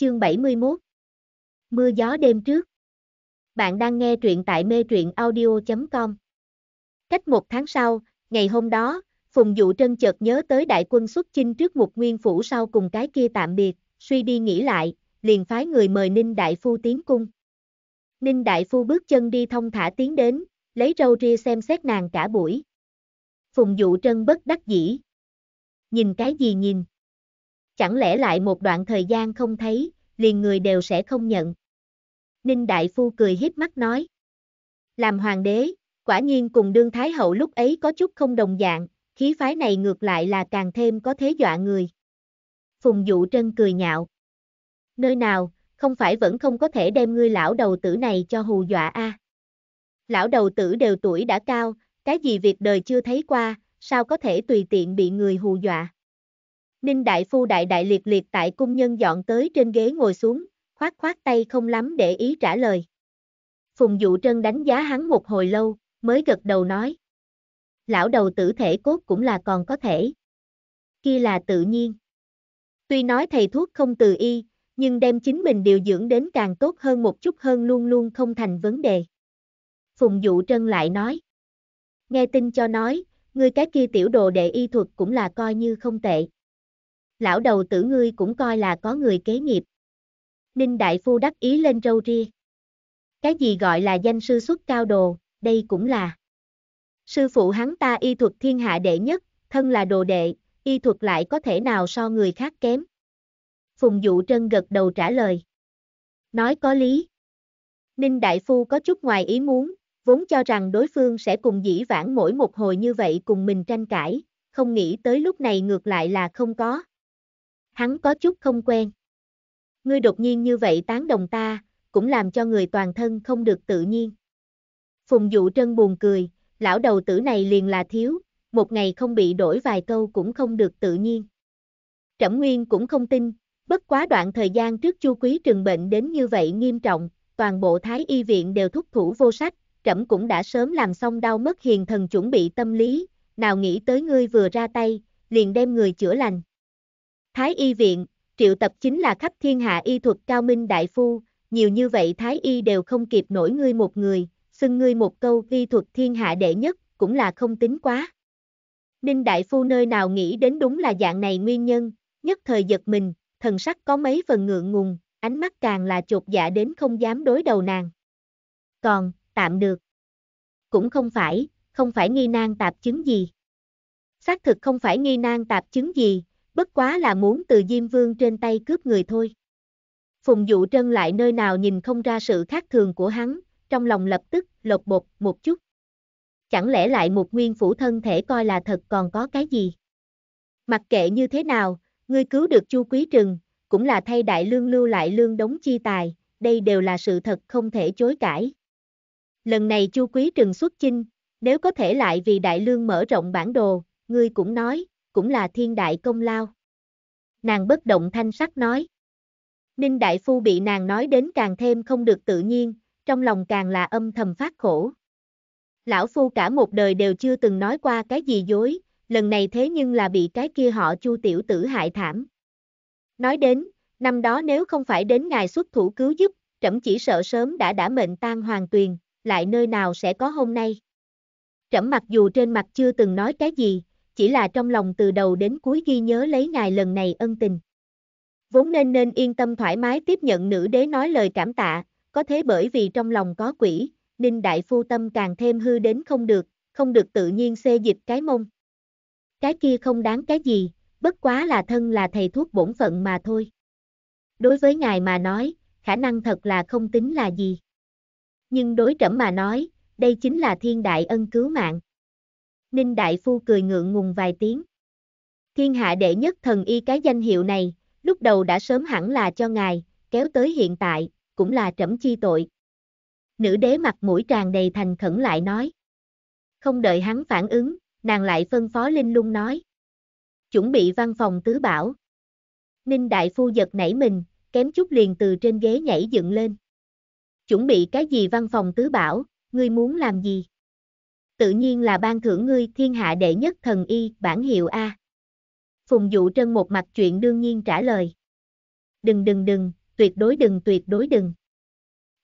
chương 71 Mưa gió đêm trước Bạn đang nghe truyện tại mê truyện audio.com Cách một tháng sau, ngày hôm đó, Phùng Dụ Trân chợt nhớ tới đại quân xuất chinh trước một nguyên phủ sau cùng cái kia tạm biệt, suy đi nghĩ lại, liền phái người mời Ninh Đại Phu tiến cung. Ninh Đại Phu bước chân đi thông thả tiến đến, lấy râu ria xem xét nàng cả buổi. Phùng Dụ Trân bất đắc dĩ. Nhìn cái gì nhìn? chẳng lẽ lại một đoạn thời gian không thấy, liền người đều sẽ không nhận. Ninh Đại Phu cười híp mắt nói. Làm hoàng đế, quả nhiên cùng đương thái hậu lúc ấy có chút không đồng dạng, khí phái này ngược lại là càng thêm có thế dọa người. Phùng Dụ Trân cười nhạo. Nơi nào, không phải vẫn không có thể đem ngươi lão đầu tử này cho hù dọa a à? Lão đầu tử đều tuổi đã cao, cái gì việc đời chưa thấy qua, sao có thể tùy tiện bị người hù dọa. Ninh Đại Phu đại đại liệt liệt tại cung nhân dọn tới trên ghế ngồi xuống, khoát khoát tay không lắm để ý trả lời. Phùng Dụ Trân đánh giá hắn một hồi lâu, mới gật đầu nói. Lão đầu tử thể cốt cũng là còn có thể. Kia là tự nhiên. Tuy nói thầy thuốc không từ y, nhưng đem chính mình điều dưỡng đến càng tốt hơn một chút hơn luôn luôn không thành vấn đề. Phùng Dụ Trân lại nói. Nghe tin cho nói, ngươi cái kia tiểu đồ đệ y thuật cũng là coi như không tệ lão đầu tử ngươi cũng coi là có người kế nghiệp. Ninh Đại Phu đắc ý lên râu ria. Cái gì gọi là danh sư xuất cao đồ, đây cũng là. Sư phụ hắn ta y thuật thiên hạ đệ nhất, thân là đồ đệ, y thuật lại có thể nào so người khác kém. Phùng Dụ Trân gật đầu trả lời. Nói có lý. Ninh Đại Phu có chút ngoài ý muốn, vốn cho rằng đối phương sẽ cùng dĩ vãng mỗi một hồi như vậy cùng mình tranh cãi, không nghĩ tới lúc này ngược lại là không có hắn có chút không quen. Ngươi đột nhiên như vậy tán đồng ta, cũng làm cho người toàn thân không được tự nhiên. Phùng dụ trân buồn cười, lão đầu tử này liền là thiếu, một ngày không bị đổi vài câu cũng không được tự nhiên. Trẩm Nguyên cũng không tin, bất quá đoạn thời gian trước chu quý trừng bệnh đến như vậy nghiêm trọng, toàn bộ thái y viện đều thúc thủ vô sách, trẫm cũng đã sớm làm xong đau mất hiền thần chuẩn bị tâm lý, nào nghĩ tới ngươi vừa ra tay, liền đem người chữa lành. Thái y viện, triệu tập chính là khắp thiên hạ y thuật cao minh đại phu, nhiều như vậy thái y đều không kịp nổi ngươi một người, xưng ngươi một câu y thuật thiên hạ đệ nhất, cũng là không tính quá. Ninh đại phu nơi nào nghĩ đến đúng là dạng này nguyên nhân, nhất thời giật mình, thần sắc có mấy phần ngượng ngùng, ánh mắt càng là chột dạ đến không dám đối đầu nàng. Còn, tạm được. Cũng không phải, không phải nghi nan tạp chứng gì. Xác thực không phải nghi nan tạp chứng gì, bất quá là muốn từ Diêm Vương trên tay cướp người thôi. Phùng Dụ Trân lại nơi nào nhìn không ra sự khác thường của hắn, trong lòng lập tức, lột bột, một chút. Chẳng lẽ lại một nguyên phủ thân thể coi là thật còn có cái gì? Mặc kệ như thế nào, ngươi cứu được Chu Quý Trừng, cũng là thay đại lương lưu lại lương đống chi tài, đây đều là sự thật không thể chối cãi. Lần này Chu Quý Trừng xuất chinh, nếu có thể lại vì đại lương mở rộng bản đồ, ngươi cũng nói, cũng là thiên đại công lao. Nàng bất động thanh sắc nói. Ninh Đại Phu bị nàng nói đến càng thêm không được tự nhiên, trong lòng càng là âm thầm phát khổ. Lão Phu cả một đời đều chưa từng nói qua cái gì dối, lần này thế nhưng là bị cái kia họ chu tiểu tử hại thảm. Nói đến, năm đó nếu không phải đến ngài xuất thủ cứu giúp, trẫm chỉ sợ sớm đã đã mệnh tan hoàng tuyền, lại nơi nào sẽ có hôm nay. Trẫm mặc dù trên mặt chưa từng nói cái gì, chỉ là trong lòng từ đầu đến cuối ghi nhớ lấy ngài lần này ân tình. Vốn nên nên yên tâm thoải mái tiếp nhận nữ đế nói lời cảm tạ, có thế bởi vì trong lòng có quỷ, Ninh Đại Phu Tâm càng thêm hư đến không được, không được tự nhiên xê dịch cái mông. Cái kia không đáng cái gì, bất quá là thân là thầy thuốc bổn phận mà thôi. Đối với ngài mà nói, khả năng thật là không tính là gì. Nhưng đối trẫm mà nói, đây chính là thiên đại ân cứu mạng. Ninh Đại Phu cười ngượng ngùng vài tiếng. Thiên hạ đệ nhất thần y cái danh hiệu này, lúc đầu đã sớm hẳn là cho ngài, kéo tới hiện tại, cũng là trẫm chi tội. Nữ đế mặt mũi tràn đầy thành khẩn lại nói. Không đợi hắn phản ứng, nàng lại phân phó Linh Lung nói. Chuẩn bị văn phòng tứ bảo. Ninh Đại Phu giật nảy mình, kém chút liền từ trên ghế nhảy dựng lên. Chuẩn bị cái gì văn phòng tứ bảo, ngươi muốn làm gì? tự nhiên là ban thưởng ngươi thiên hạ đệ nhất thần y, bản hiệu A. Phùng Dụ Trân một mặt chuyện đương nhiên trả lời. Đừng đừng đừng, tuyệt đối đừng tuyệt đối đừng.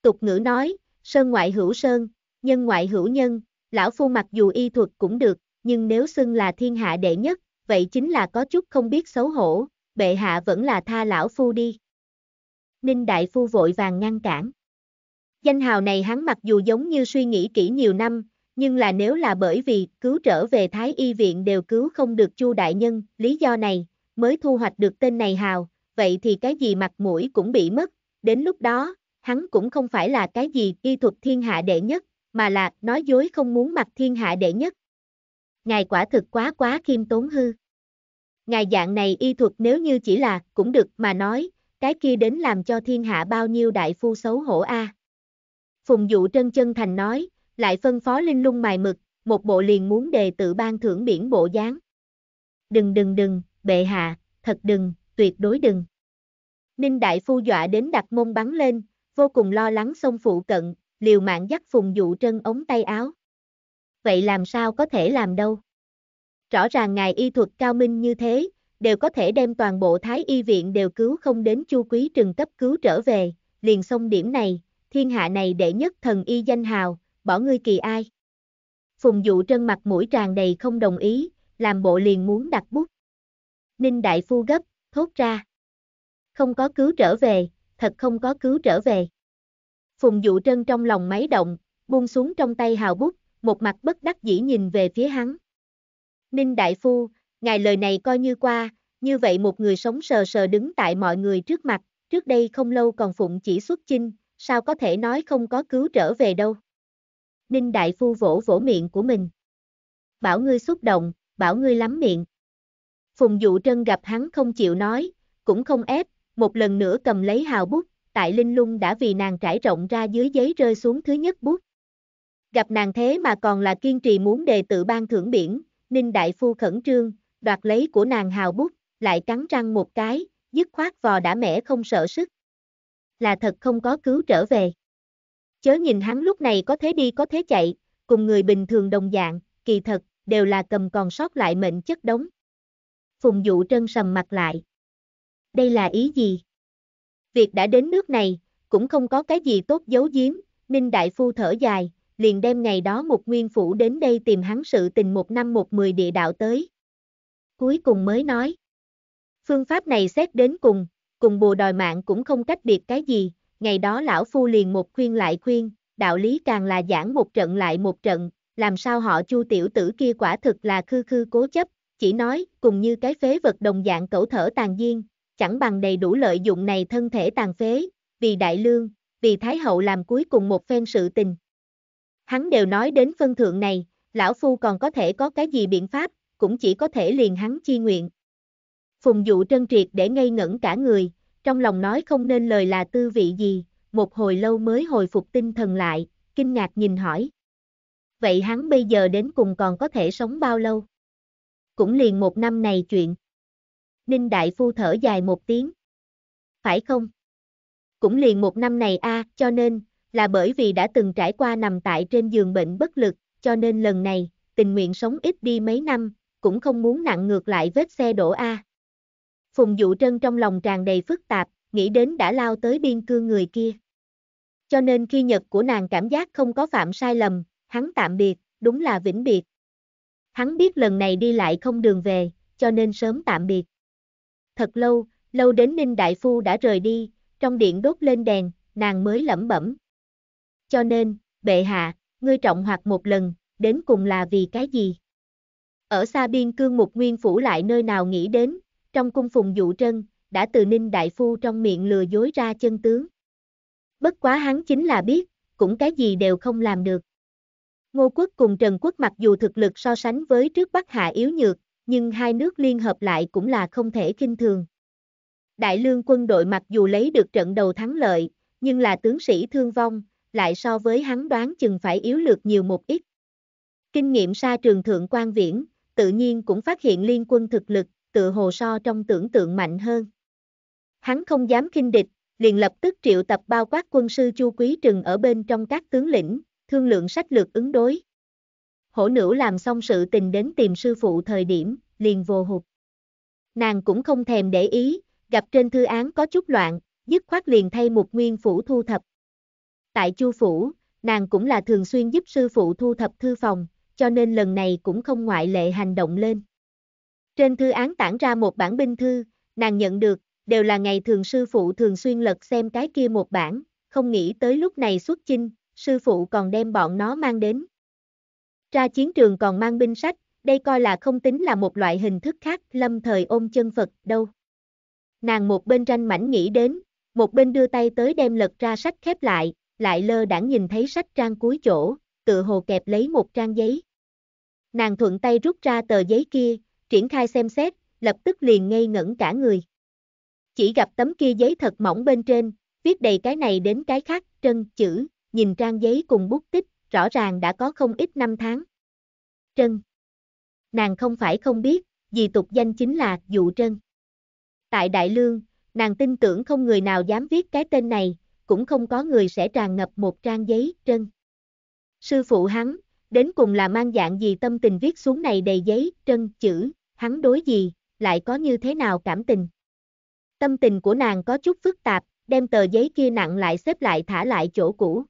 Tục ngữ nói, sơn ngoại hữu sơn, nhân ngoại hữu nhân, lão phu mặc dù y thuật cũng được, nhưng nếu xưng là thiên hạ đệ nhất, vậy chính là có chút không biết xấu hổ, bệ hạ vẫn là tha lão phu đi. Ninh Đại Phu vội vàng ngăn cản. Danh hào này hắn mặc dù giống như suy nghĩ kỹ nhiều năm, nhưng là nếu là bởi vì cứu trở về Thái Y Viện đều cứu không được Chu Đại Nhân, lý do này, mới thu hoạch được tên này hào, vậy thì cái gì mặt mũi cũng bị mất, đến lúc đó, hắn cũng không phải là cái gì y thuật thiên hạ đệ nhất, mà là nói dối không muốn mặt thiên hạ đệ nhất. Ngài quả thực quá quá khiêm tốn hư. Ngài dạng này y thuật nếu như chỉ là, cũng được mà nói, cái kia đến làm cho thiên hạ bao nhiêu đại phu xấu hổ a. À. Phùng dụ trân chân thành nói, lại phân phó linh lung mài mực, một bộ liền muốn đề tự ban thưởng biển bộ dáng. Đừng đừng đừng, bệ hạ, thật đừng, tuyệt đối đừng. Ninh đại phu dọa đến đặt mông bắn lên, vô cùng lo lắng xông phụ cận, liều mạng dắt phùng dụ chân ống tay áo. Vậy làm sao có thể làm đâu? Rõ ràng ngài y thuật cao minh như thế, đều có thể đem toàn bộ thái y viện đều cứu không đến chu quý trừng cấp cứu trở về, liền xong điểm này, thiên hạ này đệ nhất thần y danh hào, bỏ ngươi kỳ ai. Phùng dụ trân mặt mũi tràn đầy không đồng ý, làm bộ liền muốn đặt bút. Ninh đại phu gấp, thốt ra. Không có cứu trở về, thật không có cứu trở về. Phùng dụ trân trong lòng máy động, buông xuống trong tay hào bút, một mặt bất đắc dĩ nhìn về phía hắn. Ninh đại phu, ngài lời này coi như qua, như vậy một người sống sờ sờ đứng tại mọi người trước mặt, trước đây không lâu còn phụng chỉ xuất chinh, sao có thể nói không có cứu trở về đâu. Ninh Đại Phu vỗ vỗ miệng của mình. Bảo ngươi xúc động, bảo ngươi lắm miệng. Phùng Dụ Trân gặp hắn không chịu nói, cũng không ép, một lần nữa cầm lấy hào bút, tại Linh Lung đã vì nàng trải rộng ra dưới giấy rơi xuống thứ nhất bút. Gặp nàng thế mà còn là kiên trì muốn đề tự ban thưởng biển, Ninh Đại Phu khẩn trương, đoạt lấy của nàng hào bút, lại cắn răng một cái, dứt khoát vò đã mẻ không sợ sức. Là thật không có cứu trở về chớ nhìn hắn lúc này có thế đi có thế chạy, cùng người bình thường đồng dạng, kỳ thật, đều là cầm còn sót lại mệnh chất đống. Phùng dụ trân sầm mặt lại. Đây là ý gì? Việc đã đến nước này, cũng không có cái gì tốt giấu giếm, Ninh Đại Phu thở dài, liền đem ngày đó một nguyên phủ đến đây tìm hắn sự tình một năm một mười địa đạo tới. Cuối cùng mới nói. Phương pháp này xét đến cùng, cùng bồ đòi mạng cũng không cách biệt cái gì, ngày đó lão phu liền một khuyên lại khuyên, đạo lý càng là giảng một trận lại một trận, làm sao họ chu tiểu tử kia quả thực là khư khư cố chấp, chỉ nói, cùng như cái phế vật đồng dạng cẩu thở tàn diên, chẳng bằng đầy đủ lợi dụng này thân thể tàn phế, vì đại lương, vì thái hậu làm cuối cùng một phen sự tình. Hắn đều nói đến phân thượng này, lão phu còn có thể có cái gì biện pháp, cũng chỉ có thể liền hắn chi nguyện. Phùng dụ trân triệt để ngây ngẩn cả người, trong lòng nói không nên lời là tư vị gì, một hồi lâu mới hồi phục tinh thần lại, kinh ngạc nhìn hỏi. Vậy hắn bây giờ đến cùng còn có thể sống bao lâu? Cũng liền một năm này chuyện. Ninh Đại Phu thở dài một tiếng. Phải không? Cũng liền một năm này a, cho nên, là bởi vì đã từng trải qua nằm tại trên giường bệnh bất lực, cho nên lần này, tình nguyện sống ít đi mấy năm, cũng không muốn nặng ngược lại vết xe đổ a. À. Phùng Dụ Trân trong lòng tràn đầy phức tạp, nghĩ đến đã lao tới biên cương người kia. Cho nên khi Nhật của nàng cảm giác không có phạm sai lầm, hắn tạm biệt, đúng là vĩnh biệt. Hắn biết lần này đi lại không đường về, cho nên sớm tạm biệt. Thật lâu, lâu đến Ninh Đại Phu đã rời đi, trong điện đốt lên đèn, nàng mới lẩm bẩm. Cho nên, bệ hạ, ngươi trọng hoặc một lần, đến cùng là vì cái gì? Ở xa biên cương mục nguyên phủ lại nơi nào nghĩ đến, trong cung phùng dụ trân, đã từ ninh đại phu trong miệng lừa dối ra chân tướng. Bất quá hắn chính là biết, cũng cái gì đều không làm được. Ngô quốc cùng Trần quốc mặc dù thực lực so sánh với trước Bắc Hạ yếu nhược, nhưng hai nước liên hợp lại cũng là không thể kinh thường. Đại lương quân đội mặc dù lấy được trận đầu thắng lợi, nhưng là tướng sĩ thương vong, lại so với hắn đoán chừng phải yếu lược nhiều một ít. Kinh nghiệm xa trường thượng quan viễn, tự nhiên cũng phát hiện liên quân thực lực, tựa hồ so trong tưởng tượng mạnh hơn. Hắn không dám kinh địch, liền lập tức triệu tập bao quát quân sư Chu Quý Trừng ở bên trong các tướng lĩnh, thương lượng sách lược ứng đối. Hổ nữ làm xong sự tình đến tìm sư phụ thời điểm, liền vô hụt. Nàng cũng không thèm để ý, gặp trên thư án có chút loạn, dứt khoát liền thay một nguyên phủ thu thập. Tại Chu Phủ, nàng cũng là thường xuyên giúp sư phụ thu thập thư phòng, cho nên lần này cũng không ngoại lệ hành động lên. Trên thư án tản ra một bản binh thư, nàng nhận được, đều là ngày thường sư phụ thường xuyên lật xem cái kia một bản, không nghĩ tới lúc này xuất chinh, sư phụ còn đem bọn nó mang đến. Ra chiến trường còn mang binh sách, đây coi là không tính là một loại hình thức khác lâm thời ôm chân Phật đâu. Nàng một bên tranh mảnh nghĩ đến, một bên đưa tay tới đem lật ra sách khép lại, lại lơ đãng nhìn thấy sách trang cuối chỗ, tự hồ kẹp lấy một trang giấy. Nàng thuận tay rút ra tờ giấy kia, triển khai xem xét, lập tức liền ngây ngẩn cả người. Chỉ gặp tấm kia giấy thật mỏng bên trên, viết đầy cái này đến cái khác, trân, chữ, nhìn trang giấy cùng bút tích, rõ ràng đã có không ít năm tháng. Trân. Nàng không phải không biết, vì tục danh chính là Dụ Trân. Tại Đại Lương, nàng tin tưởng không người nào dám viết cái tên này, cũng không có người sẽ tràn ngập một trang giấy, Trân. Sư phụ hắn, đến cùng là mang dạng gì tâm tình viết xuống này đầy giấy, trân, chữ, hắn đối gì, lại có như thế nào cảm tình. Tâm tình của nàng có chút phức tạp, đem tờ giấy kia nặng lại xếp lại thả lại chỗ cũ.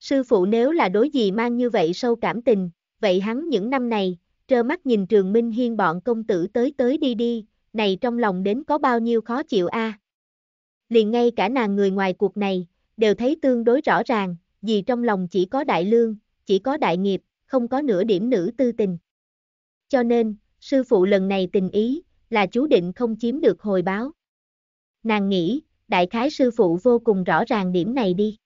Sư phụ nếu là đối gì mang như vậy sâu cảm tình, vậy hắn những năm này, trơ mắt nhìn trường minh hiên bọn công tử tới tới đi đi, này trong lòng đến có bao nhiêu khó chịu a à? Liền ngay cả nàng người ngoài cuộc này, đều thấy tương đối rõ ràng, vì trong lòng chỉ có đại lương, chỉ có đại nghiệp, không có nửa điểm nữ tư tình. Cho nên, sư phụ lần này tình ý, là chú định không chiếm được hồi báo. Nàng nghĩ, đại khái sư phụ vô cùng rõ ràng điểm này đi.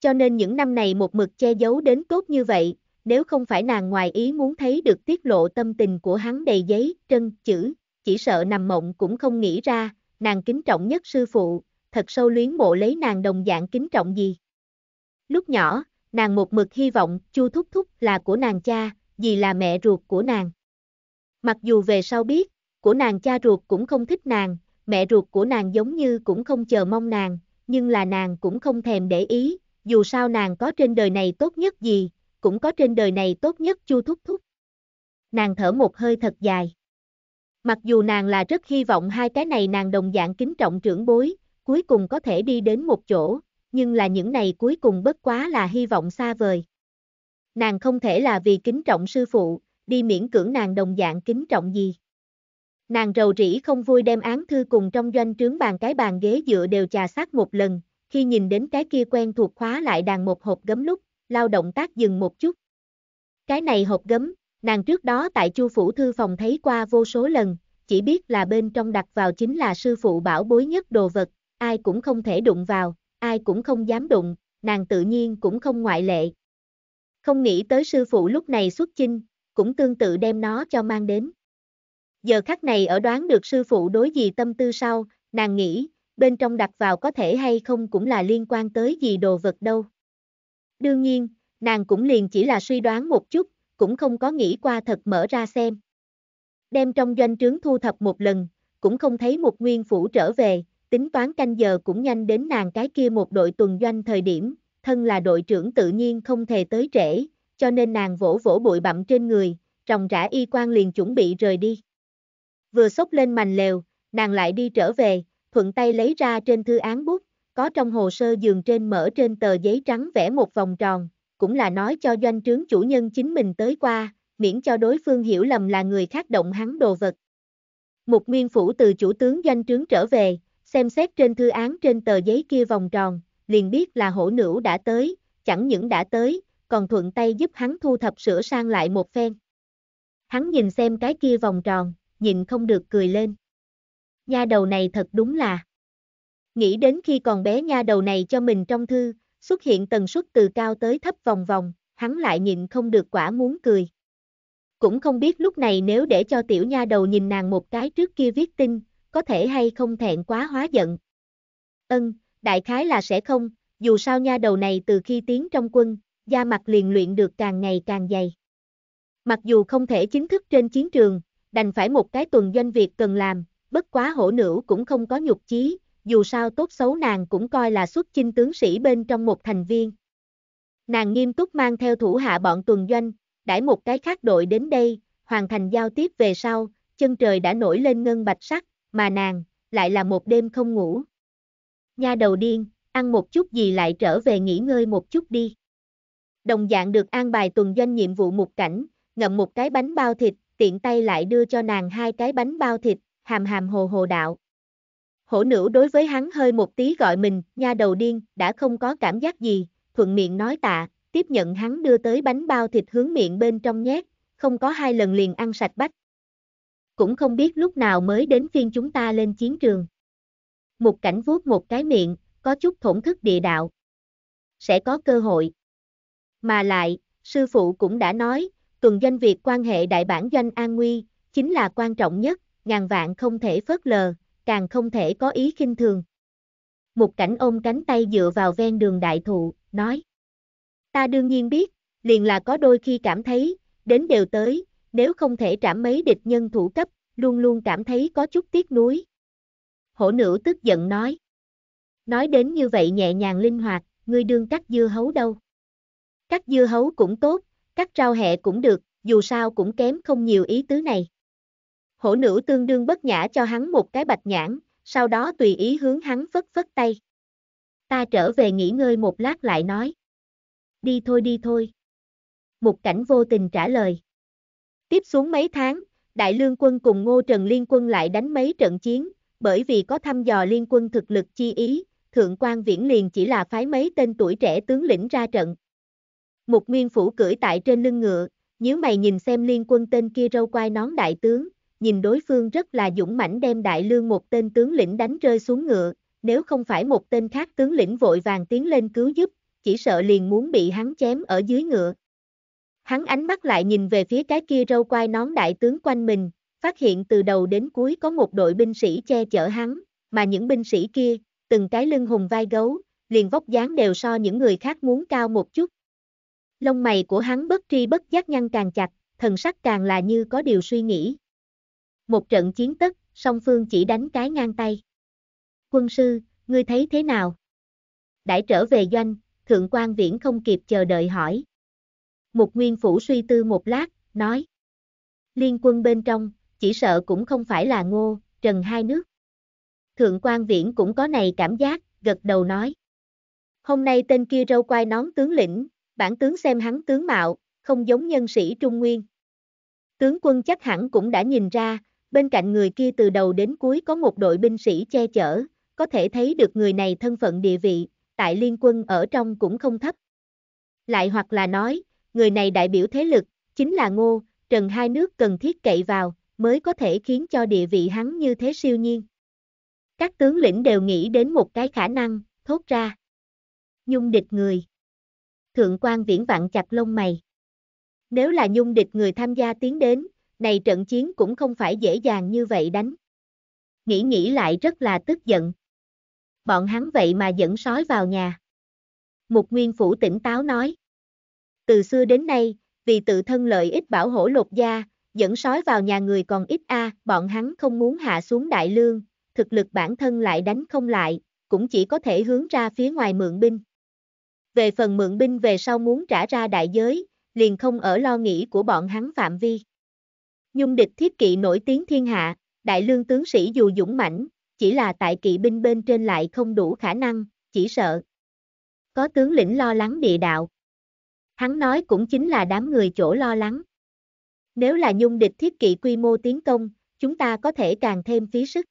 Cho nên những năm này một mực che giấu đến tốt như vậy, nếu không phải nàng ngoài ý muốn thấy được tiết lộ tâm tình của hắn đầy giấy, trân, chữ, chỉ sợ nằm mộng cũng không nghĩ ra, nàng kính trọng nhất sư phụ, thật sâu luyến mộ lấy nàng đồng dạng kính trọng gì. Lúc nhỏ, nàng một mực hy vọng Chu Thúc Thúc là của nàng cha, vì là mẹ ruột của nàng. Mặc dù về sau biết, của nàng cha ruột cũng không thích nàng, mẹ ruột của nàng giống như cũng không chờ mong nàng, nhưng là nàng cũng không thèm để ý, dù sao nàng có trên đời này tốt nhất gì, cũng có trên đời này tốt nhất Chu Thúc Thúc. Nàng thở một hơi thật dài. Mặc dù nàng là rất hy vọng hai cái này nàng đồng dạng kính trọng trưởng bối, cuối cùng có thể đi đến một chỗ, nhưng là những này cuối cùng bất quá là hy vọng xa vời. Nàng không thể là vì kính trọng sư phụ, đi miễn cưỡng nàng đồng dạng kính trọng gì. Nàng rầu rĩ không vui đem án thư cùng trong doanh trướng bàn cái bàn ghế dựa đều trà sát một lần, khi nhìn đến cái kia quen thuộc khóa lại đàn một hộp gấm lúc, lao động tác dừng một chút. Cái này hộp gấm, nàng trước đó tại chu phủ thư phòng thấy qua vô số lần, chỉ biết là bên trong đặt vào chính là sư phụ bảo bối nhất đồ vật, ai cũng không thể đụng vào, ai cũng không dám đụng, nàng tự nhiên cũng không ngoại lệ. Không nghĩ tới sư phụ lúc này xuất chinh, cũng tương tự đem nó cho mang đến. Giờ khắc này ở đoán được sư phụ đối gì tâm tư sau, nàng nghĩ, bên trong đặt vào có thể hay không cũng là liên quan tới gì đồ vật đâu. Đương nhiên, nàng cũng liền chỉ là suy đoán một chút, cũng không có nghĩ qua thật mở ra xem. Đem trong doanh trướng thu thập một lần, cũng không thấy một nguyên phủ trở về, tính toán canh giờ cũng nhanh đến nàng cái kia một đội tuần doanh thời điểm, thân là đội trưởng tự nhiên không thể tới trễ, cho nên nàng vỗ vỗ bụi bặm trên người, ròng rã y quan liền chuẩn bị rời đi. Vừa xốc lên mành lều, nàng lại đi trở về, thuận tay lấy ra trên thư án bút, có trong hồ sơ giường trên mở trên tờ giấy trắng vẽ một vòng tròn, cũng là nói cho doanh trướng chủ nhân chính mình tới qua, miễn cho đối phương hiểu lầm là người khác động hắn đồ vật. Một nguyên phủ từ chủ tướng doanh trướng trở về, xem xét trên thư án trên tờ giấy kia vòng tròn, liền biết là hổ nữ đã tới, chẳng những đã tới, còn thuận tay giúp hắn thu thập sửa sang lại một phen. Hắn nhìn xem cái kia vòng tròn, nhìn không được cười lên. Nha đầu này thật đúng là. Nghĩ đến khi còn bé nha đầu này cho mình trong thư, xuất hiện tần suất từ cao tới thấp vòng vòng, hắn lại nhìn không được quả muốn cười. Cũng không biết lúc này nếu để cho tiểu nha đầu nhìn nàng một cái trước kia viết tin, có thể hay không thẹn quá hóa giận. Ân, đại khái là sẽ không, dù sao nha đầu này từ khi tiến trong quân, da mặt liền luyện được càng ngày càng dày. Mặc dù không thể chính thức trên chiến trường, đành phải một cái tuần doanh việc cần làm, bất quá hổ nữ cũng không có nhục chí, dù sao tốt xấu nàng cũng coi là xuất chinh tướng sĩ bên trong một thành viên. Nàng nghiêm túc mang theo thủ hạ bọn tuần doanh, đãi một cái khác đội đến đây, hoàn thành giao tiếp về sau, chân trời đã nổi lên ngân bạch sắc, mà nàng, lại là một đêm không ngủ. Nha đầu điên, ăn một chút gì lại trở về nghỉ ngơi một chút đi. Đồng dạng được an bài tuần doanh nhiệm vụ một cảnh, ngậm một cái bánh bao thịt, tiện tay lại đưa cho nàng hai cái bánh bao thịt, hàm hàm hồ hồ đạo. Hổ nữ đối với hắn hơi một tí gọi mình, nha đầu điên, đã không có cảm giác gì, thuận miệng nói tạ, tiếp nhận hắn đưa tới bánh bao thịt hướng miệng bên trong nhét, không có hai lần liền ăn sạch bách cũng không biết lúc nào mới đến phiên chúng ta lên chiến trường. Một cảnh vuốt một cái miệng, có chút thổn thức địa đạo. Sẽ có cơ hội. Mà lại, sư phụ cũng đã nói, tuần danh việc quan hệ đại bản doanh an nguy, chính là quan trọng nhất, ngàn vạn không thể phớt lờ, càng không thể có ý khinh thường. Một cảnh ôm cánh tay dựa vào ven đường đại thụ, nói. Ta đương nhiên biết, liền là có đôi khi cảm thấy, đến đều tới, nếu không thể trảm mấy địch nhân thủ cấp, luôn luôn cảm thấy có chút tiếc nuối. Hổ nữ tức giận nói. Nói đến như vậy nhẹ nhàng linh hoạt, ngươi đương cắt dưa hấu đâu. Cắt dưa hấu cũng tốt, cắt rau hẹ cũng được, dù sao cũng kém không nhiều ý tứ này. Hổ nữ tương đương bất nhã cho hắn một cái bạch nhãn, sau đó tùy ý hướng hắn phất phất tay. Ta trở về nghỉ ngơi một lát lại nói. Đi thôi đi thôi. Một cảnh vô tình trả lời. Tiếp xuống mấy tháng, Đại Lương quân cùng Ngô Trần Liên quân lại đánh mấy trận chiến, bởi vì có thăm dò liên quân thực lực chi ý, Thượng quan Viễn liền chỉ là phái mấy tên tuổi trẻ tướng lĩnh ra trận. Mục Nguyên Phủ cưỡi tại trên lưng ngựa, nhíu mày nhìn xem liên quân tên kia râu quai nón đại tướng, nhìn đối phương rất là dũng mãnh đem Đại Lương một tên tướng lĩnh đánh rơi xuống ngựa, nếu không phải một tên khác tướng lĩnh vội vàng tiến lên cứu giúp, chỉ sợ liền muốn bị hắn chém ở dưới ngựa. Hắn ánh mắt lại nhìn về phía cái kia râu quai nón đại tướng quanh mình, phát hiện từ đầu đến cuối có một đội binh sĩ che chở hắn, mà những binh sĩ kia, từng cái lưng hùng vai gấu, liền vóc dáng đều so những người khác muốn cao một chút. Lông mày của hắn bất tri bất giác nhăn càng chặt, thần sắc càng là như có điều suy nghĩ. Một trận chiến tất, song phương chỉ đánh cái ngang tay. Quân sư, ngươi thấy thế nào? Đãi trở về doanh, thượng quan viễn không kịp chờ đợi hỏi. Mục Nguyên Phủ suy tư một lát, nói. Liên quân bên trong, chỉ sợ cũng không phải là ngô, trần hai nước. Thượng quan viễn cũng có này cảm giác, gật đầu nói. Hôm nay tên kia râu quai nón tướng lĩnh, bản tướng xem hắn tướng mạo, không giống nhân sĩ Trung Nguyên. Tướng quân chắc hẳn cũng đã nhìn ra, bên cạnh người kia từ đầu đến cuối có một đội binh sĩ che chở, có thể thấy được người này thân phận địa vị, tại liên quân ở trong cũng không thấp. Lại hoặc là nói, người này đại biểu thế lực, chính là Ngô, Trần hai nước cần thiết cậy vào, mới có thể khiến cho địa vị hắn như thế siêu nhiên. Các tướng lĩnh đều nghĩ đến một cái khả năng, thốt ra. Nhung địch người. Thượng quan viễn vạn chặt lông mày. Nếu là nhung địch người tham gia tiến đến, này trận chiến cũng không phải dễ dàng như vậy đánh. Nghĩ nghĩ lại rất là tức giận. Bọn hắn vậy mà dẫn sói vào nhà. Mục Nguyên Phủ tỉnh táo nói từ xưa đến nay, vì tự thân lợi ích bảo hổ lột da, dẫn sói vào nhà người còn ít a, à, bọn hắn không muốn hạ xuống đại lương, thực lực bản thân lại đánh không lại, cũng chỉ có thể hướng ra phía ngoài mượn binh. Về phần mượn binh về sau muốn trả ra đại giới, liền không ở lo nghĩ của bọn hắn phạm vi. Nhung địch thiết kỵ nổi tiếng thiên hạ, đại lương tướng sĩ dù dũng mãnh, chỉ là tại kỵ binh bên trên lại không đủ khả năng, chỉ sợ. Có tướng lĩnh lo lắng địa đạo. Hắn nói cũng chính là đám người chỗ lo lắng. Nếu là nhung địch thiết kỵ quy mô tiến công, chúng ta có thể càng thêm phí sức.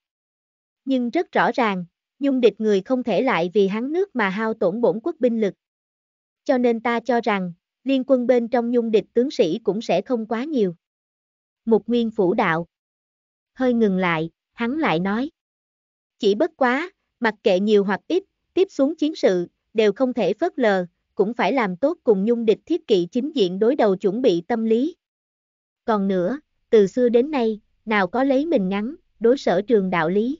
Nhưng rất rõ ràng, nhung địch người không thể lại vì hắn nước mà hao tổn bổn quốc binh lực. Cho nên ta cho rằng, liên quân bên trong nhung địch tướng sĩ cũng sẽ không quá nhiều. Mục Nguyên phủ đạo. Hơi ngừng lại, hắn lại nói. Chỉ bất quá, mặc kệ nhiều hoặc ít, tiếp xuống chiến sự, đều không thể phớt lờ, cũng phải làm tốt cùng nhung địch thiết kỵ chính diện đối đầu chuẩn bị tâm lý. Còn nữa, từ xưa đến nay, nào có lấy mình ngắn, đối sở trường đạo lý.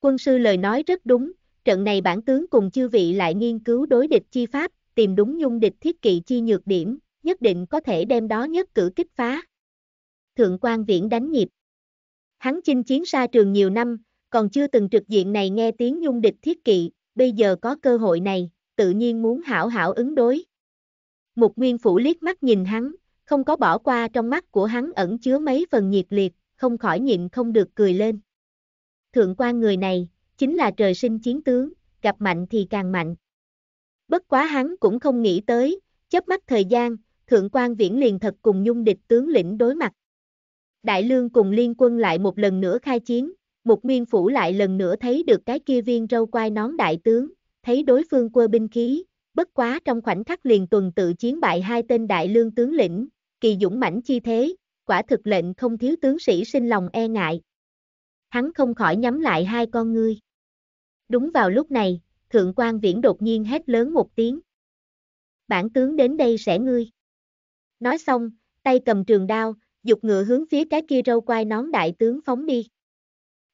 Quân sư lời nói rất đúng, trận này bản tướng cùng chư vị lại nghiên cứu đối địch chi pháp, tìm đúng nhung địch thiết kỵ chi nhược điểm, nhất định có thể đem đó nhất cử kích phá. Thượng quan viễn đánh nhịp. Hắn chinh chiến xa trường nhiều năm, còn chưa từng trực diện này nghe tiếng nhung địch thiết kỵ, bây giờ có cơ hội này, tự nhiên muốn hảo hảo ứng đối. Mục Nguyên Phủ liếc mắt nhìn hắn, không có bỏ qua trong mắt của hắn ẩn chứa mấy phần nhiệt liệt, không khỏi nhịn không được cười lên. Thượng quan người này, chính là trời sinh chiến tướng, gặp mạnh thì càng mạnh. Bất quá hắn cũng không nghĩ tới, chớp mắt thời gian, thượng quan viễn liền thật cùng nhung địch tướng lĩnh đối mặt. Đại lương cùng liên quân lại một lần nữa khai chiến, một nguyên phủ lại lần nữa thấy được cái kia viên râu quai nón đại tướng, thấy đối phương quơ binh khí, bất quá trong khoảnh khắc liền tuần tự chiến bại hai tên đại lương tướng lĩnh, kỳ dũng mãnh chi thế, quả thực lệnh không thiếu tướng sĩ sinh lòng e ngại. Hắn không khỏi nhắm lại hai con ngươi. Đúng vào lúc này, thượng quan viễn đột nhiên hét lớn một tiếng. Bản tướng đến đây sẽ ngươi. Nói xong, tay cầm trường đao, dục ngựa hướng phía cái kia râu quai nón đại tướng phóng đi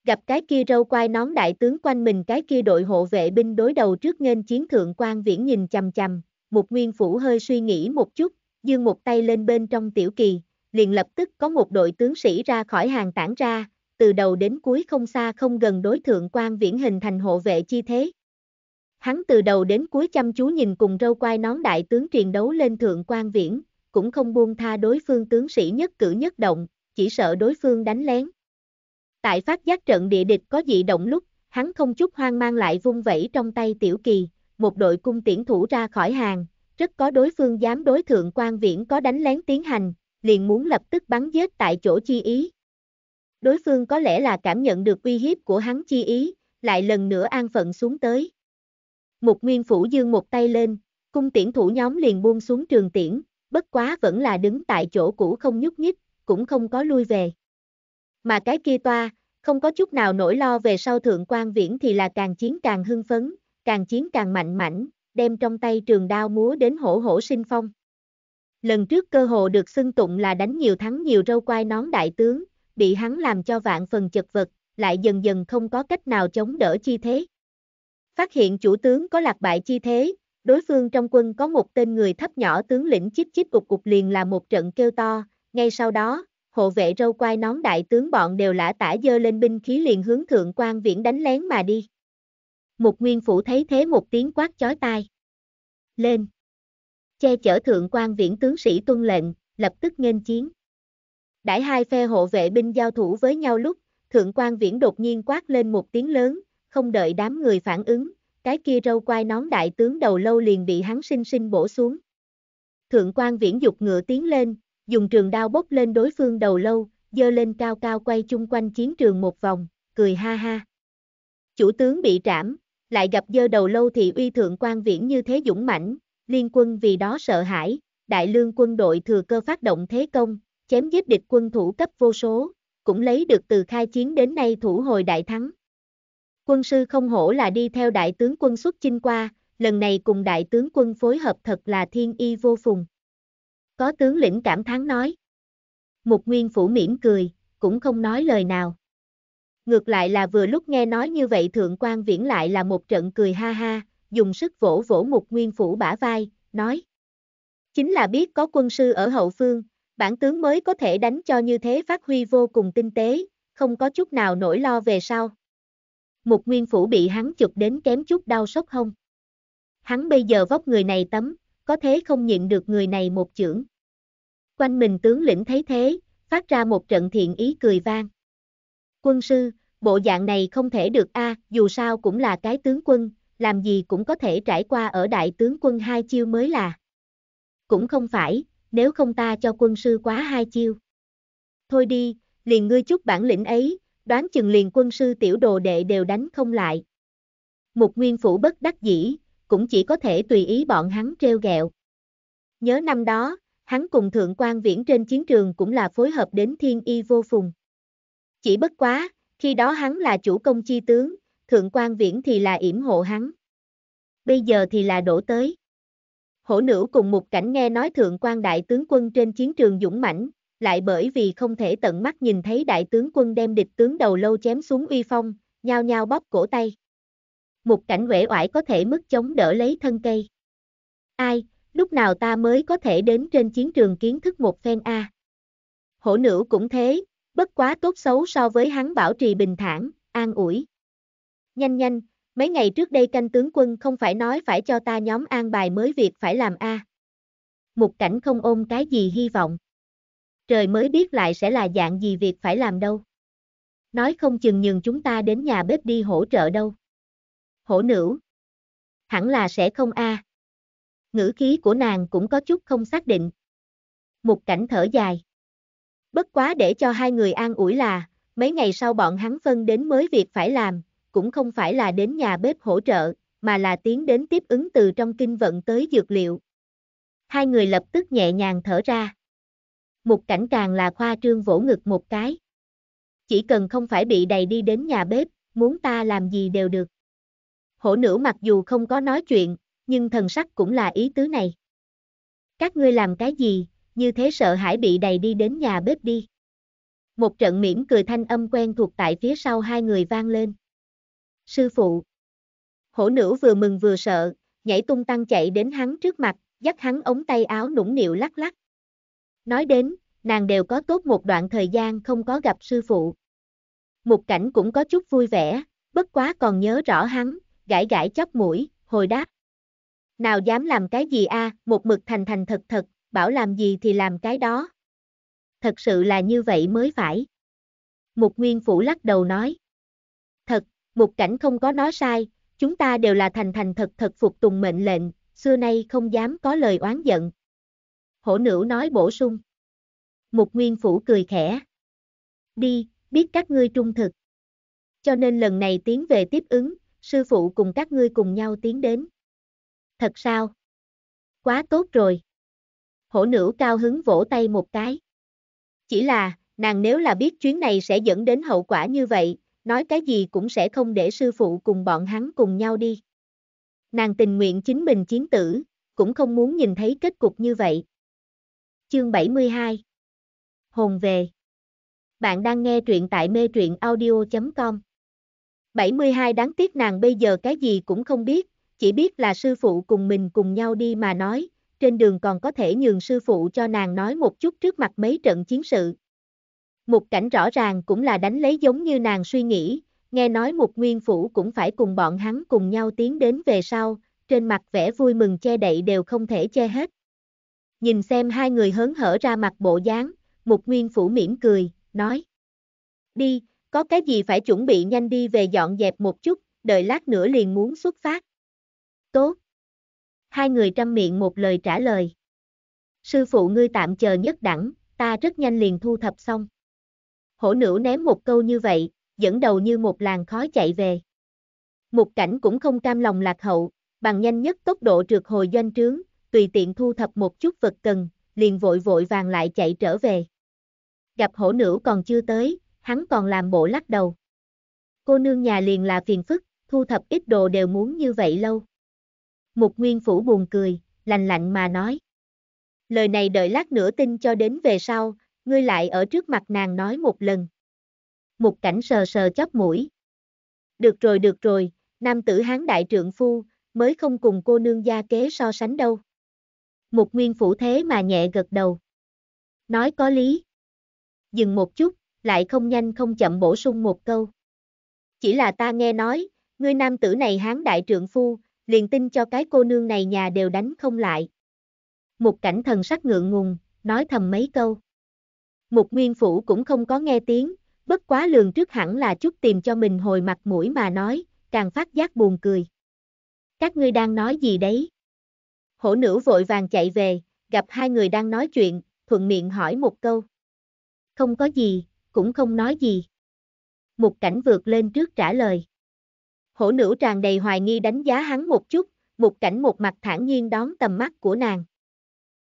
gặp cái kia râu quai nón đại tướng quanh mình cái kia đội hộ vệ binh đối đầu trước nghênh chiến thượng quan viễn nhìn chằm chằm, một nguyên phủ hơi suy nghĩ một chút, dương một tay lên bên trong tiểu kỳ, liền lập tức có một đội tướng sĩ ra khỏi hàng tản ra, từ đầu đến cuối không xa không gần đối thượng quan viễn hình thành hộ vệ chi thế. Hắn từ đầu đến cuối chăm chú nhìn cùng râu quai nón đại tướng truyền đấu lên thượng quan viễn, cũng không buông tha đối phương tướng sĩ nhất cử nhất động, chỉ sợ đối phương đánh lén. Tại phát giác trận địa địch có dị động lúc, hắn không chút hoang mang lại vung vẫy trong tay tiểu kỳ, một đội cung tiễn thủ ra khỏi hàng, rất có đối phương dám đối thượng quan viễn có đánh lén tiến hành, liền muốn lập tức bắn giết tại chỗ chi ý. Đối phương có lẽ là cảm nhận được uy hiếp của hắn chi ý, lại lần nữa an phận xuống tới. Một nguyên phủ dương một tay lên, cung tiễn thủ nhóm liền buông xuống trường tiễn, bất quá vẫn là đứng tại chỗ cũ không nhúc nhích, cũng không có lui về mà cái kia toa, không có chút nào nỗi lo về sau thượng quan viễn thì là càng chiến càng hưng phấn, càng chiến càng mạnh mảnh, đem trong tay trường đao múa đến hổ hổ sinh phong. Lần trước cơ hồ được xưng tụng là đánh nhiều thắng nhiều râu quai nón đại tướng, bị hắn làm cho vạn phần chật vật, lại dần dần không có cách nào chống đỡ chi thế. Phát hiện chủ tướng có lạc bại chi thế, đối phương trong quân có một tên người thấp nhỏ tướng lĩnh chip chip cục cục liền là một trận kêu to, ngay sau đó, hộ vệ râu quai nón đại tướng bọn đều lã tả dơ lên binh khí liền hướng thượng quan viễn đánh lén mà đi. Mục nguyên phủ thấy thế một tiếng quát chói tai. Lên! Che chở thượng quan viễn tướng sĩ tuân lệnh, lập tức nghênh chiến. Đãi hai phe hộ vệ binh giao thủ với nhau lúc, thượng quan viễn đột nhiên quát lên một tiếng lớn, không đợi đám người phản ứng, cái kia râu quai nón đại tướng đầu lâu liền bị hắn sinh sinh bổ xuống. Thượng quan viễn dục ngựa tiến lên, dùng trường đao bốc lên đối phương đầu lâu, dơ lên cao cao quay chung quanh chiến trường một vòng, cười ha ha. Chủ tướng bị trảm, lại gặp dơ đầu lâu thì uy thượng quan viễn như thế dũng mãnh, liên quân vì đó sợ hãi, đại lương quân đội thừa cơ phát động thế công, chém giết địch quân thủ cấp vô số, cũng lấy được từ khai chiến đến nay thủ hồi đại thắng. Quân sư không hổ là đi theo đại tướng quân xuất chinh qua, lần này cùng đại tướng quân phối hợp thật là thiên y vô phùng. Có tướng lĩnh cảm thán nói. Mục Nguyên Phủ mỉm cười, cũng không nói lời nào. Ngược lại là vừa lúc nghe nói như vậy Thượng quan Viễn lại là một trận cười ha ha, dùng sức vỗ vỗ Mục Nguyên Phủ bả vai, nói. Chính là biết có quân sư ở hậu phương, bản tướng mới có thể đánh cho như thế phát huy vô cùng tinh tế, không có chút nào nỗi lo về sau. Mục Nguyên Phủ bị hắn chụp đến kém chút đau sốc không, Hắn bây giờ vóc người này tấm, có thế không nhịn được người này một chưởng. Quanh mình tướng lĩnh thấy thế, phát ra một trận thiện ý cười vang. Quân sư, bộ dạng này không thể được a, à, dù sao cũng là cái tướng quân, làm gì cũng có thể trải qua ở đại tướng quân hai chiêu mới là. Cũng không phải, nếu không ta cho quân sư quá hai chiêu. Thôi đi, liền ngươi chút bản lĩnh ấy, đoán chừng liền quân sư tiểu đồ đệ đều đánh không lại. Mục Nguyên Phủ bất đắc dĩ, cũng chỉ có thể tùy ý bọn hắn treo gẹo. Nhớ năm đó, hắn cùng Thượng quan Viễn trên chiến trường cũng là phối hợp đến thiên y vô phùng. Chỉ bất quá, khi đó hắn là chủ công chi tướng, Thượng quan Viễn thì là yểm hộ hắn. Bây giờ thì là đổ tới. Hổ nữ cùng một cảnh nghe nói Thượng quan đại tướng quân trên chiến trường dũng mãnh, lại bởi vì không thể tận mắt nhìn thấy đại tướng quân đem địch tướng đầu lâu chém xuống uy phong, nhao nhao bóp cổ tay một cảnh uể oải có thể mất chống đỡ lấy thân cây. Ai, lúc nào ta mới có thể đến trên chiến trường kiến thức một phen A. Hổ nữ cũng thế, bất quá tốt xấu so với hắn bảo trì bình thản, an ủi. Nhanh nhanh, mấy ngày trước đây canh tướng quân không phải nói phải cho ta nhóm an bài mới việc phải làm A. Một cảnh không ôm cái gì hy vọng. Trời mới biết lại sẽ là dạng gì việc phải làm đâu. Nói không chừng nhường chúng ta đến nhà bếp đi hỗ trợ đâu hổ nữ. Hẳn là sẽ không a. À. Ngữ khí của nàng cũng có chút không xác định. Một cảnh thở dài. Bất quá để cho hai người an ủi là, mấy ngày sau bọn hắn phân đến mới việc phải làm, cũng không phải là đến nhà bếp hỗ trợ, mà là tiến đến tiếp ứng từ trong kinh vận tới dược liệu. Hai người lập tức nhẹ nhàng thở ra. Một cảnh càng là khoa trương vỗ ngực một cái. Chỉ cần không phải bị đầy đi đến nhà bếp, muốn ta làm gì đều được hổ nữ mặc dù không có nói chuyện, nhưng thần sắc cũng là ý tứ này. Các ngươi làm cái gì, như thế sợ hãi bị đầy đi đến nhà bếp đi. Một trận mỉm cười thanh âm quen thuộc tại phía sau hai người vang lên. Sư phụ. Hổ nữ vừa mừng vừa sợ, nhảy tung tăng chạy đến hắn trước mặt, dắt hắn ống tay áo nũng nịu lắc lắc. Nói đến, nàng đều có tốt một đoạn thời gian không có gặp sư phụ. Một cảnh cũng có chút vui vẻ, bất quá còn nhớ rõ hắn, gãi gãi chóp mũi, hồi đáp. Nào dám làm cái gì a, à? một mực thành thành thật thật, bảo làm gì thì làm cái đó. Thật sự là như vậy mới phải. Mục Nguyên Phủ lắc đầu nói. Thật, Mục Cảnh không có nói sai, chúng ta đều là thành thành thật thật phục tùng mệnh lệnh, xưa nay không dám có lời oán giận. Hổ nữ nói bổ sung. Mục Nguyên Phủ cười khẽ. Đi, biết các ngươi trung thực. Cho nên lần này tiến về tiếp ứng, sư phụ cùng các ngươi cùng nhau tiến đến. Thật sao? Quá tốt rồi. Hổ nữ cao hứng vỗ tay một cái. Chỉ là, nàng nếu là biết chuyến này sẽ dẫn đến hậu quả như vậy, nói cái gì cũng sẽ không để sư phụ cùng bọn hắn cùng nhau đi. Nàng tình nguyện chính mình chiến tử, cũng không muốn nhìn thấy kết cục như vậy. Chương 72 Hồn về Bạn đang nghe truyện tại mê truyện audio.com 72 đáng tiếc nàng bây giờ cái gì cũng không biết, chỉ biết là sư phụ cùng mình cùng nhau đi mà nói, trên đường còn có thể nhường sư phụ cho nàng nói một chút trước mặt mấy trận chiến sự. Một cảnh rõ ràng cũng là đánh lấy giống như nàng suy nghĩ, nghe nói một nguyên phủ cũng phải cùng bọn hắn cùng nhau tiến đến về sau, trên mặt vẻ vui mừng che đậy đều không thể che hết. Nhìn xem hai người hớn hở ra mặt bộ dáng, một nguyên phủ mỉm cười, nói. Đi, có cái gì phải chuẩn bị nhanh đi về dọn dẹp một chút, đợi lát nữa liền muốn xuất phát. Tốt. Hai người trăm miệng một lời trả lời. Sư phụ ngươi tạm chờ nhất đẳng, ta rất nhanh liền thu thập xong. Hổ nữ ném một câu như vậy, dẫn đầu như một làn khói chạy về. Mục cảnh cũng không cam lòng lạc hậu, bằng nhanh nhất tốc độ trượt hồi doanh trướng, tùy tiện thu thập một chút vật cần, liền vội vội vàng lại chạy trở về. Gặp hổ nữ còn chưa tới, hắn còn làm bộ lắc đầu. Cô nương nhà liền là phiền phức, thu thập ít đồ đều muốn như vậy lâu. Mục Nguyên Phủ buồn cười, lành lạnh mà nói. Lời này đợi lát nữa tin cho đến về sau, ngươi lại ở trước mặt nàng nói một lần. Mục cảnh sờ sờ chóp mũi. Được rồi được rồi, nam tử hán đại trượng phu, mới không cùng cô nương gia kế so sánh đâu. Mục Nguyên Phủ thế mà nhẹ gật đầu. Nói có lý. Dừng một chút, lại không nhanh không chậm bổ sung một câu. Chỉ là ta nghe nói, người nam tử này hán đại trượng phu, liền tin cho cái cô nương này nhà đều đánh không lại. Một cảnh thần sắc ngượng ngùng, nói thầm mấy câu. Một nguyên phủ cũng không có nghe tiếng, bất quá lường trước hẳn là chút tìm cho mình hồi mặt mũi mà nói, càng phát giác buồn cười. Các ngươi đang nói gì đấy? Hổ nữ vội vàng chạy về, gặp hai người đang nói chuyện, thuận miệng hỏi một câu. Không có gì, cũng không nói gì. Một cảnh vượt lên trước trả lời. Hổ nữ tràn đầy hoài nghi đánh giá hắn một chút, một cảnh một mặt thản nhiên đón tầm mắt của nàng.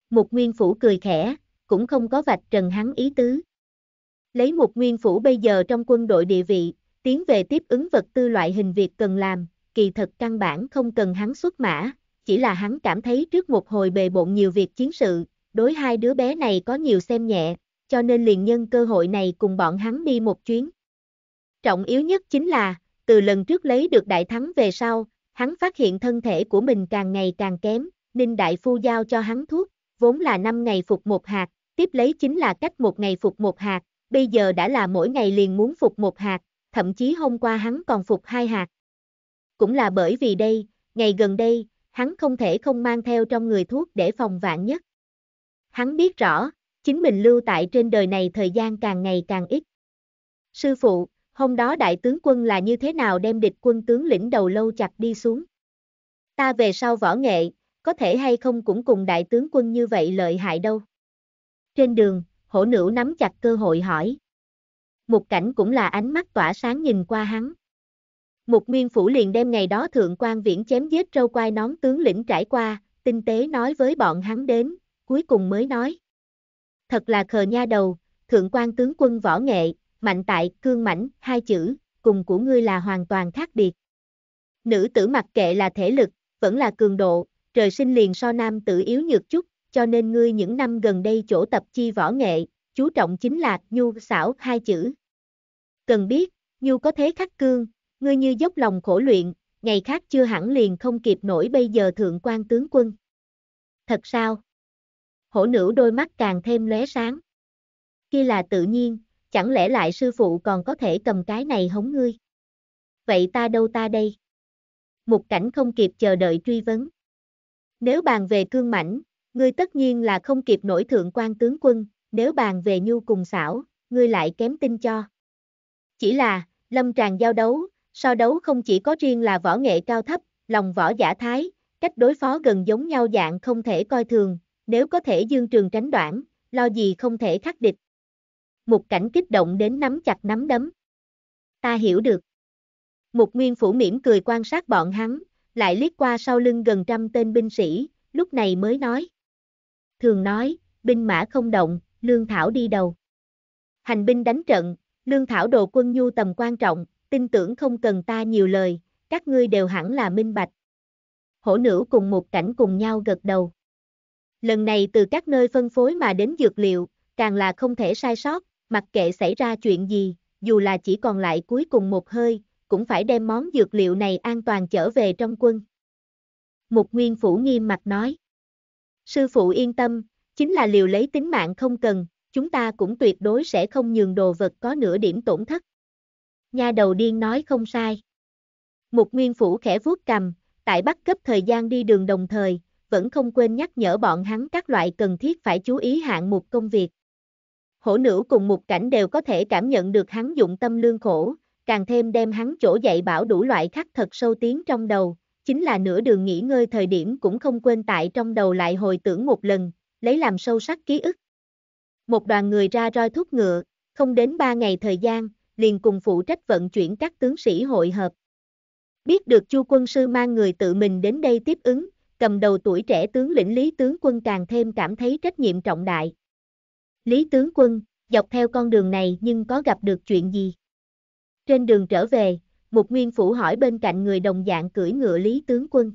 Một nguyên phủ cười khẽ, cũng không có vạch trần hắn ý tứ. Lấy một nguyên phủ bây giờ trong quân đội địa vị, tiến về tiếp ứng vật tư loại hình việc cần làm, kỳ thật căn bản không cần hắn xuất mã, chỉ là hắn cảm thấy trước một hồi bề bộn nhiều việc chiến sự, đối hai đứa bé này có nhiều xem nhẹ, cho nên liền nhân cơ hội này cùng bọn hắn đi một chuyến. Trọng yếu nhất chính là, từ lần trước lấy được đại thắng về sau, hắn phát hiện thân thể của mình càng ngày càng kém, Ninh Đại Phu giao cho hắn thuốc, vốn là 5 ngày phục một hạt, tiếp lấy chính là cách một ngày phục một hạt, bây giờ đã là mỗi ngày liền muốn phục một hạt, thậm chí hôm qua hắn còn phục hai hạt. Cũng là bởi vì đây, ngày gần đây, hắn không thể không mang theo trong người thuốc để phòng vạn nhất. Hắn biết rõ, chính mình lưu tại trên đời này thời gian càng ngày càng ít. Sư phụ, hôm đó đại tướng quân là như thế nào đem địch quân tướng lĩnh đầu lâu chặt đi xuống? Ta về sau võ nghệ, có thể hay không cũng cùng đại tướng quân như vậy lợi hại đâu. Trên đường, hổ nữ nắm chặt cơ hội hỏi. một cảnh cũng là ánh mắt tỏa sáng nhìn qua hắn. một miên Phủ liền đem ngày đó Thượng quan Viễn chém giết trâu quai nón tướng lĩnh trải qua, tinh tế nói với bọn hắn đến, cuối cùng mới nói thật là khờ nha đầu, thượng quan tướng quân võ nghệ, mạnh tại, cương mảnh hai chữ, cùng của ngươi là hoàn toàn khác biệt. Nữ tử mặc kệ là thể lực, vẫn là cường độ, trời sinh liền so nam tử yếu nhược chút, cho nên ngươi những năm gần đây chỗ tập chi võ nghệ, chú trọng chính là nhu xảo hai chữ. Cần biết, nhu có thế khắc cương, ngươi như dốc lòng khổ luyện, ngày khác chưa hẳn liền không kịp nổi bây giờ thượng quan tướng quân. Thật sao? hổ nữ đôi mắt càng thêm lóe sáng. Khi là tự nhiên, chẳng lẽ lại sư phụ còn có thể cầm cái này hống ngươi? Vậy ta đâu ta đây? Mục cảnh không kịp chờ đợi truy vấn. Nếu bàn về cương mảnh, ngươi tất nhiên là không kịp nổi thượng quan tướng quân, nếu bàn về nhu cùng xảo, ngươi lại kém tin cho. Chỉ là, lâm tràng giao đấu, so đấu không chỉ có riêng là võ nghệ cao thấp, lòng võ giả thái, cách đối phó gần giống nhau dạng không thể coi thường, nếu có thể dương trường tránh đoạn, lo gì không thể khắc địch. Một cảnh kích động đến nắm chặt nắm đấm. Ta hiểu được. Một nguyên phủ mỉm cười quan sát bọn hắn, lại liếc qua sau lưng gần trăm tên binh sĩ, lúc này mới nói. Thường nói, binh mã không động, lương thảo đi đầu. Hành binh đánh trận, lương thảo đồ quân nhu tầm quan trọng, tin tưởng không cần ta nhiều lời, các ngươi đều hẳn là minh bạch. Hổ nữ cùng một cảnh cùng nhau gật đầu. Lần này từ các nơi phân phối mà đến dược liệu, càng là không thể sai sót, mặc kệ xảy ra chuyện gì, dù là chỉ còn lại cuối cùng một hơi, cũng phải đem món dược liệu này an toàn trở về trong quân. Mục Nguyên Phủ nghiêm mặt nói. Sư phụ yên tâm, chính là liều lấy tính mạng không cần, chúng ta cũng tuyệt đối sẽ không nhường đồ vật có nửa điểm tổn thất. Nha đầu điên nói không sai. Mục Nguyên Phủ khẽ vuốt cầm, tại bắt cấp thời gian đi đường đồng thời, vẫn không quên nhắc nhở bọn hắn các loại cần thiết phải chú ý hạng mục công việc. Hổ nữ cùng một cảnh đều có thể cảm nhận được hắn dụng tâm lương khổ, càng thêm đem hắn chỗ dạy bảo đủ loại khắc thật sâu tiếng trong đầu, chính là nửa đường nghỉ ngơi thời điểm cũng không quên tại trong đầu lại hồi tưởng một lần, lấy làm sâu sắc ký ức. Một đoàn người ra roi thúc ngựa, không đến ba ngày thời gian, liền cùng phụ trách vận chuyển các tướng sĩ hội hợp. Biết được Chu quân sư mang người tự mình đến đây tiếp ứng, cầm đầu tuổi trẻ tướng lĩnh Lý Tướng Quân càng thêm cảm thấy trách nhiệm trọng đại. Lý Tướng Quân, dọc theo con đường này nhưng có gặp được chuyện gì? Trên đường trở về, một Nguyên Phủ hỏi bên cạnh người đồng dạng cưỡi ngựa Lý Tướng Quân.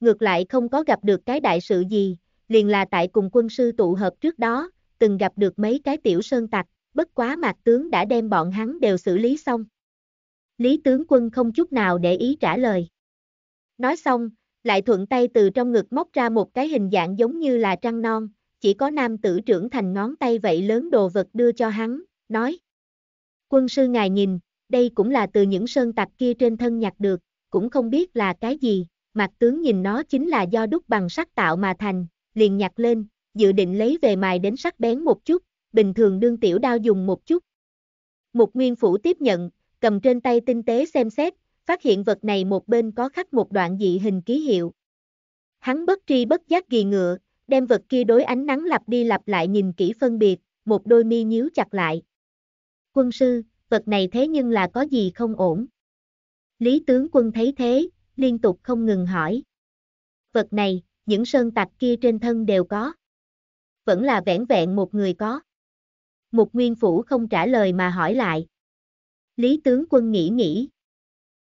Ngược lại không có gặp được cái đại sự gì, liền là tại cùng quân sư tụ hợp trước đó, từng gặp được mấy cái tiểu sơn tặc, bất quá mạc tướng đã đem bọn hắn đều xử lý xong. Lý tướng quân không chút nào để ý trả lời. Nói xong, lại thuận tay từ trong ngực móc ra một cái hình dạng giống như là trăng non, chỉ có nam tử trưởng thành ngón tay vậy lớn đồ vật đưa cho hắn, nói. Quân sư ngài nhìn, đây cũng là từ những sơn tặc kia trên thân nhặt được, cũng không biết là cái gì, mặt tướng nhìn nó chính là do đúc bằng sắt tạo mà thành, liền nhặt lên, dự định lấy về mài đến sắc bén một chút, bình thường đương tiểu đao dùng một chút. Mục Nguyên Phủ tiếp nhận, cầm trên tay tinh tế xem xét, phát hiện vật này một bên có khắc một đoạn dị hình ký hiệu. Hắn bất tri bất giác ghi ngựa, đem vật kia đối ánh nắng lặp đi lặp lại nhìn kỹ phân biệt, một đôi mi nhíu chặt lại. Quân sư, vật này thế nhưng là có gì không ổn. Lý tướng quân thấy thế, liên tục không ngừng hỏi. Vật này, những sơn tạc kia trên thân đều có. Vẫn là vẻn vẹn một người có. Mục Nguyên Phủ không trả lời mà hỏi lại. Lý tướng quân nghĩ nghĩ,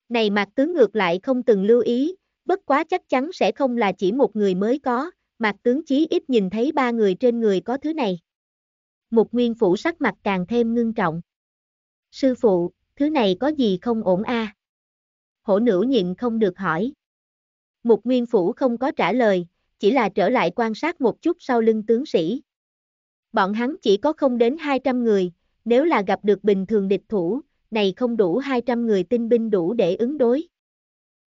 này Mạc Tướng ngược lại không từng lưu ý, bất quá chắc chắn sẽ không là chỉ một người mới có, Mạc Tướng chí ít nhìn thấy ba người trên người có thứ này. một Nguyên Phủ sắc mặt càng thêm ngưng trọng. Sư phụ, thứ này có gì không ổn a? À? Hổ nữ nhịn không được hỏi. một Nguyên Phủ không có trả lời, chỉ là trở lại quan sát một chút sau lưng tướng sĩ. Bọn hắn chỉ có không đến 200 người, nếu là gặp được bình thường địch thủ, này không đủ 200 người tinh binh đủ để ứng đối.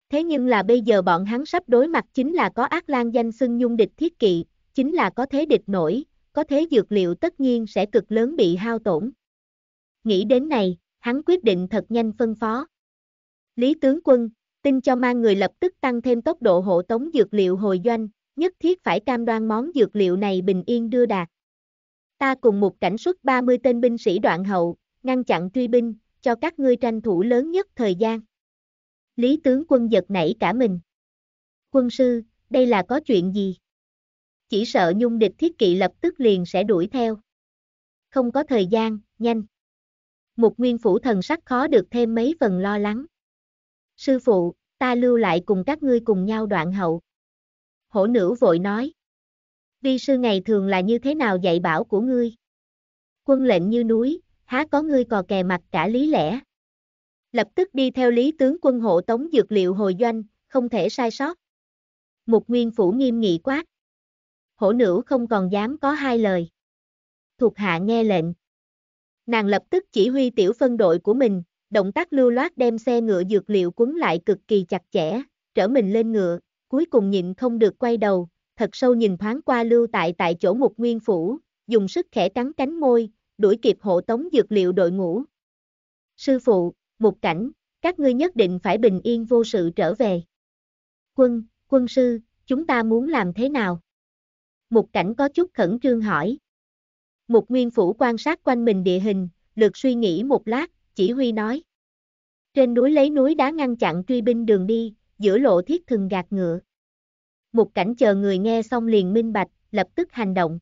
Thế nhưng là bây giờ bọn hắn sắp đối mặt chính là có ác lan danh xưng nhung địch thiết kỵ, chính là có thế địch nổi, có thế dược liệu tất nhiên sẽ cực lớn bị hao tổn. Nghĩ đến này, hắn quyết định thật nhanh phân phó. Lý tướng quân, tin cho mang người lập tức tăng thêm tốc độ hộ tống dược liệu hồi doanh, nhất thiết phải cam đoan món dược liệu này bình yên đưa đạt. Ta cùng một cảnh suất 30 tên binh sĩ đoạn hậu, ngăn chặn truy binh, cho các ngươi tranh thủ lớn nhất thời gian. Lý tướng quân giật nảy cả mình. Quân sư, đây là có chuyện gì? Chỉ sợ nhung địch thiết kỵ lập tức liền sẽ đuổi theo. Không có thời gian, nhanh. Một nguyên phủ thần sắc khó được thêm mấy phần lo lắng. Sư phụ, ta lưu lại cùng các ngươi cùng nhau đoạn hậu. Hổ nữ vội nói. Vi sư ngày thường là như thế nào dạy bảo của ngươi? Quân lệnh như núi, há có ngươi cò kè mặt cả lý lẽ. Lập tức đi theo lý tướng quân hộ tống dược liệu hồi doanh, không thể sai sót. Mục nguyên phủ nghiêm nghị quát. Hổ nữ không còn dám có hai lời. Thuộc hạ nghe lệnh. Nàng lập tức chỉ huy tiểu phân đội của mình, động tác lưu loát đem xe ngựa dược liệu cuốn lại cực kỳ chặt chẽ, trở mình lên ngựa, cuối cùng nhịn không được quay đầu, thật sâu nhìn thoáng qua lưu tại tại chỗ mục nguyên phủ, dùng sức khẽ cắn cánh môi, đuổi kịp hộ tống dược liệu đội ngũ. Sư phụ, mục cảnh, các ngươi nhất định phải bình yên vô sự trở về. Quân, quân sư, chúng ta muốn làm thế nào? mục cảnh có chút khẩn trương hỏi. mục nguyên phủ quan sát quanh mình địa hình, lượt suy nghĩ một lát, chỉ huy nói. Trên núi lấy núi đá ngăn chặn truy binh đường đi, giữa lộ thiết thừng gạt ngựa. mục cảnh chờ người nghe xong liền minh bạch, lập tức hành động.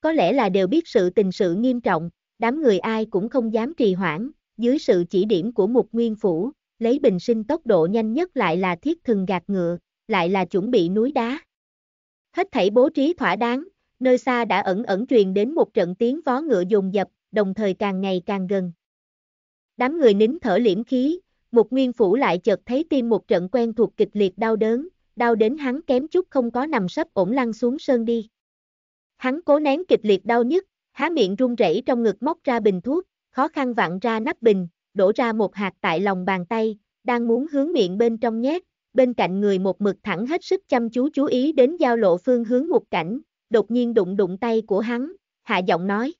Có lẽ là đều biết sự tình sự nghiêm trọng, đám người ai cũng không dám trì hoãn, dưới sự chỉ điểm của một nguyên phủ, lấy bình sinh tốc độ nhanh nhất lại là thiết thừng gạt ngựa, lại là chuẩn bị núi đá. Hết thảy bố trí thỏa đáng, nơi xa đã ẩn ẩn truyền đến một trận tiếng vó ngựa dồn dập, đồng thời càng ngày càng gần. Đám người nín thở liễm khí, một nguyên phủ lại chợt thấy tim một trận quen thuộc kịch liệt đau đớn, đau đến hắn kém chút không có nằm sấp ổn lăn xuống sơn đi. Hắn cố nén kịch liệt đau nhức, há miệng run rẩy trong ngực móc ra bình thuốc, khó khăn vặn ra nắp bình, đổ ra một hạt tại lòng bàn tay, đang muốn hướng miệng bên trong nhét, bên cạnh người một mực thẳng hết sức chăm chú chú ý đến giao lộ phương hướng một cảnh, đột nhiên đụng đụng tay của hắn, hạ giọng nói.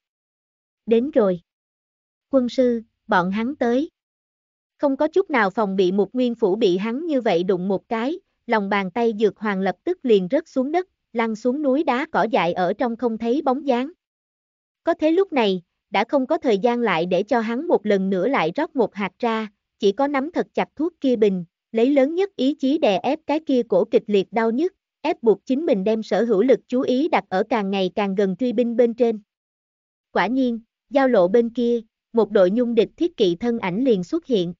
Đến rồi. Quân sư, bọn hắn tới. Không có chút nào phòng bị một nguyên phủ bị hắn như vậy đụng một cái, lòng bàn tay dược hoàng lập tức liền rớt xuống đất, lăn xuống núi đá cỏ dại ở trong không thấy bóng dáng. Có thế lúc này, đã không có thời gian lại để cho hắn một lần nữa lại rót một hạt ra, chỉ có nắm thật chặt thuốc kia bình, lấy lớn nhất ý chí đè ép cái kia cổ kịch liệt đau nhất, ép buộc chính mình đem sở hữu lực chú ý đặt ở càng ngày càng gần truy binh bên trên. Quả nhiên, giao lộ bên kia, một đội nhung địch thiết kỵ thân ảnh liền xuất hiện.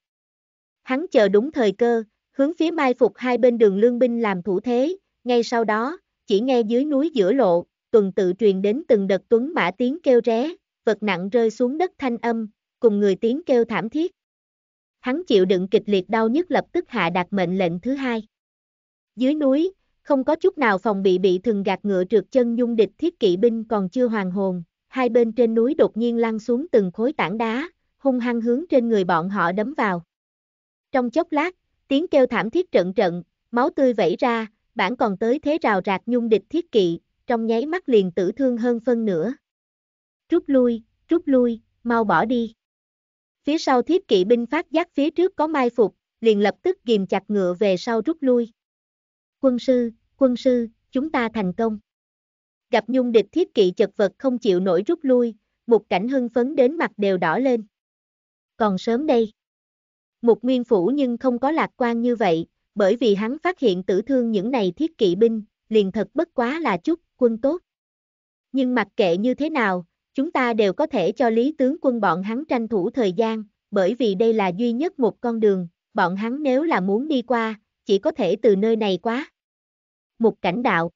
Hắn chờ đúng thời cơ, hướng phía mai phục hai bên đường lương binh làm thủ thế, ngay sau đó, chỉ nghe dưới núi giữa lộ, tuần tự truyền đến từng đợt tuấn mã tiếng kêu ré, vật nặng rơi xuống đất thanh âm, cùng người tiếng kêu thảm thiết. Hắn chịu đựng kịch liệt đau nhất lập tức hạ đạt mệnh lệnh thứ hai. Dưới núi, không có chút nào phòng bị bị thường gạt ngựa trượt chân dung địch thiết kỵ binh còn chưa hoàn hồn, hai bên trên núi đột nhiên lăn xuống từng khối tảng đá, hung hăng hướng trên người bọn họ đấm vào. Trong chốc lát, tiếng kêu thảm thiết trận trận, máu tươi vẩy ra, bản còn tới thế rào rạc nhung địch thiết kỵ, trong nháy mắt liền tử thương hơn phân nửa. Rút lui, rút lui, mau bỏ đi. Phía sau thiết kỵ binh phát giác phía trước có mai phục, liền lập tức ghìm chặt ngựa về sau rút lui. Quân sư, quân sư, chúng ta thành công. Gặp nhung địch thiết kỵ chật vật không chịu nổi rút lui, một cảnh hưng phấn đến mặt đều đỏ lên. Còn sớm đây. Mục nguyên phủ nhưng không có lạc quan như vậy, bởi vì hắn phát hiện tử thương những này thiết kỵ binh, liền thật bất quá là chút quân tốt. Nhưng mặc kệ như thế nào, chúng ta đều có thể cho lý tướng quân bọn hắn tranh thủ thời gian, bởi vì đây là duy nhất một con đường, bọn hắn nếu là muốn đi qua, chỉ có thể từ nơi này quá. Một cảnh đạo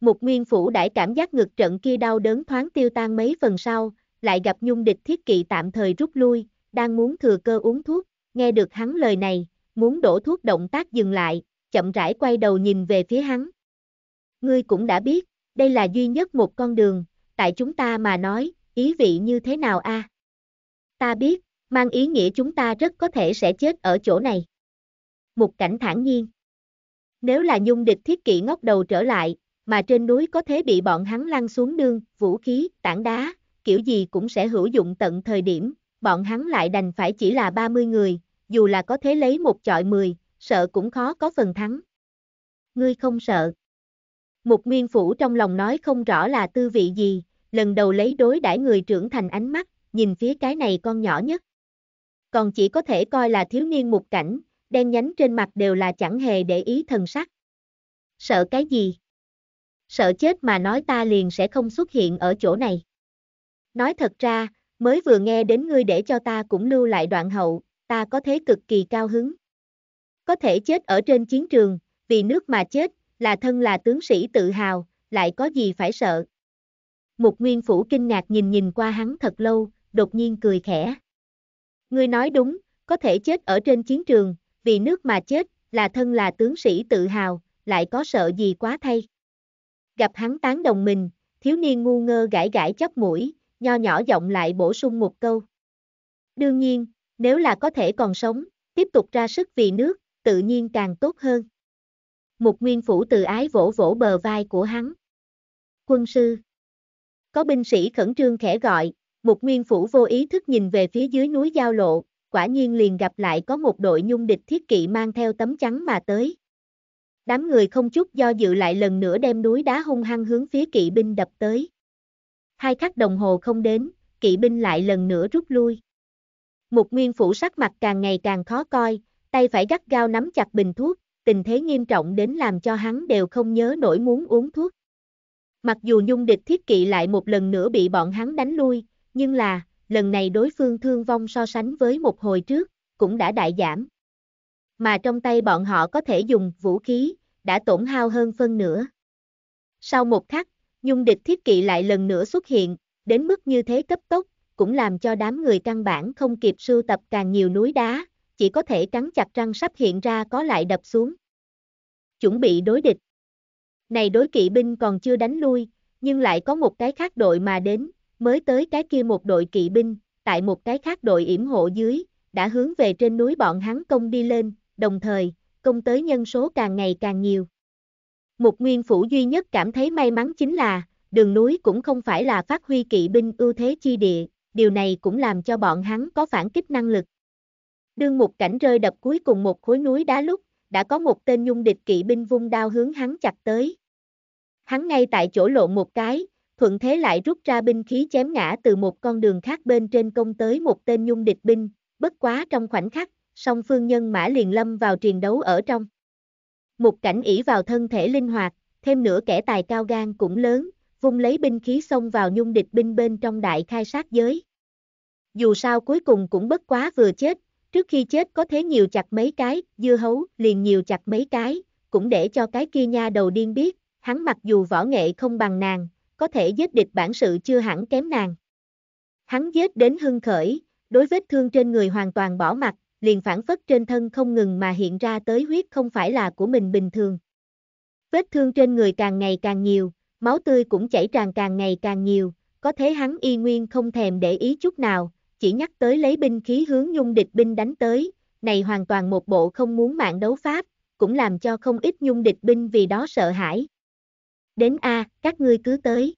Một nguyên phủ đãi cảm giác ngực trận kia đau đớn thoáng tiêu tan mấy phần sau, lại gặp nhung địch thiết kỵ tạm thời rút lui, đang muốn thừa cơ uống thuốc, nghe được hắn lời này, muốn đổ thuốc động tác dừng lại, chậm rãi quay đầu nhìn về phía hắn. Ngươi cũng đã biết, đây là duy nhất một con đường, tại chúng ta mà nói, ý vị như thế nào a? Ta biết, mang ý nghĩa chúng ta rất có thể sẽ chết ở chỗ này. Một cảnh thản nhiên. Nếu là nhung địch thiết kỵ ngóc đầu trở lại, mà trên núi có thế bị bọn hắn lăn xuống nương, vũ khí, tảng đá, kiểu gì cũng sẽ hữu dụng tận thời điểm, bọn hắn lại đành phải chỉ là 30 người, dù là có thế lấy một chọi mười, sợ cũng khó có phần thắng. Ngươi không sợ. Mục Nguyên Phủ trong lòng nói không rõ là tư vị gì, lần đầu lấy đối đãi người trưởng thành ánh mắt, nhìn phía cái này con nhỏ nhất. Còn chỉ có thể coi là thiếu niên một cảnh, đen nhánh trên mặt đều là chẳng hề để ý thần sắc. Sợ cái gì? Sợ chết mà nói ta liền sẽ không xuất hiện ở chỗ này. Nói thật ra, mới vừa nghe đến ngươi để cho ta cũng lưu lại đoạn hậu, ta có thế cực kỳ cao hứng. Có thể chết ở trên chiến trường, vì nước mà chết, là thân là tướng sĩ tự hào, lại có gì phải sợ. Mục Nguyên Phủ kinh ngạc nhìn nhìn qua hắn thật lâu, đột nhiên cười khẽ. Ngươi nói đúng, có thể chết ở trên chiến trường, vì nước mà chết, là thân là tướng sĩ tự hào, lại có sợ gì quá thay. Gặp hắn tán đồng mình, thiếu niên ngu ngơ gãi gãi chóp mũi, nho nhỏ giọng lại bổ sung một câu. Đương nhiên, nếu là có thể còn sống, tiếp tục ra sức vì nước, tự nhiên càng tốt hơn. Mục Nguyên Phủ từ ái vỗ vỗ bờ vai của hắn. Quân sư. Có binh sĩ khẩn trương khẽ gọi, Mục Nguyên Phủ vô ý thức nhìn về phía dưới núi giao lộ, quả nhiên liền gặp lại có một đội nhung địch thiết kỵ mang theo tấm chắn mà tới. Đám người không chút do dự lại lần nữa đem núi đá hung hăng hướng phía kỵ binh đập tới. Hai khắc đồng hồ không đến, kỵ binh lại lần nữa rút lui. Một nguyên phủ sắc mặt càng ngày càng khó coi, tay phải gắt gao nắm chặt bình thuốc, tình thế nghiêm trọng đến làm cho hắn đều không nhớ nổi muốn uống thuốc. Mặc dù nhung địch thiết kỵ lại một lần nữa bị bọn hắn đánh lui, nhưng là, lần này đối phương thương vong so sánh với một hồi trước, cũng đã đại giảm. Mà trong tay bọn họ có thể dùng vũ khí, đã tổn hao hơn phân nữa. Sau một khắc, nhung địch thiết kỵ lại lần nữa xuất hiện, đến mức như thế cấp tốc, cũng làm cho đám người căn bản không kịp sưu tập càng nhiều núi đá, chỉ có thể cắn chặt răng sắp hiện ra có lại đập xuống. Chuẩn bị đối địch. Này đối kỵ binh còn chưa đánh lui, nhưng lại có một cái khác đội mà đến, mới tới cái kia một đội kỵ binh, tại một cái khác đội yểm hộ dưới, đã hướng về trên núi bọn hắn công đi lên, đồng thời, công tới nhân số càng ngày càng nhiều. Một nguyên phủ duy nhất cảm thấy may mắn chính là, đường núi cũng không phải là phát huy kỵ binh ưu thế chi địa, điều này cũng làm cho bọn hắn có phản kích năng lực. Đương một cảnh rơi đập cuối cùng một khối núi đá lúc, đã có một tên nhung địch kỵ binh vung đao hướng hắn chặt tới. Hắn ngay tại chỗ lộ một cái, thuận thế lại rút ra binh khí chém ngã từ một con đường khác bên trên công tới một tên nhung địch binh, bất quá trong khoảnh khắc, song phương nhân mã liền lâm vào triền đấu ở trong. Một cảnh ỷ vào thân thể linh hoạt, thêm nữa kẻ tài cao gan cũng lớn, vung lấy binh khí xông vào nhung địch binh bên trong đại khai sát giới dù sao cuối cùng cũng bất quá vừa chết, trước khi chết có thế nhiều chặt mấy cái, dưa hấu liền nhiều chặt mấy cái, cũng để cho cái kia nha đầu điên biết, hắn mặc dù võ nghệ không bằng nàng, có thể giết địch bản sự chưa hẳn kém nàng. Hắn giết đến hưng khởi, đối vết thương trên người hoàn toàn bỏ mặt, liền phản phất trên thân không ngừng mà hiện ra tới huyết không phải là của mình bình thường. Vết thương trên người càng ngày càng nhiều, máu tươi cũng chảy tràn càng ngày càng nhiều, có thế hắn y nguyên không thèm để ý chút nào, chỉ nhắc tới lấy binh khí hướng nhung địch binh đánh tới, này hoàn toàn một bộ không muốn mạng đấu pháp, cũng làm cho không ít nhung địch binh vì đó sợ hãi. Đến A, các ngươi cứ tới.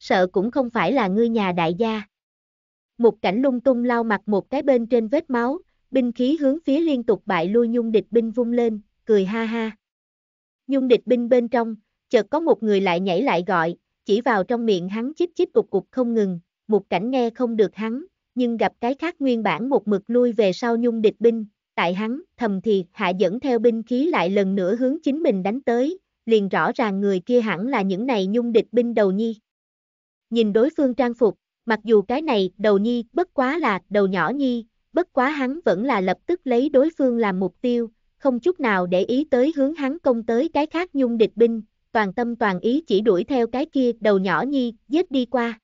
Sợ cũng không phải là ngươi nhà đại gia. Một cảnh lung tung lau mặt một cái bên trên vết máu, binh khí hướng phía liên tục bại lui nhung địch binh vung lên, cười ha ha. Nhung địch binh bên trong, chợt có một người lại nhảy lại gọi, chỉ vào trong miệng hắn chích chích cục cục không ngừng, một cảnh nghe không được hắn, nhưng gặp cái khác nguyên bản một mực lui về sau nhung địch binh, tại hắn, thầm thì hạ dẫn theo binh khí lại lần nữa hướng chính mình đánh tới, liền rõ ràng người kia hẳn là những này nhung địch binh đầu nhi. Nhìn đối phương trang phục, mặc dù cái này đầu nhi bất quá là đầu nhỏ nhi, bất quá hắn vẫn là lập tức lấy đối phương làm mục tiêu, không chút nào để ý tới hướng hắn công tới cái khác nhung địch binh, toàn tâm toàn ý chỉ đuổi theo cái kia đầu nhỏ nhi, giết đi qua.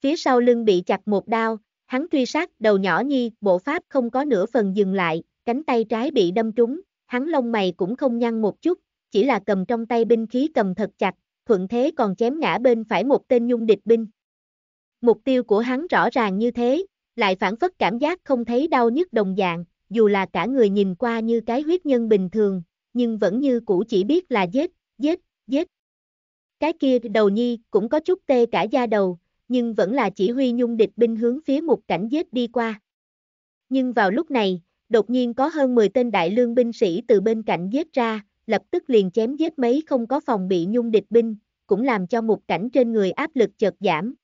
Phía sau lưng bị chặt một đao, Hắn truy sát đầu nhỏ nhi, bộ pháp không có nửa phần dừng lại, cánh tay trái bị đâm trúng, hắn lông mày cũng không nhăn một chút, chỉ là cầm trong tay binh khí cầm thật chặt, thuận thế còn chém ngã bên phải một tên nhung địch binh. Mục tiêu của hắn rõ ràng như thế, lại phản phất cảm giác không thấy đau nhức đồng dạng, dù là cả người nhìn qua như cái huyết nhân bình thường, nhưng vẫn như cũ chỉ biết là giết, giết, giết. Cái kia đầu nhi cũng có chút tê cả da đầu, nhưng vẫn là chỉ huy nhung địch binh hướng phía một cảnh giết đi qua. Nhưng vào lúc này, đột nhiên có hơn 10 tên đại lương binh sĩ từ bên cạnh giết ra, lập tức liền chém giết mấy không có phòng bị nhung địch binh, cũng làm cho một cảnh trên người áp lực chợt giảm.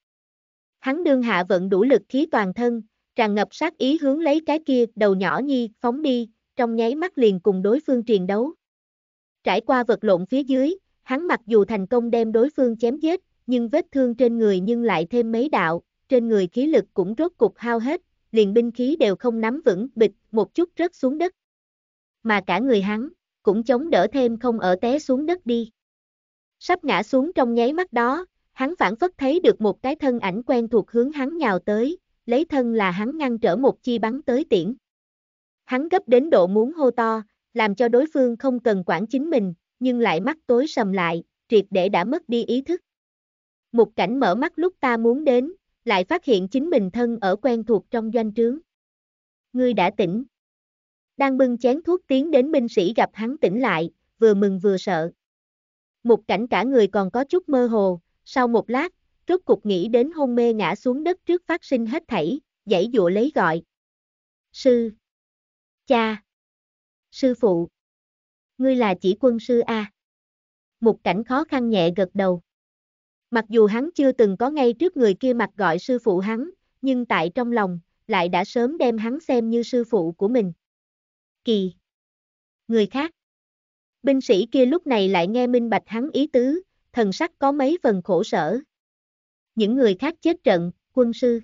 Hắn đương hạ vận đủ lực khí toàn thân, tràn ngập sát ý hướng lấy cái kia đầu nhỏ nhi phóng đi, trong nháy mắt liền cùng đối phương triền đấu. Trải qua vật lộn phía dưới, hắn mặc dù thành công đem đối phương chém giết, nhưng vết thương trên người nhưng lại thêm mấy đạo, trên người khí lực cũng rốt cục hao hết, liền binh khí đều không nắm vững, bịch, một chút rớt xuống đất. Mà cả người hắn, cũng chống đỡ thêm không ở té xuống đất đi. Sắp ngã xuống trong nháy mắt đó, hắn phản phất thấy được một cái thân ảnh quen thuộc hướng hắn nhào tới, lấy thân là hắn ngăn trở một chi bắn tới tiễn. Hắn gấp đến độ muốn hô to, làm cho đối phương không cần quản chính mình, nhưng lại mắt tối sầm lại, triệt để đã mất đi ý thức. Một cảnh mở mắt lúc ta muốn đến, lại phát hiện chính mình thân ở quen thuộc trong doanh trướng. Ngươi đã tỉnh. Đang bưng chén thuốc tiến đến binh sĩ gặp hắn tỉnh lại, vừa mừng vừa sợ. Một cảnh cả người còn có chút mơ hồ, sau một lát, rốt cục nghĩ đến hôn mê ngã xuống đất trước phát sinh hết thảy, dãy dụa lấy gọi. Sư. Cha. Sư phụ. Ngươi là chỉ quân sư A. Một cảnh khó khăn nhẹ gật đầu. Mặc dù hắn chưa từng có ngay trước người kia mặt gọi sư phụ hắn, nhưng tại trong lòng, lại đã sớm đem hắn xem như sư phụ của mình. Kỳ. Người khác. Binh sĩ kia lúc này lại nghe minh bạch hắn ý tứ, thần sắc có mấy phần khổ sở. Những người khác chết trận, quân sư.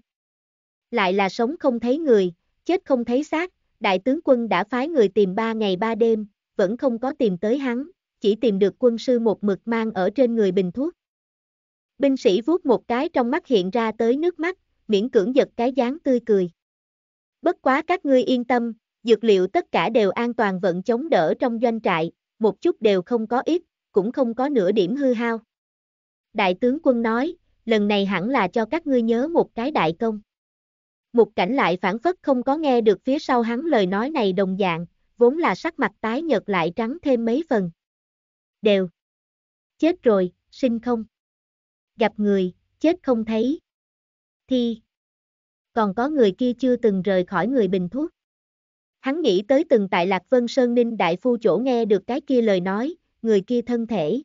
Lại là sống không thấy người, chết không thấy xác, đại tướng quân đã phái người tìm ba ngày ba đêm, vẫn không có tìm tới hắn, chỉ tìm được quân sư một mực mang ở trên người bình thuốc. Binh sĩ vuốt một cái trong mắt hiện ra tới nước mắt, miễn cưỡng giật cái dáng tươi cười. Bất quá các ngươi yên tâm, dược liệu tất cả đều an toàn vận chống đỡ trong doanh trại, một chút đều không có ít, cũng không có nửa điểm hư hao. Đại tướng quân nói, lần này hẳn là cho các ngươi nhớ một cái đại công. Mục cảnh lại phản phất không có nghe được phía sau hắn lời nói này đồng dạng, vốn là sắc mặt tái nhợt lại trắng thêm mấy phần. Đều. Chết rồi, sinh không gặp người, chết không thấy. Thi. Còn có người kia chưa từng rời khỏi người bình thuốc. Hắn nghĩ tới từng tại Lạc Vân Sơn Ninh Đại Phu chỗ nghe được cái kia lời nói, người kia thân thể.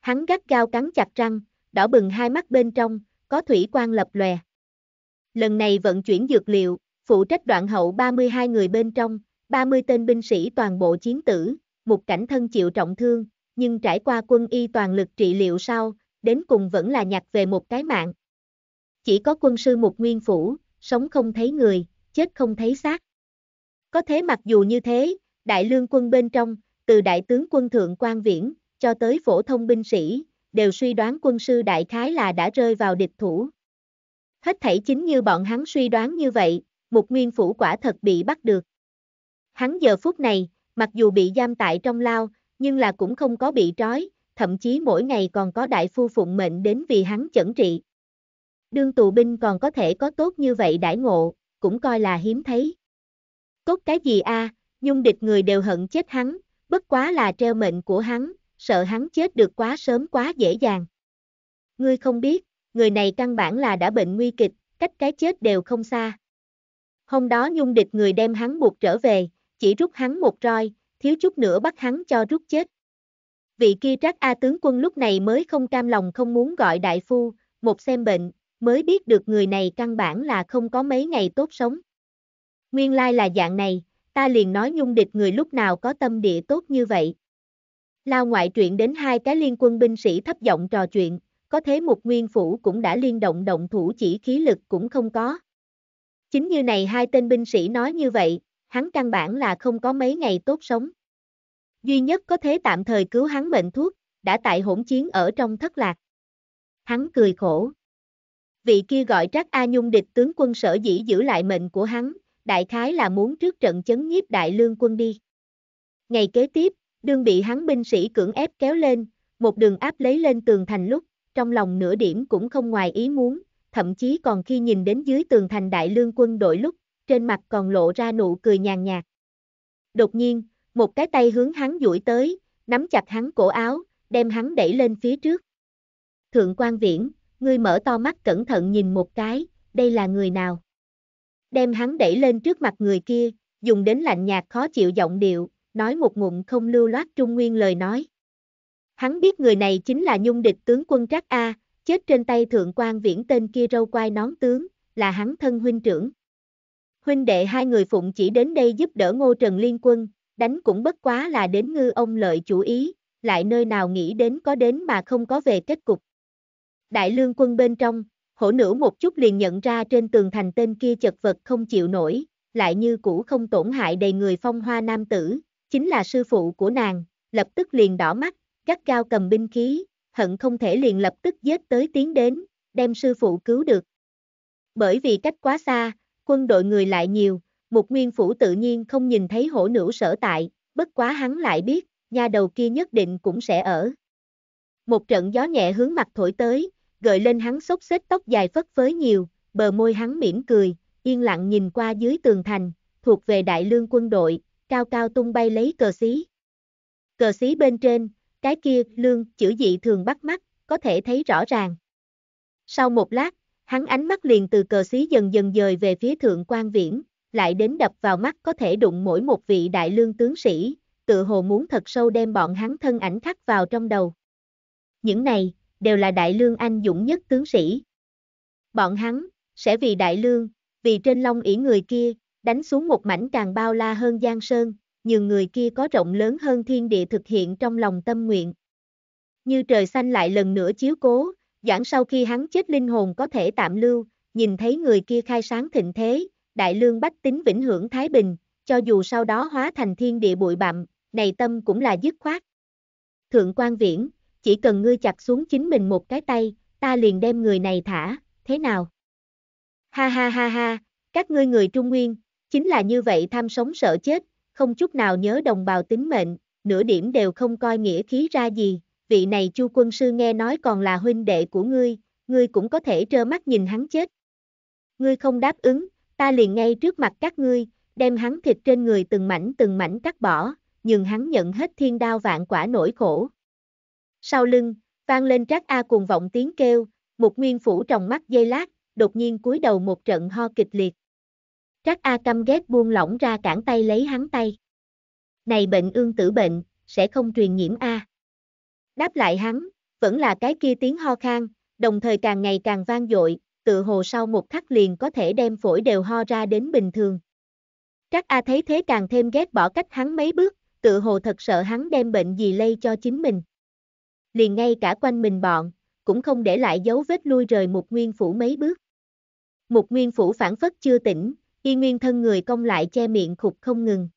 Hắn gắt gao cắn chặt răng, đỏ bừng hai mắt bên trong, có thủy quan lập lòe. Lần này vận chuyển dược liệu, phụ trách đoạn hậu 32 người bên trong, 30 tên binh sĩ toàn bộ chiến tử, một cảnh thân chịu trọng thương, nhưng trải qua quân y toàn lực trị liệu sau, đến cùng vẫn là nhặt về một cái mạng. Chỉ có quân sư một nguyên phủ, sống không thấy người, chết không thấy xác. Có thế mặc dù như thế, đại lương quân bên trong, từ đại tướng quân thượng quan viễn, cho tới phổ thông binh sĩ, đều suy đoán quân sư đại khái là đã rơi vào địch thủ. Hết thảy chính như bọn hắn suy đoán như vậy, một nguyên phủ quả thật bị bắt được. Hắn giờ phút này, mặc dù bị giam tại trong lao, nhưng là cũng không có bị trói, thậm chí mỗi ngày còn có đại phu phụng mệnh đến vì hắn chẩn trị. Đương tù binh còn có thể có tốt như vậy đãi ngộ, cũng coi là hiếm thấy. Cốt cái gì a, à, nhung địch người đều hận chết hắn, bất quá là treo mệnh của hắn, sợ hắn chết được quá sớm quá dễ dàng. Ngươi không biết, người này căn bản là đã bệnh nguy kịch, cách cái chết đều không xa. Hôm đó nhung địch người đem hắn buộc trở về, chỉ rút hắn một roi, thiếu chút nữa bắt hắn cho rút chết. Vị kia trác A tướng quân lúc này mới không cam lòng không muốn gọi đại phu, một xem bệnh, mới biết được người này căn bản là không có mấy ngày tốt sống. Nguyên lai là dạng này, ta liền nói nhung địch người lúc nào có tâm địa tốt như vậy. Lao ngoại truyện đến hai cái liên quân binh sĩ thấp giọng trò chuyện, có thế một nguyên phủ cũng đã liên động động thủ chỉ khí lực cũng không có. Chính như này hai tên binh sĩ nói như vậy, hắn căn bản là không có mấy ngày tốt sống duy nhất có thể tạm thời cứu hắn bệnh thuốc, đã tại hỗn chiến ở trong thất lạc. Hắn cười khổ. Vị kia gọi Trác A Nhung địch tướng quân sở dĩ giữ lại mệnh của hắn, đại khái là muốn trước trận chấn nhiếp đại lương quân đi. Ngày kế tiếp, đương bị hắn binh sĩ cưỡng ép kéo lên, một đường áp lấy lên tường thành lúc, trong lòng nửa điểm cũng không ngoài ý muốn, thậm chí còn khi nhìn đến dưới tường thành đại lương quân đội lúc, trên mặt còn lộ ra nụ cười nhàn nhạt. Đột nhiên, một cái tay hướng hắn duỗi tới, nắm chặt hắn cổ áo, đem hắn đẩy lên phía trước. Thượng quan viễn, ngươi mở to mắt cẩn thận nhìn một cái, đây là người nào? Đem hắn đẩy lên trước mặt người kia, dùng đến lạnh nhạt khó chịu giọng điệu, nói một ngụm không lưu loát trung nguyên lời nói. Hắn biết người này chính là nhung địch tướng quân Trác A, chết trên tay thượng quan viễn tên kia râu quai nón tướng, là hắn thân huynh trưởng. Huynh đệ hai người phụng chỉ đến đây giúp đỡ ngô trần liên quân, đánh cũng bất quá là đến ngư ông lợi chủ ý, lại nơi nào nghĩ đến có đến mà không có về kết cục. Đại lương quân bên trong, hổ nữ một chút liền nhận ra trên tường thành tên kia chật vật không chịu nổi, lại như cũ không tổn hại đầy người phong hoa nam tử, chính là sư phụ của nàng, lập tức liền đỏ mắt, gắt cao cầm binh khí, hận không thể liền lập tức giết tới tiến đến, đem sư phụ cứu được. Bởi vì cách quá xa, quân đội người lại nhiều, một nguyên phủ tự nhiên không nhìn thấy hổ nữ sở tại, bất quá hắn lại biết, nhà đầu kia nhất định cũng sẽ ở. Một trận gió nhẹ hướng mặt thổi tới, gợi lên hắn xốc xếp tóc dài phất phới nhiều, bờ môi hắn mỉm cười, yên lặng nhìn qua dưới tường thành, thuộc về đại lương quân đội, cao cao tung bay lấy cờ xí. Cờ xí bên trên, cái kia, lương, chữ dị thường bắt mắt, có thể thấy rõ ràng. Sau một lát, hắn ánh mắt liền từ cờ xí dần dần dời về phía thượng quan viễn, lại đến đập vào mắt có thể đụng mỗi một vị đại lương tướng sĩ, tự hồ muốn thật sâu đem bọn hắn thân ảnh khắc vào trong đầu. Những này, đều là đại lương anh dũng nhất tướng sĩ. Bọn hắn, sẽ vì đại lương, vì trên long ỷ người kia, đánh xuống một mảnh càng bao la hơn giang sơn, nhưng người kia có rộng lớn hơn thiên địa thực hiện trong lòng tâm nguyện. Như trời xanh lại lần nữa chiếu cố, Doãn sau khi hắn chết linh hồn có thể tạm lưu, nhìn thấy người kia khai sáng thịnh thế, đại lương bách tính vĩnh hưởng Thái Bình, cho dù sau đó hóa thành thiên địa bụi bặm, này tâm cũng là dứt khoát. Thượng quan viễn, chỉ cần ngươi chặt xuống chính mình một cái tay, ta liền đem người này thả, thế nào? Ha ha ha ha, các ngươi người Trung Nguyên, chính là như vậy tham sống sợ chết, không chút nào nhớ đồng bào tính mệnh, nửa điểm đều không coi nghĩa khí ra gì, vị này chu quân sư nghe nói còn là huynh đệ của ngươi, ngươi cũng có thể trơ mắt nhìn hắn chết. Ngươi không đáp ứng, ta liền ngay trước mặt các ngươi, đem hắn thịt trên người từng mảnh từng mảnh cắt bỏ, nhưng hắn nhận hết thiên đao vạn quả nỗi khổ. Sau lưng, vang lên trác A cuồng vọng tiếng kêu, một nguyên phủ trong mắt dây lát, đột nhiên cúi đầu một trận ho kịch liệt. Trác A căm ghét buông lỏng ra cản tay lấy hắn tay. Này bệnh ương tử bệnh, sẽ không truyền nhiễm A. Đáp lại hắn, vẫn là cái kia tiếng ho khan, đồng thời càng ngày càng vang dội, tự hồ sau một khắc liền có thể đem phổi đều ho ra đến bình thường. Trác A thấy thế càng thêm ghét bỏ cách hắn mấy bước, tự hồ thật sợ hắn đem bệnh gì lây cho chính mình. Liền ngay cả quanh mình bọn, cũng không để lại dấu vết lui rời một Nguyên Phủ mấy bước. Một Nguyên Phủ phản phất chưa tỉnh, y nguyên thân người công lại che miệng khục không ngừng.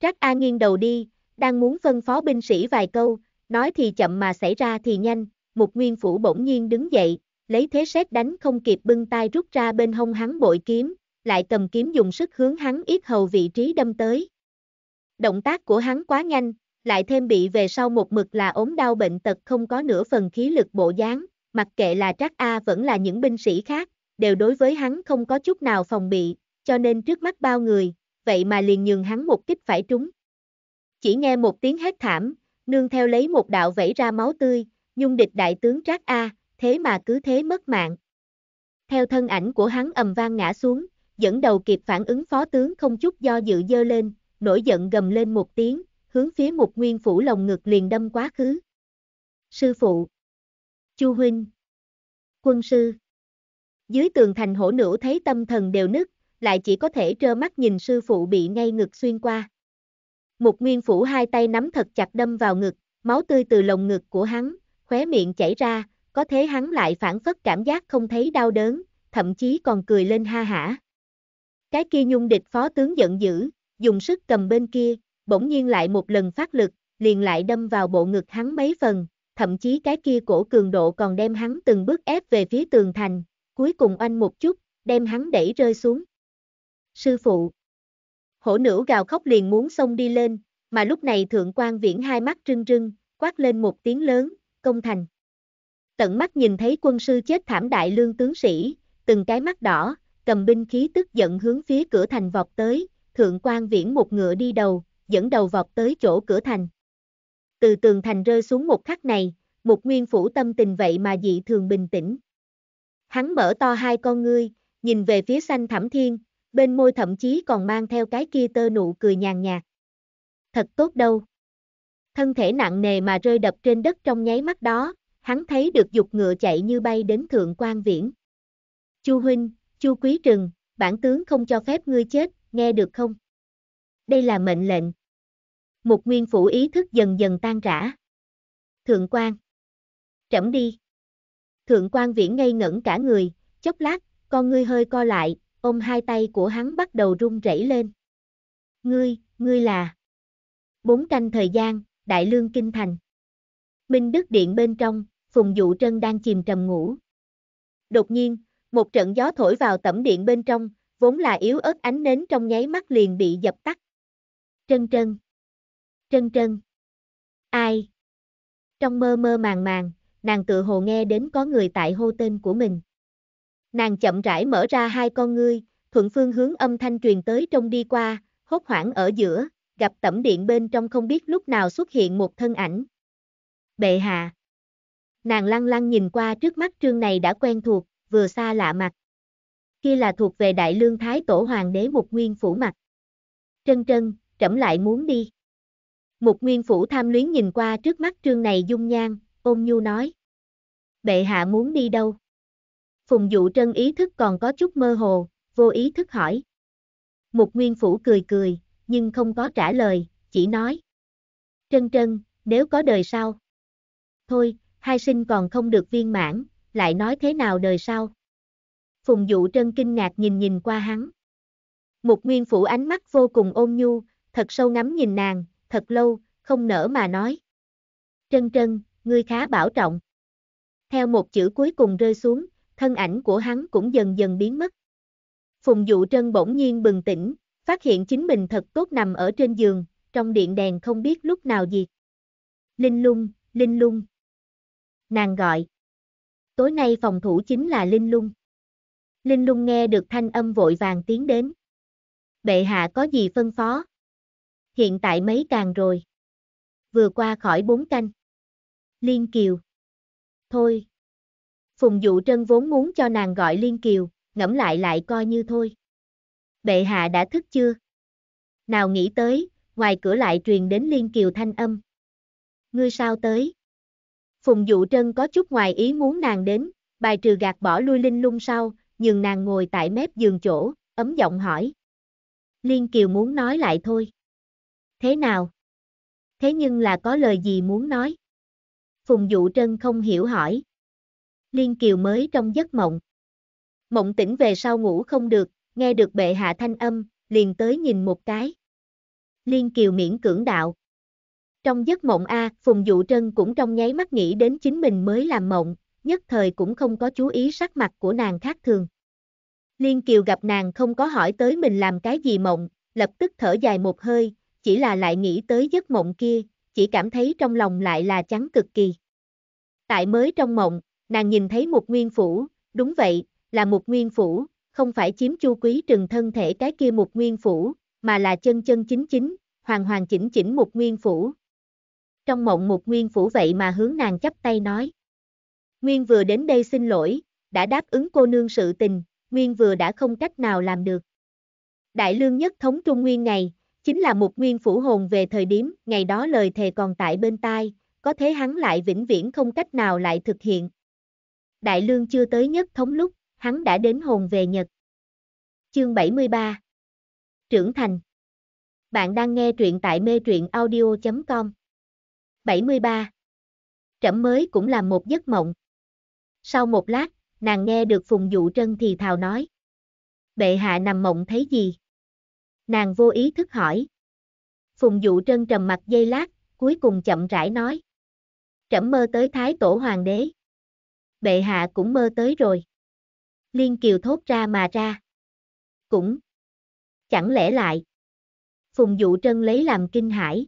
Trác A nghiêng đầu đi, đang muốn phân phó binh sĩ vài câu, nói thì chậm mà xảy ra thì nhanh, một Nguyên Phủ bỗng nhiên đứng dậy, lấy thế xét đánh không kịp bưng tay rút ra bên hông hắn bội kiếm, lại cầm kiếm dùng sức hướng hắn ít hầu vị trí đâm tới. Động tác của hắn quá nhanh, lại thêm bị về sau một mực là ốm đau bệnh tật không có nửa phần khí lực bộ dáng, mặc kệ là Trác A vẫn là những binh sĩ khác, đều đối với hắn không có chút nào phòng bị, cho nên trước mắt bao người, vậy mà liền nhường hắn một kích phải trúng. Chỉ nghe một tiếng hét thảm, nương theo lấy một đạo vẫy ra máu tươi, nhung địch đại tướng Trác A, thế mà cứ thế mất mạng. Theo thân ảnh của hắn ầm vang ngã xuống, dẫn đầu kịp phản ứng phó tướng không chút do dự dơ lên, nổi giận gầm lên một tiếng, hướng phía mục nguyên phủ lồng ngực liền đâm quá khứ. Sư phụ. Chu huynh. Quân sư. Dưới tường thành hổ nữ thấy tâm thần đều nứt, lại chỉ có thể trơ mắt nhìn sư phụ bị ngay ngực xuyên qua. Mục nguyên phủ hai tay nắm thật chặt đâm vào ngực, máu tươi từ lồng ngực của hắn, khóe miệng chảy ra, có thế hắn lại phản phất cảm giác không thấy đau đớn, thậm chí còn cười lên ha hả. Cái kia nhung địch phó tướng giận dữ, dùng sức cầm bên kia, bỗng nhiên lại một lần phát lực, liền lại đâm vào bộ ngực hắn mấy phần, thậm chí cái kia cổ cường độ còn đem hắn từng bước ép về phía tường thành, cuối cùng oanh một chút, đem hắn đẩy rơi xuống. Sư phụ Hổ nữ gào khóc liền muốn xông đi lên, mà lúc này thượng quan viễn hai mắt trưng trưng, quát lên một tiếng lớn, công thành tận mắt nhìn thấy quân sư chết thảm đại lương tướng sĩ, từng cái mắt đỏ, cầm binh khí tức giận hướng phía cửa thành vọt tới, thượng quan viễn một ngựa đi đầu, dẫn đầu vọt tới chỗ cửa thành. Từ tường thành rơi xuống một khắc này, một nguyên phủ tâm tình vậy mà dị thường bình tĩnh. Hắn mở to hai con ngươi, nhìn về phía xanh thảm thiên, bên môi thậm chí còn mang theo cái kia tơ nụ cười nhàn nhạt. Thật tốt đâu. Thân thể nặng nề mà rơi đập trên đất trong nháy mắt đó, hắn thấy được dục ngựa chạy như bay đến thượng quan viễn. Chu huynh, chu quý trừng, bản tướng không cho phép ngươi chết, nghe được không? Đây là mệnh lệnh. Một nguyên phủ ý thức dần dần tan rã. Thượng quan. Trẫm đi. Thượng quan viễn ngây ngẩn cả người, chốc lát, con ngươi hơi co lại, ôm hai tay của hắn bắt đầu run rẩy lên. Ngươi, ngươi là... Bốn canh thời gian, Đại Lương Kinh Thành. Minh Đức Điện bên trong, Phùng Dụ Trân đang chìm trầm ngủ. Đột nhiên, một trận gió thổi vào tẩm điện bên trong, vốn là yếu ớt ánh nến trong nháy mắt liền bị dập tắt. Trân Trân. Trân Trân. Ai? Trong mơ mơ màng màng, nàng tự hồ nghe đến có người tại hô tên của mình. Nàng chậm rãi mở ra hai con ngươi, thuận phương hướng âm thanh truyền tới trong đi qua, hốt hoảng ở giữa, gặp tẩm điện bên trong không biết lúc nào xuất hiện một thân ảnh. Bệ hạ. Nàng lăng lăng nhìn qua trước mắt trương này đã quen thuộc, vừa xa lạ mặt. Kia là thuộc về Đại Lương Thái Tổ Hoàng đế Mục Nguyên Phủ mặt. Trân trân, trẫm lại muốn đi. Mục Nguyên Phủ tham luyến nhìn qua trước mắt trương này dung nhan, ôm nhu nói. Bệ hạ muốn đi đâu? Phùng dụ trân ý thức còn có chút mơ hồ, vô ý thức hỏi. Mục Nguyên Phủ cười cười, nhưng không có trả lời, chỉ nói. Trân trân, nếu có đời sau. Thôi, hai sinh còn không được viên mãn, lại nói thế nào đời sau. Phùng Dụ Trân kinh ngạc nhìn nhìn qua hắn. Mục Nguyên Phủ ánh mắt vô cùng ôn nhu, thật sâu ngắm nhìn nàng, thật lâu, không nở mà nói. Trân Trân, ngươi khá bảo trọng. Theo một chữ cuối cùng rơi xuống, thân ảnh của hắn cũng dần dần biến mất. Phùng Dụ Trân bỗng nhiên bừng tỉnh, phát hiện chính mình thật tốt nằm ở trên giường, trong điện đèn không biết lúc nào gì, Linh lung, linh lung nàng gọi. Tối nay phòng thủ chính là Linh Lung. Linh Lung nghe được thanh âm vội vàng tiến đến. Bệ hạ có gì phân phó? Hiện tại mấy càng rồi? Vừa qua khỏi bốn canh. Liên Kiều. Thôi. Phùng Dụ Trân vốn muốn cho nàng gọi Liên Kiều, ngẫm lại lại coi như thôi. Bệ hạ đã thức chưa? Nào nghĩ tới, ngoài cửa lại truyền đến Liên Kiều thanh âm. Ngươi sao tới? Phùng Dụ Trân có chút ngoài ý muốn nàng đến, bài trừ gạt bỏ lui linh lung sau, nhường nàng ngồi tại mép giường chỗ, ấm giọng hỏi. Liên Kiều muốn nói lại thôi. Thế nào? Thế nhưng là có lời gì muốn nói? Phùng Dụ Trân không hiểu hỏi. Liên Kiều mới trong giấc mộng. Mộng tỉnh về sau ngủ không được, nghe được bệ hạ thanh âm, liền tới nhìn một cái. Liên Kiều miễn cưỡng đạo. Trong giấc mộng A, Phùng Dụ Trân cũng trong nháy mắt nghĩ đến chính mình mới làm mộng, nhất thời cũng không có chú ý sắc mặt của nàng khác thường. Liên Kiều gặp nàng không có hỏi tới mình làm cái gì mộng, lập tức thở dài một hơi, chỉ là lại nghĩ tới giấc mộng kia, chỉ cảm thấy trong lòng lại là trắng cực kỳ. Tại mới trong mộng, nàng nhìn thấy một nguyên phủ, đúng vậy, là một nguyên phủ, không phải chiếm chu quý trừng thân thể cái kia một nguyên phủ, mà là chân chân chính chính, hoàn hoàn chỉnh chỉnh một nguyên phủ, trong mộng một nguyên phủ vậy mà hướng nàng chắp tay nói. Nguyên vừa đến đây xin lỗi, đã đáp ứng cô nương sự tình, Nguyên vừa đã không cách nào làm được. Đại lương nhất thống Trung Nguyên ngày, chính là một nguyên phủ hồn về thời điểm, ngày đó lời thề còn tại bên tai, có thế hắn lại vĩnh viễn không cách nào lại thực hiện. Đại lương chưa tới nhất thống lúc, hắn đã đến hồn về Nhật. Chương 73 Trưởng thành Bạn đang nghe truyện tại mê truyện audio.com 73 Trẫm mới cũng là một giấc mộng. Sau một lát, nàng nghe được Phùng Dụ Trân thì thào nói. Bệ hạ nằm mộng thấy gì? Nàng vô ý thức hỏi. Phùng Dụ Trân trầm mặt dây lát, cuối cùng chậm rãi nói. Trẫm mơ tới Thái Tổ Hoàng đế. Bệ hạ cũng mơ tới rồi. Liên Kiều thốt ra mà ra. Cũng. Chẳng lẽ lại. Phùng Dụ Trân lấy làm kinh hãi,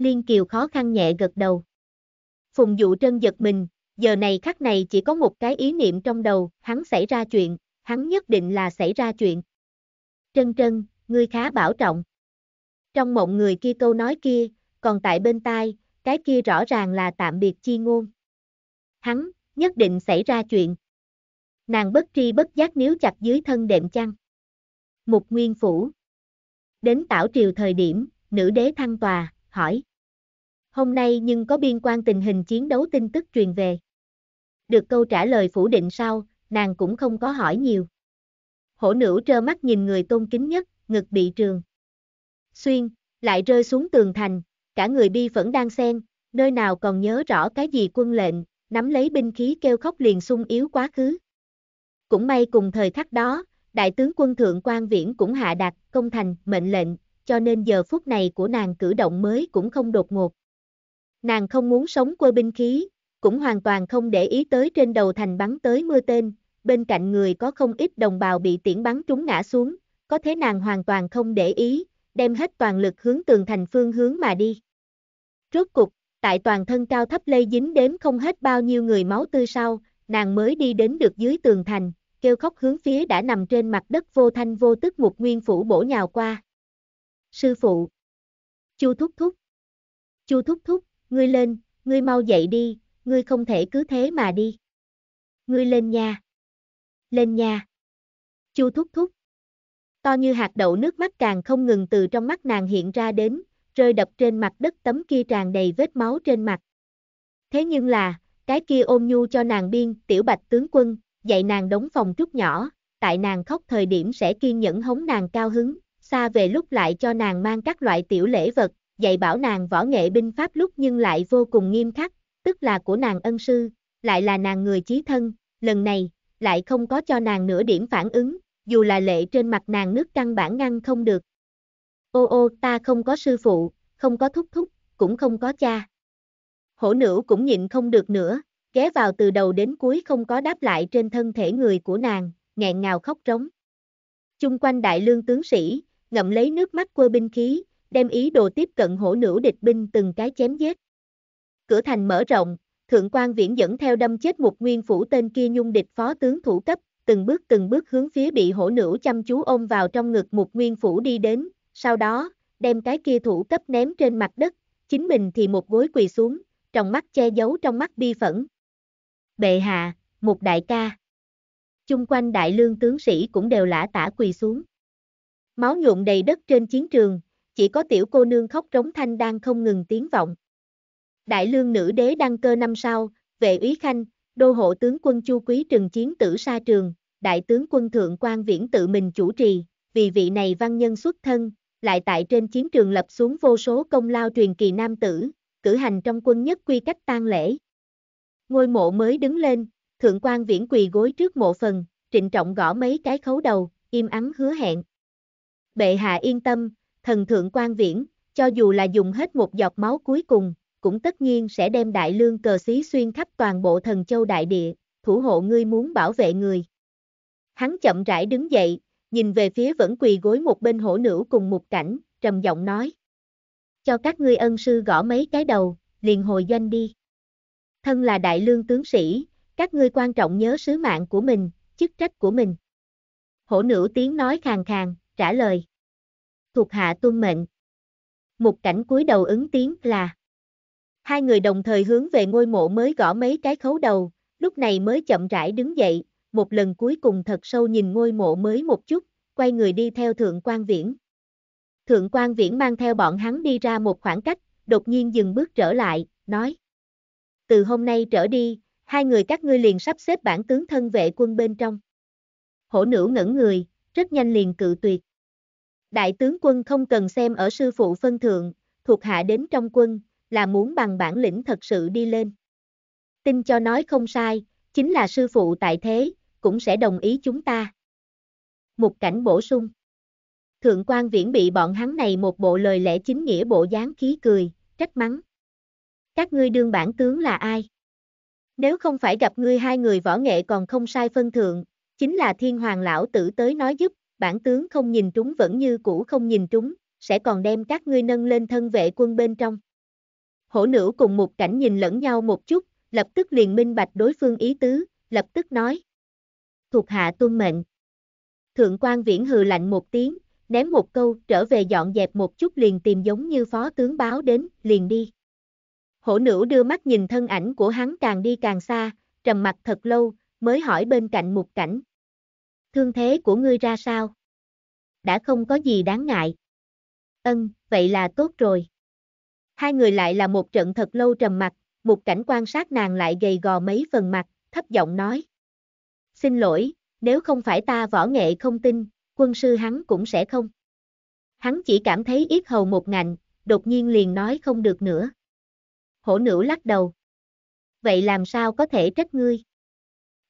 Liên Kiều khó khăn nhẹ gật đầu. Phùng Dụ Trân giật mình, giờ này khắc này chỉ có một cái ý niệm trong đầu, hắn xảy ra chuyện, hắn nhất định là xảy ra chuyện. Trân Trân, ngươi khá bảo trọng. Trong mộng người kia câu nói kia, còn tại bên tai, cái kia rõ ràng là tạm biệt chi ngôn. Hắn, nhất định xảy ra chuyện. Nàng bất tri bất giác níu chặt dưới thân đệm chăn. Mục Nguyên Phủ Đến tảo triều thời điểm, nữ đế thăng tòa, hỏi. Hôm nay nhưng có biên quan tình hình chiến đấu tin tức truyền về. Được câu trả lời phủ định sau, nàng cũng không có hỏi nhiều. Hổ nữ trơ mắt nhìn người tôn kính nhất, ngực bị trường. Xuyên, lại rơi xuống tường thành, cả người bi vẫn đang xen, nơi nào còn nhớ rõ cái gì quân lệnh, nắm lấy binh khí kêu khóc liền sung yếu quá khứ. Cũng may cùng thời khắc đó, đại tướng quân thượng quan viễn cũng hạ đạt công thành mệnh lệnh, cho nên giờ phút này của nàng cử động mới cũng không đột ngột. Nàng không muốn sống quơ binh khí, cũng hoàn toàn không để ý tới trên đầu thành bắn tới mưa tên, bên cạnh người có không ít đồng bào bị tiễn bắn trúng ngã xuống, có thế nàng hoàn toàn không để ý, đem hết toàn lực hướng tường thành phương hướng mà đi. Rốt cục, tại toàn thân cao thấp lây dính đếm không hết bao nhiêu người máu tươi sau, nàng mới đi đến được dưới tường thành, kêu khóc hướng phía đã nằm trên mặt đất vô thanh vô tức một nguyên phủ bổ nhào qua. Sư phụ Chu thúc thúc Chu thúc thúc ngươi lên, ngươi mau dậy đi, ngươi không thể cứ thế mà đi. Ngươi lên nha. Lên nha. Chu thúc thúc. To như hạt đậu nước mắt càng không ngừng từ trong mắt nàng hiện ra đến, rơi đập trên mặt đất tấm kia tràn đầy vết máu trên mặt. Thế nhưng là, cái kia ôm nhu cho nàng biên, tiểu bạch tướng quân, dạy nàng đóng phòng trúc nhỏ, tại nàng khóc thời điểm sẽ kiên nhẫn hống nàng cao hứng, xa về lúc lại cho nàng mang các loại tiểu lễ vật, dạy bảo nàng võ nghệ binh pháp lúc nhưng lại vô cùng nghiêm khắc, tức là của nàng ân sư, lại là nàng người chí thân, lần này, lại không có cho nàng nửa điểm phản ứng, dù là lệ trên mặt nàng nước căn bản ngăn không được. Ô ô ta không có sư phụ, không có thúc thúc, cũng không có cha. Hổ nữ cũng nhịn không được nữa, ghé vào từ đầu đến cuối không có đáp lại trên thân thể người của nàng, nghẹn ngào khóc trống. Chung quanh đại lương tướng sĩ, ngậm lấy nước mắt quơ binh khí, đem ý đồ tiếp cận hổ nữ địch binh từng cái chém giết. Cửa thành mở rộng, thượng quan viễn dẫn theo đâm chết một nguyên phủ tên kia nhung địch phó tướng thủ cấp, từng bước từng bước hướng phía bị hổ nữ chăm chú ôm vào trong ngực một nguyên phủ đi đến, sau đó, đem cái kia thủ cấp ném trên mặt đất, chính mình thì một gối quỳ xuống, trong mắt che giấu trong mắt bi phẫn. Bệ hạ, một đại ca. Chung quanh đại lương tướng sĩ cũng đều lã tả quỳ xuống. Máu nhuộm đầy đất trên chiến trường, chỉ có tiểu cô nương khóc trống thanh đang không ngừng tiếng vọng. Đại lương nữ đế đăng cơ năm sau, vệ úy khanh, đô hộ tướng quân chu quý trừng chiến tử sa trường, đại tướng quân thượng quan viễn tự mình chủ trì, vì vị này văn nhân xuất thân, lại tại trên chiến trường lập xuống vô số công lao truyền kỳ nam tử, cử hành trong quân nhất quy cách tang lễ. Ngôi mộ mới đứng lên, thượng quan viễn quỳ gối trước mộ phần, trịnh trọng gõ mấy cái khấu đầu, im ắng hứa hẹn. Bệ hạ yên tâm, thần thượng quan viễn, cho dù là dùng hết một giọt máu cuối cùng, cũng tất nhiên sẽ đem đại lương cờ xí xuyên khắp toàn bộ thần châu đại địa, thủ hộ ngươi muốn bảo vệ người. Hắn chậm rãi đứng dậy, nhìn về phía vẫn quỳ gối một bên hổ nữ cùng một cảnh, trầm giọng nói. Cho các ngươi ân sư gõ mấy cái đầu, liền hồi doanh đi. Thân là đại lương tướng sĩ, các ngươi quan trọng nhớ sứ mạng của mình, chức trách của mình. Hổ nữ tiếng nói khàn khàn, trả lời thuộc hạ tuân mệnh. Một cảnh cúi đầu ứng tiếng là Hai người đồng thời hướng về ngôi mộ mới gõ mấy cái khấu đầu, lúc này mới chậm rãi đứng dậy, một lần cuối cùng thật sâu nhìn ngôi mộ mới một chút, quay người đi theo Thượng quan Viễn. Thượng quan Viễn mang theo bọn hắn đi ra một khoảng cách, đột nhiên dừng bước trở lại, nói. Từ hôm nay trở đi, hai người các ngươi liền sắp xếp bản tướng thân vệ quân bên trong. Hổ nữ ngẩn người, rất nhanh liền cự tuyệt. Đại tướng quân không cần xem ở sư phụ phân thượng, thuộc hạ đến trong quân, là muốn bằng bản lĩnh thật sự đi lên. Tin cho nói không sai, chính là sư phụ tại thế, cũng sẽ đồng ý chúng ta. Một cảnh bổ sung. Thượng quan viễn bị bọn hắn này một bộ lời lẽ chính nghĩa bộ dáng khí cười, trách mắng. Các ngươi đương bản tướng là ai? Nếu không phải gặp ngươi hai người võ nghệ còn không sai phân thượng, chính là thiên hoàng lão tử tới nói giúp, bản tướng không nhìn trúng vẫn như cũ không nhìn trúng, sẽ còn đem các ngươi nâng lên thân vệ quân bên trong. Hổ nữ cùng một cảnh nhìn lẫn nhau một chút, lập tức liền minh bạch đối phương ý tứ, lập tức nói. Thuộc hạ tuân mệnh. Thượng quan viễn hừ lạnh một tiếng, ném một câu trở về dọn dẹp một chút liền tìm giống như phó tướng báo đến, liền đi. Hổ nữ đưa mắt nhìn thân ảnh của hắn càng đi càng xa, trầm mặt thật lâu, mới hỏi bên cạnh một cảnh thương thế của ngươi ra sao? Đã không có gì đáng ngại. Ân, vậy là tốt rồi. Hai người lại là một trận thật lâu trầm mặt, một cảnh quan sát nàng lại gầy gò mấy phần mặt, thấp giọng nói. Xin lỗi, nếu không phải ta võ nghệ không tin, quân sư hắn cũng sẽ không. Hắn chỉ cảm thấy ít hầu một ngạnh, đột nhiên liền nói không được nữa. Hổ nữ lắc đầu. Vậy làm sao có thể trách ngươi?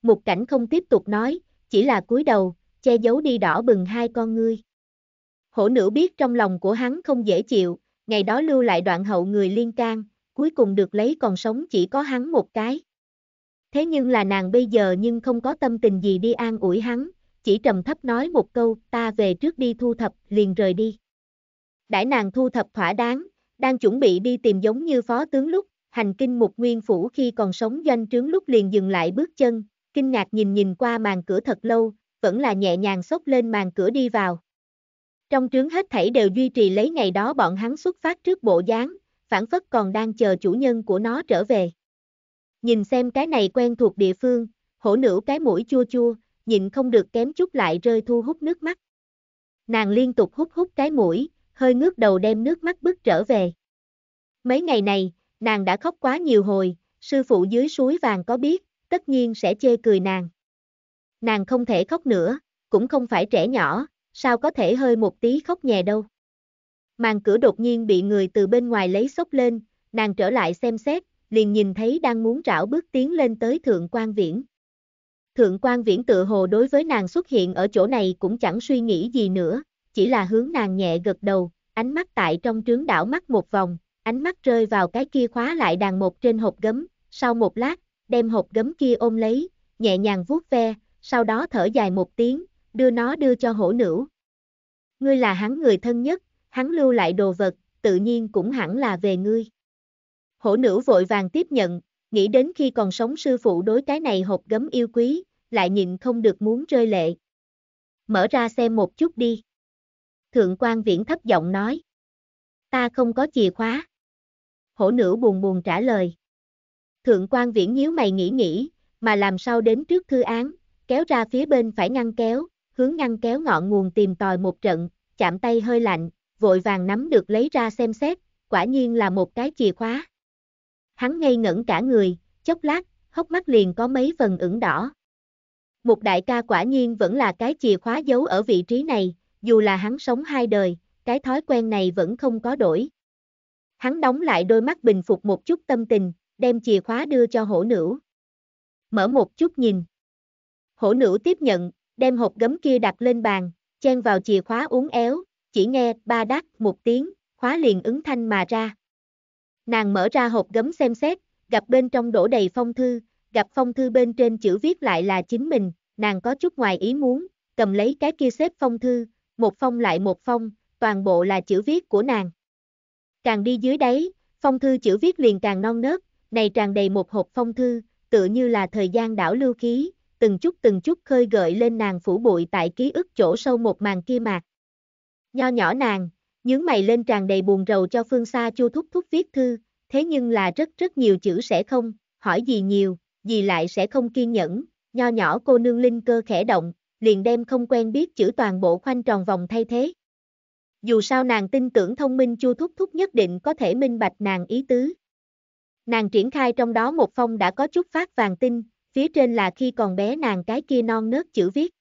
Mục cảnh không tiếp tục nói, chỉ là cúi đầu, che giấu đi đỏ bừng hai con ngươi. Hổ nữ biết trong lòng của hắn không dễ chịu, ngày đó lưu lại đoạn hậu người liên can, cuối cùng được lấy còn sống chỉ có hắn một cái. Thế nhưng là nàng bây giờ nhưng không có tâm tình gì đi an ủi hắn, chỉ trầm thấp nói một câu, ta về trước đi thu thập, liền rời đi. Đãi nàng thu thập thỏa đáng, đang chuẩn bị đi tìm giống như phó tướng lúc, hành kinh một nguyên phủ khi còn sống doanh trướng lúc liền dừng lại bước chân, kinh ngạc nhìn nhìn qua màn cửa thật lâu, vẫn là nhẹ nhàng xốc lên màn cửa đi vào. Trong trướng hết thảy đều duy trì lấy ngày đó bọn hắn xuất phát trước bộ dáng, phản phất còn đang chờ chủ nhân của nó trở về. Nhìn xem cái này quen thuộc địa phương, hổ nữ cái mũi chua chua, nhìn không được kém chút lại rơi thu hút nước mắt. Nàng liên tục hút hút cái mũi, hơi ngước đầu đem nước mắt bước trở về. Mấy ngày này, nàng đã khóc quá nhiều hồi, sư phụ dưới suối vàng có biết, tất nhiên sẽ chê cười nàng. Nàng không thể khóc nữa, cũng không phải trẻ nhỏ, sao có thể hơi một tí khóc nhè đâu. Màn cửa đột nhiên bị người từ bên ngoài lấy sốc lên, nàng trở lại xem xét, liền nhìn thấy đang muốn rảo bước tiến lên tới Thượng quan Viễn. Thượng quan Viễn tự hồ đối với nàng xuất hiện ở chỗ này cũng chẳng suy nghĩ gì nữa, chỉ là hướng nàng nhẹ gật đầu, ánh mắt tại trong trướng đảo mắt một vòng, ánh mắt rơi vào cái kia khóa lại đàn một trên hộp gấm, sau một lát, đem hộp gấm kia ôm lấy, nhẹ nhàng vuốt ve, sau đó thở dài một tiếng, đưa nó đưa cho hổ nữ. Ngươi là hắn người thân nhất, hắn lưu lại đồ vật, tự nhiên cũng hẳn là về ngươi. Hổ nữ vội vàng tiếp nhận, nghĩ đến khi còn sống sư phụ đối cái này hộp gấm yêu quý, lại nhịn không được muốn rơi lệ. Mở ra xem một chút đi. Thượng quan viễn thấp giọng nói. Ta không có chìa khóa. Hổ nữ buồn buồn trả lời. Thượng quan viễn nhíu mày nghĩ nghĩ, mà làm sao đến trước thư án, kéo ra phía bên phải ngăn kéo, hướng ngăn kéo ngọn nguồn tìm tòi một trận, chạm tay hơi lạnh, vội vàng nắm được lấy ra xem xét, quả nhiên là một cái chìa khóa. Hắn ngây ngẩn cả người, chốc lát, hốc mắt liền có mấy phần ửng đỏ. Một đại ca quả nhiên vẫn là cái chìa khóa giấu ở vị trí này, dù là hắn sống hai đời, cái thói quen này vẫn không có đổi. Hắn đóng lại đôi mắt bình phục một chút tâm tình, đem chìa khóa đưa cho hổ nữ. Mở một chút nhìn. Hổ nữ tiếp nhận, đem hộp gấm kia đặt lên bàn, chen vào chìa khóa uốn éo, chỉ nghe ba đắc một tiếng, khóa liền ứng thanh mà ra. Nàng mở ra hộp gấm xem xét, gặp bên trong đổ đầy phong thư, gặp phong thư bên trên chữ viết lại là chính mình, nàng có chút ngoài ý muốn, cầm lấy cái kia xếp phong thư, một phong lại một phong, toàn bộ là chữ viết của nàng. Càng đi dưới đáy, phong thư chữ viết liền càng non nớt, này tràn đầy một hộp phong thư, tựa như là thời gian đảo lưu ký, từng chút từng chút khơi gợi lên nàng phủ bụi tại ký ức chỗ sâu một màn kia mạc. Nho nhỏ nàng, nhướng mày lên tràn đầy buồn rầu cho phương xa chu thúc thúc viết thư, thế nhưng là rất rất nhiều chữ sẽ không, hỏi gì nhiều, gì lại sẽ không kiên nhẫn, nho nhỏ cô nương linh cơ khẽ động, liền đem không quen biết chữ toàn bộ khoanh tròn vòng thay thế. Dù sao nàng tin tưởng thông minh chu thúc thúc nhất định có thể minh bạch nàng ý tứ. Nàng triển khai trong đó một phong đã có chút phát vàng tinh, phía trên là khi còn bé nàng cái kia non nớt chữ viết.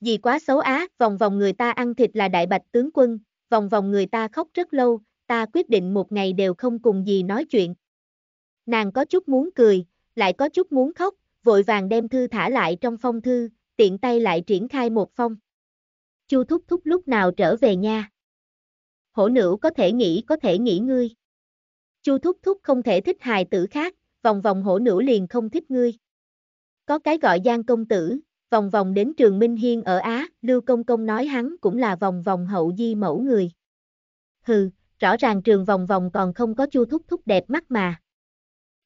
Vì quá xấu á, vòng vòng người ta ăn thịt là đại bạch tướng quân, vòng vòng người ta khóc rất lâu, ta quyết định một ngày đều không cùng gì nói chuyện. Nàng có chút muốn cười, lại có chút muốn khóc, vội vàng đem thư thả lại trong phong thư, tiện tay lại triển khai một phong. Chu thúc thúc lúc nào trở về nha? Hổ nữ có thể nghĩ có thể nghỉ ngươi. Chu thúc thúc không thể thích hài tử khác, vòng vòng hổ nữ liền không thích ngươi. Có cái gọi Giang công tử, vòng vòng đến trường Minh Hiên ở Á, Lưu Công Công nói hắn cũng là vòng vòng hậu di mẫu người. Hừ, rõ ràng trường vòng vòng còn không có chu thúc thúc đẹp mắt mà.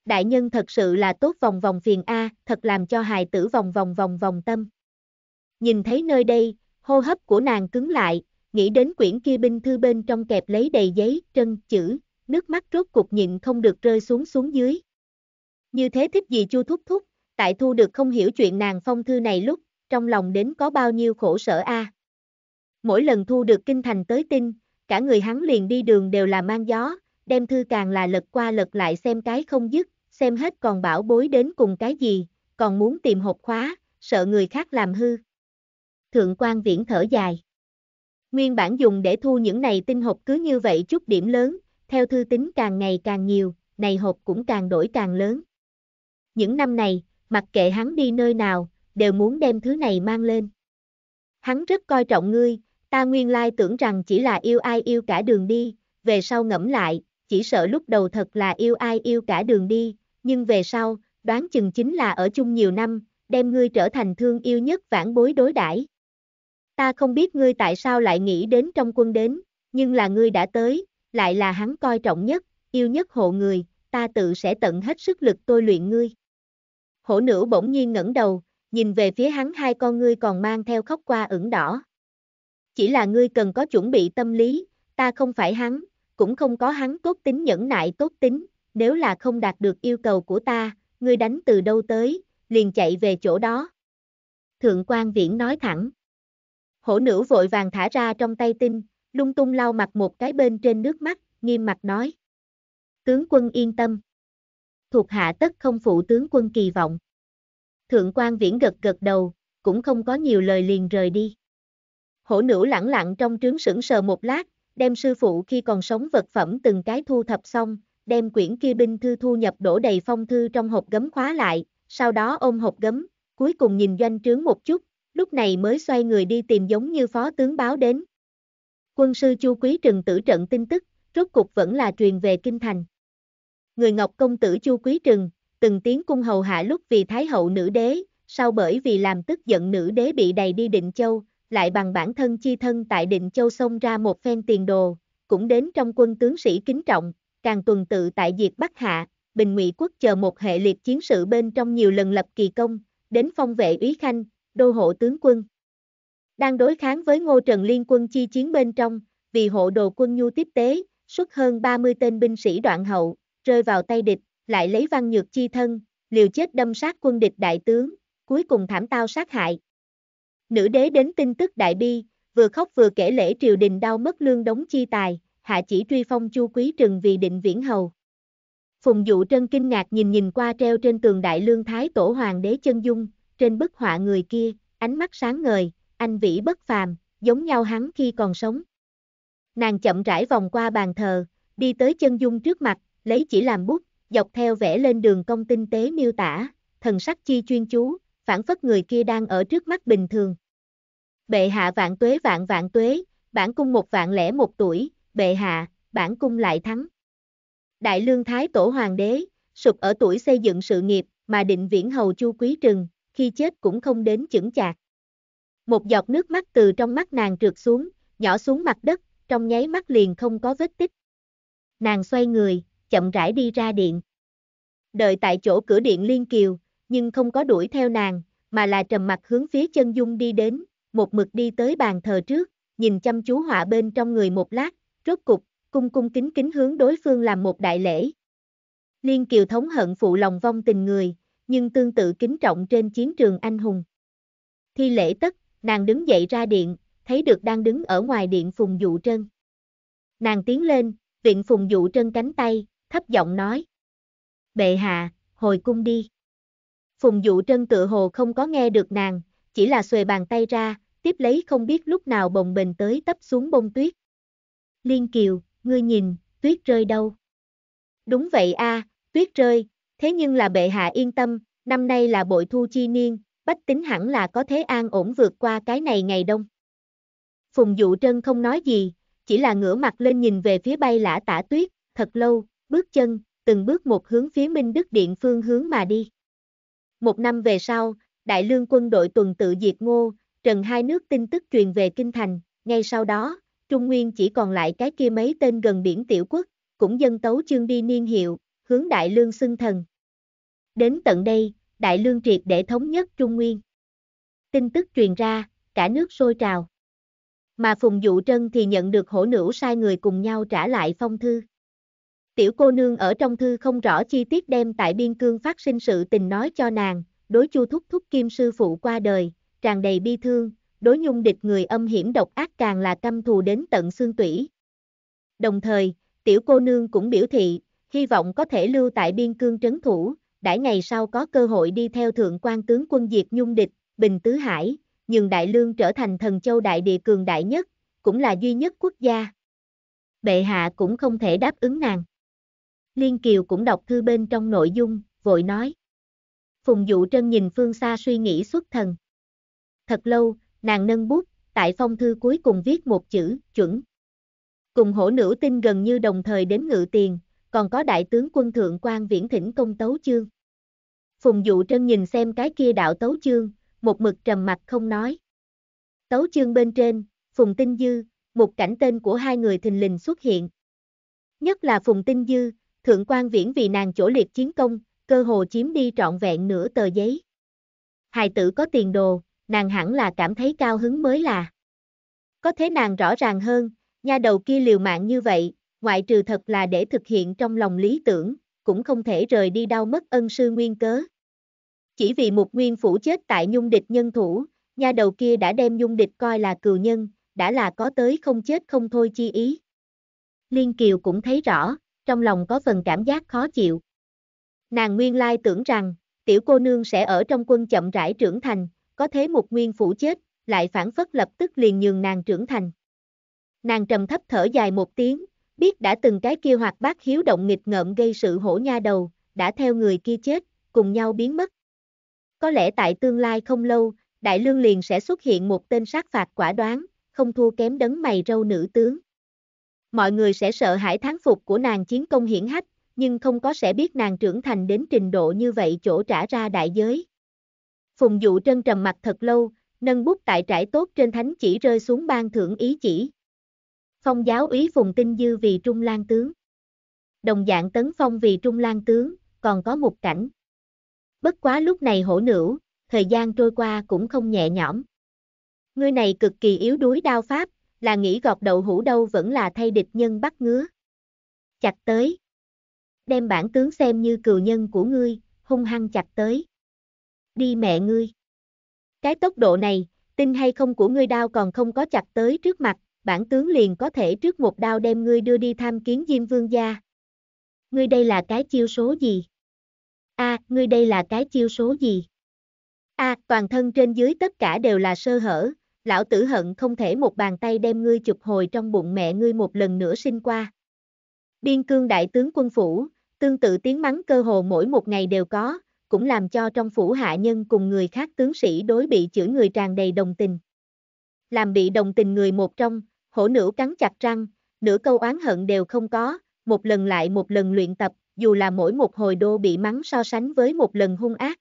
Đại nhân thật sự là tốt vòng vòng phiền A, thật làm cho hài tử vòng vòng vòng vòng tâm. Nhìn thấy nơi đây, hô hấp của nàng cứng lại, nghĩ đến quyển kia binh thư bên trong kẹp lấy đầy giấy, trân, chữ, nước mắt rốt cuộc nhịn không được rơi xuống xuống dưới. Như thế thích gì chu thúc thúc, tại thu được không hiểu chuyện nàng phong thư này lúc, trong lòng đến có bao nhiêu khổ sở a. À. Mỗi lần thu được kinh thành tới tin, cả người hắn liền đi đường đều là mang gió, đem thư càng là lật qua lật lại xem cái không dứt, xem hết còn bảo bối đến cùng cái gì, còn muốn tìm hộp khóa, sợ người khác làm hư. Thượng quan viễn thở dài. Nguyên bản dùng để thu những này tinh hộp cứ như vậy chút điểm lớn, theo thư tín càng ngày càng nhiều, này hộp cũng càng đổi càng lớn. Những năm này, mặc kệ hắn đi nơi nào, đều muốn đem thứ này mang lên. Hắn rất coi trọng ngươi, ta nguyên lai tưởng rằng chỉ là yêu ai yêu cả đường đi, về sau ngẫm lại, chỉ sợ lúc đầu thật là yêu ai yêu cả đường đi, nhưng về sau, đoán chừng chính là ở chung nhiều năm, đem ngươi trở thành thương yêu nhất vãn bối đối đãi. Ta không biết ngươi tại sao lại nghĩ đến trong quân đến, nhưng là ngươi đã tới, lại là hắn coi trọng nhất, yêu nhất hộ người, ta tự sẽ tận hết sức lực tôi luyện ngươi. Hổ nữ bỗng nhiên ngẩng đầu, nhìn về phía hắn hai con ngươi còn mang theo khóc qua ửng đỏ. Chỉ là ngươi cần có chuẩn bị tâm lý, ta không phải hắn, cũng không có hắn tốt tính nhẫn nại tốt tính, nếu là không đạt được yêu cầu của ta, ngươi đánh từ đâu tới, liền chạy về chỗ đó. Thượng quan viễn nói thẳng. Hổ nữ vội vàng thả ra trong tay tinh, lung tung lau mặt một cái bên trên nước mắt, nghiêm mặt nói. Tướng quân yên tâm. Thuộc hạ tất không phụ tướng quân kỳ vọng. Thượng quan viễn gật gật đầu, cũng không có nhiều lời liền rời đi. Hổ nữ lẳng lặng trong trướng sững sờ một lát, đem sư phụ khi còn sống vật phẩm từng cái thu thập xong, đem quyển kia binh thư thu nhập đổ đầy phong thư trong hộp gấm khóa lại, sau đó ôm hộp gấm, cuối cùng nhìn doanh trướng một chút, lúc này mới xoay người đi tìm giống như phó tướng báo đến. Quân sư Chu Quý Trừng tử trận tin tức, rốt cục vẫn là truyền về kinh thành. Người Ngọc công tử Chu Quý Trừng, từng tiếng cung hầu hạ lúc vì thái hậu nữ đế, sau bởi vì làm tức giận nữ đế bị đầy đi Định Châu, lại bằng bản thân chi thân tại Định Châu xông ra một phen tiền đồ, cũng đến trong quân tướng sĩ kính trọng, càng tuần tự tại diệt Bắc Hạ, Bình Ngụy quốc chờ một hệ liệt chiến sự bên trong nhiều lần lập kỳ công, đến phong vệ úy khanh, đô hộ tướng quân. Đang đối kháng với Ngô Trần Liên quân chi chiến bên trong, vì hộ đồ quân nhu tiếp tế, xuất hơn 30 tên binh sĩ đoạn hậu, rơi vào tay địch, lại lấy văn nhược chi thân, liều chết đâm sát quân địch đại tướng, cuối cùng thảm tao sát hại. Nữ đế đến tin tức đại bi, vừa khóc vừa kể lễ triều đình đau mất lương đống chi tài, hạ chỉ truy phong chu quý trừng vì định viễn hầu. Phùng dụ trân kinh ngạc nhìn nhìn qua treo trên tường đại lương thái tổ hoàng đế chân dung, trên bức họa người kia, ánh mắt sáng ngời, anh vĩ bất phàm, giống nhau hắn khi còn sống. Nàng chậm rãi vòng qua bàn thờ, đi tới chân dung trước mặt, lấy chỉ làm bút, dọc theo vẽ lên đường công tinh tế miêu tả, thần sắc chi chuyên chú, phản phất người kia đang ở trước mắt bình thường. Bệ hạ vạn tuế vạn vạn tuế, bản cung một vạn lẻ một tuổi, bệ hạ, bản cung lại thắng. Đại lương thái tổ hoàng đế, sụp ở tuổi xây dựng sự nghiệp, mà định viễn hầu chu quý trừng, khi chết cũng không đến chững chạc. Một giọt nước mắt từ trong mắt nàng trượt xuống, nhỏ xuống mặt đất, trong nháy mắt liền không có vết tích. Nàng xoay người, chậm rãi đi ra điện. Đợi tại chỗ cửa điện liên kiều, nhưng không có đuổi theo nàng, mà là trầm mặt hướng phía chân dung đi đến, một mực đi tới bàn thờ trước, nhìn chăm chú họa bên trong người một lát, rốt cục, cung cung kính kính hướng đối phương làm một đại lễ. Liên kiều thống hận phụ lòng vong tình người, nhưng tương tự kính trọng trên chiến trường anh hùng. Thi lễ tất, nàng đứng dậy ra điện, thấy được đang đứng ở ngoài điện Phùng Dụ Trân. Nàng tiến lên, viện Phùng Dụ Trân cánh tay, thấp giọng nói. Bệ hạ, hồi cung đi. Phùng Dụ Trân tự hồ không có nghe được nàng, chỉ là xuề bàn tay ra, tiếp lấy không biết lúc nào bồng bình tới tấp xuống bông tuyết. Liên Kiều, ngươi nhìn, tuyết rơi đâu? Đúng vậy a, tuyết rơi, thế nhưng là bệ hạ yên tâm, năm nay là bội thu chi niên, bách tính hẳn là có thế an ổn vượt qua cái này ngày đông. Phùng Dụ Trân không nói gì, chỉ là ngửa mặt lên nhìn về phía bay lã tả tuyết, thật lâu, bước chân, từng bước một hướng phía Minh Đức Điện phương hướng mà đi. Một năm về sau, Đại lương quân đội tuần tự diệt ngô, trần hai nước tin tức truyền về Kinh Thành, ngay sau đó, Trung Nguyên chỉ còn lại cái kia mấy tên gần biển tiểu quốc, cũng dân tấu chương đi niên hiệu, hướng Đại lương xưng thần. Đến tận đây, Đại Lương triệt để thống nhất Trung Nguyên. Tin tức truyền ra, cả nước sôi trào. Mà Phùng Dụ Trân thì nhận được hổ nữ sai người cùng nhau trả lại phong thư. Tiểu cô nương ở trong thư không rõ chi tiết đem tại biên cương phát sinh sự tình nói cho nàng, đối chu thúc thúc kim sư phụ qua đời, tràn đầy bi thương, đối nhung địch người âm hiểm độc ác càng là căm thù đến tận xương tủy. Đồng thời, tiểu cô nương cũng biểu thị, hy vọng có thể lưu tại biên cương trấn thủ, đãi ngày sau có cơ hội đi theo thượng quan tướng quân diệt nhung địch, bình tứ hải, nhường đại lương trở thành thần châu đại địa cường đại nhất, cũng là duy nhất quốc gia. Bệ hạ cũng không thể đáp ứng nàng. Liên Kiều cũng đọc thư bên trong nội dung, vội nói. Phùng Dụ Trân nhìn phương xa suy nghĩ xuất thần. Thật lâu, nàng nâng bút, tại phong thư cuối cùng viết một chữ, chuẩn. Cùng hổ nữ tinh gần như đồng thời đến ngự tiền, còn có đại tướng quân thượng quan viễn thỉnh công tấu chương. Phùng Dụ Trân nhìn xem cái kia đạo tấu chương, một mực trầm mặt không nói. Tấu chương bên trên, Phùng Tinh Dư, một cảnh tên của hai người thình lình xuất hiện. Nhất là Phùng Tinh Dư, Thượng quan Viễn vì nàng chỗ liệt chiến công, cơ hồ chiếm đi trọn vẹn nửa tờ giấy. Hài tử có tiền đồ, nàng hẳn là cảm thấy cao hứng mới là. Có thế nàng rõ ràng hơn, nha đầu kia liều mạng như vậy, ngoại trừ thật là để thực hiện trong lòng lý tưởng, cũng không thể rời đi đau mất ân sư nguyên cớ. Chỉ vì một nguyên phủ chết tại nhung địch nhân thủ, nha đầu kia đã đem nhung địch coi là cừu nhân, đã là có tới không chết không thôi chi ý. Liên Kiều cũng thấy rõ, trong lòng có phần cảm giác khó chịu. Nàng nguyên lai tưởng rằng, tiểu cô nương sẽ ở trong quân chậm rãi trưởng thành, có thế một nguyên phủ chết, lại phản phất lập tức liền nhường nàng trưởng thành. Nàng trầm thấp thở dài một tiếng, biết đã từng cái kia hoạt bát hiếu động nghịch ngợm gây sự hổ nha đầu, đã theo người kia chết, cùng nhau biến mất có lẽ tại tương lai không lâu, Đại Lương liền sẽ xuất hiện một tên sát phạt quả đoán, không thua kém đấng mày râu nữ tướng. Mọi người sẽ sợ hãi thắng phục của nàng chiến công hiển hách, nhưng không có sẽ biết nàng trưởng thành đến trình độ như vậy chỗ trả ra đại giới. Phùng dụ trân trầm mặt thật lâu, nâng bút tại trải tốt trên thánh chỉ rơi xuống ban thưởng ý chỉ. Phong giáo úy Phùng Tinh Dư vì Trung Lan Tướng. Đồng dạng tấn phong vì Trung Lan Tướng, còn có một cảnh. Bất quá lúc này hổ nữ, thời gian trôi qua cũng không nhẹ nhõm. Ngươi này cực kỳ yếu đuối đao pháp, là nghĩ gọt đậu hũ đâu vẫn là thay địch nhân bắt ngứa. Chặt tới. Đem bản tướng xem như cừu nhân của ngươi, hung hăng chặt tới. Đi mẹ ngươi. Cái tốc độ này, tin hay không của ngươi đao còn không có chặt tới trước mặt, bản tướng liền có thể trước một đao đem ngươi đưa đi tham kiến Diêm Vương gia. Ngươi đây là cái chiêu số gì? A, à, ngươi đây là cái chiêu số gì? A, à, toàn thân trên dưới tất cả đều là sơ hở, lão tử hận không thể một bàn tay đem ngươi chụp hồi trong bụng mẹ ngươi một lần nữa sinh qua. Biên cương đại tướng quân phủ, tương tự tiếng mắng cơ hồ mỗi một ngày đều có, cũng làm cho trong phủ hạ nhân cùng người khác tướng sĩ đối bị chửi người tràn đầy đồng tình. Làm bị đồng tình người một trong, hổ nữ cắn chặt răng, nửa câu oán hận đều không có, một lần lại một lần luyện tập, dù là mỗi một hồi đô bị mắng so sánh với một lần hung ác.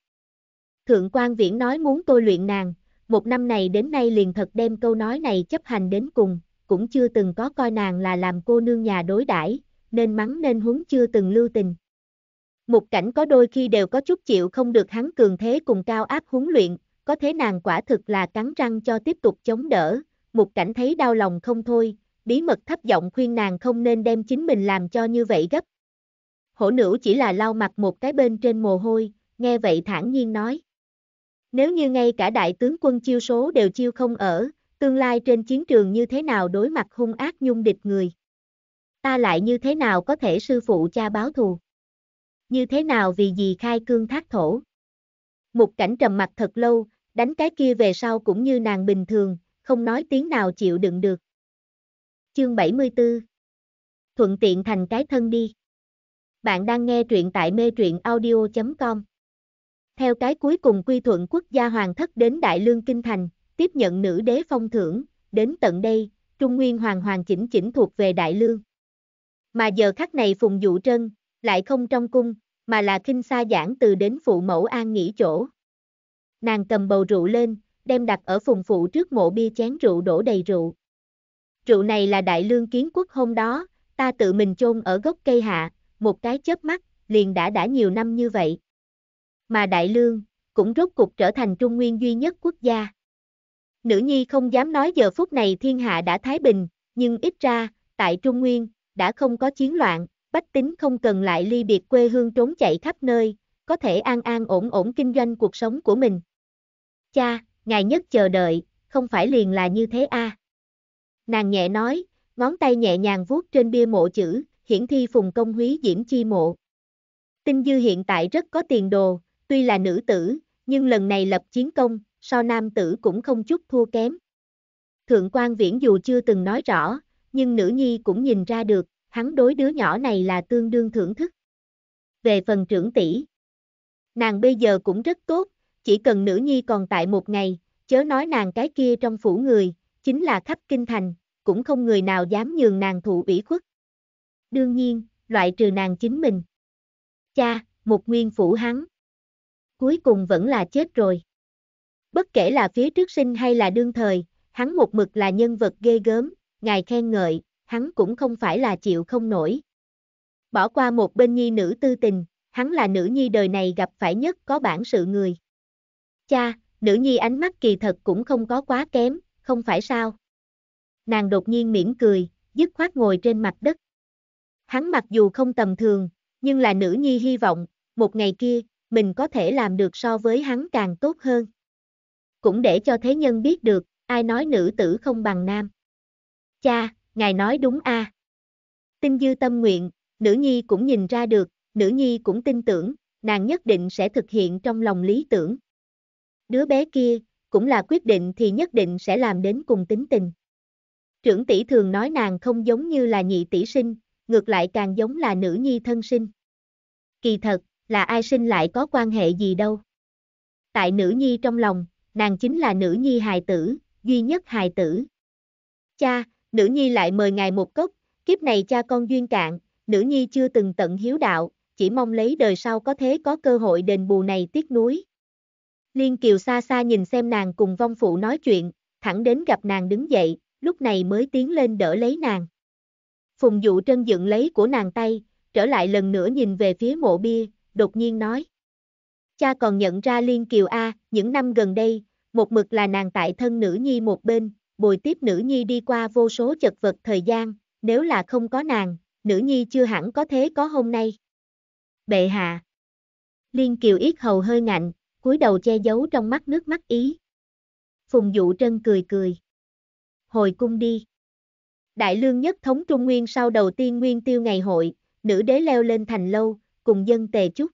Thượng quan viễn nói muốn tôi luyện nàng, một năm này đến nay liền thật đem câu nói này chấp hành đến cùng, cũng chưa từng có coi nàng là làm cô nương nhà đối đãi nên mắng nên huống chưa từng lưu tình. Một cảnh có đôi khi đều có chút chịu không được hắn cường thế cùng cao áp huấn luyện, có thế nàng quả thực là cắn răng cho tiếp tục chống đỡ, một cảnh thấy đau lòng không thôi, bí mật thấp giọng khuyên nàng không nên đem chính mình làm cho như vậy gấp, hổ nữ chỉ là lau mặt một cái bên trên mồ hôi, nghe vậy thản nhiên nói. Nếu như ngay cả đại tướng quân chiêu số đều chiêu không ở, tương lai trên chiến trường như thế nào đối mặt hung ác nhung địch người? Ta lại như thế nào có thể sư phụ cha báo thù? Như thế nào vì gì khai cương thác thổ? Một cảnh trầm mặt thật lâu, đánh cái kia về sau cũng như nàng bình thường, không nói tiếng nào chịu đựng được. Chương 74 Thuận tiện thành cái thân đi. Bạn đang nghe truyện tại mê truyện audio.com. Theo cái cuối cùng quy thuận quốc gia hoàng thất đến Đại Lương Kinh Thành, tiếp nhận nữ đế phong thưởng, đến tận đây, Trung Nguyên Hoàng Hoàng chỉnh chỉnh thuộc về Đại Lương. Mà giờ khắc này Phùng Dụ Trân, lại không trong cung, mà là kinh xa giảng từ đến phụ mẫu an nghỉ chỗ. Nàng cầm bầu rượu lên, đem đặt ở phùng phụ trước mộ bia chén rượu đổ đầy rượu. Rượu này là đại lương kiến quốc hôm đó, ta tự mình chôn ở gốc cây hạ, một cái chớp mắt, liền đã đã nhiều năm như vậy. Mà Đại Lương, cũng rốt cục trở thành Trung Nguyên duy nhất quốc gia. Nữ nhi không dám nói giờ phút này thiên hạ đã thái bình, nhưng ít ra, tại Trung Nguyên, đã không có chiến loạn, bách tính không cần lại ly biệt quê hương trốn chạy khắp nơi, có thể an an ổn ổn kinh doanh cuộc sống của mình. Cha, ngài nhất chờ đợi, không phải liền là như thế a à. Nàng nhẹ nói, ngón tay nhẹ nhàng vuốt trên bia mộ chữ, hiển thi phùng công húy diễm chi mộ. Tinh dư hiện tại rất có tiền đồ, tuy là nữ tử, nhưng lần này lập chiến công, so nam tử cũng không chút thua kém. Thượng quan viễn dù chưa từng nói rõ, nhưng nữ nhi cũng nhìn ra được, hắn đối đứa nhỏ này là tương đương thưởng thức. Về phần trưởng tỷ, nàng bây giờ cũng rất tốt, chỉ cần nữ nhi còn tại một ngày, chớ nói nàng cái kia trong phủ người, chính là khắp kinh thành, cũng không người nào dám nhường nàng thụ ủy khuất đương nhiên, loại trừ nàng chính mình. Cha, một nguyên phủ hắn. Cuối cùng vẫn là chết rồi. Bất kể là phía trước sinh hay là đương thời, hắn một mực là nhân vật ghê gớm, ngài khen ngợi, hắn cũng không phải là chịu không nổi. Bỏ qua một bên nhi nữ tư tình, hắn là nữ nhi đời này gặp phải nhất có bản sự người. Cha, nữ nhi ánh mắt kỳ thật cũng không có quá kém, không phải sao? Nàng đột nhiên mỉm cười, dứt khoát ngồi trên mặt đất. Hắn mặc dù không tầm thường, nhưng là nữ nhi hy vọng, một ngày kia, mình có thể làm được so với hắn càng tốt hơn. Cũng để cho thế nhân biết được, ai nói nữ tử không bằng nam. Cha, ngài nói đúng a. À. Tinh dư tâm nguyện, nữ nhi cũng nhìn ra được, nữ nhi cũng tin tưởng, nàng nhất định sẽ thực hiện trong lòng lý tưởng. Đứa bé kia, cũng là quyết định thì nhất định sẽ làm đến cùng tính tình. Trưởng tỷ thường nói nàng không giống như là nhị tỷ sinh, ngược lại càng giống là nữ nhi thân sinh. Kỳ thật, là ai sinh lại có quan hệ gì đâu. Tại nữ nhi trong lòng, nàng chính là nữ nhi hài tử, duy nhất hài tử. Cha, nữ nhi lại mời ngài một cốc, kiếp này cha con duyên cạn, nữ nhi chưa từng tận hiếu đạo, chỉ mong lấy đời sau có thế có cơ hội đền bù này tiếc nuối. Liên Kiều xa xa nhìn xem nàng cùng vong phụ nói chuyện, thẳng đến gặp nàng đứng dậy, lúc này mới tiến lên đỡ lấy nàng. Phùng dụ trân dựng lấy của nàng tay, trở lại lần nữa nhìn về phía mộ bia, đột nhiên nói. Cha còn nhận ra Liên Kiều A, những năm gần đây, một mực là nàng tại thân nữ nhi một bên, bồi tiếp nữ nhi đi qua vô số chật vật thời gian, nếu là không có nàng, nữ nhi chưa hẳn có thế có hôm nay. Bệ hạ. Liên Kiều yết hầu hơi ngạnh, cúi đầu che giấu trong mắt nước mắt ý. Phùng dụ trân cười cười. Hồi cung đi. Đại lương nhất thống Trung Nguyên sau đầu tiên Nguyên Tiêu ngày hội, nữ đế leo lên thành lâu, cùng dân tề chúc.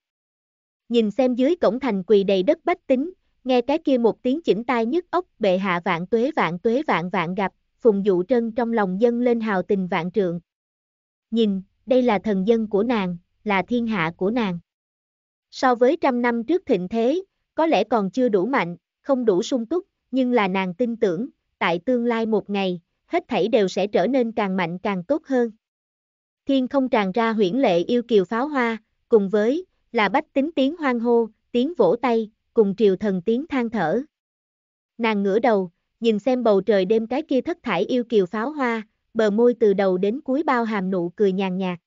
Nhìn xem dưới cổng thành quỳ đầy đất bách tính, nghe cái kia một tiếng chỉnh tai nhức ốc bệ hạ vạn tuế vạn tuế vạn vạn gặp, phùng dụ trân trong lòng dân lên hào tình vạn trượng. Nhìn, đây là thần dân của nàng, là thiên hạ của nàng. So với trăm năm trước thịnh thế, có lẽ còn chưa đủ mạnh, không đủ sung túc, nhưng là nàng tin tưởng, tại tương lai một ngày, hết thảy đều sẽ trở nên càng mạnh càng tốt hơn. Thiên không tràn ra huyễn lệ yêu kiều pháo hoa, cùng với, là bách tính tiếng hoang hô, tiếng vỗ tay, cùng triều thần tiếng than thở. Nàng ngửa đầu, nhìn xem bầu trời đêm cái kia thất thải yêu kiều pháo hoa, bờ môi từ đầu đến cuối bao hàm nụ cười nhàn nhạt.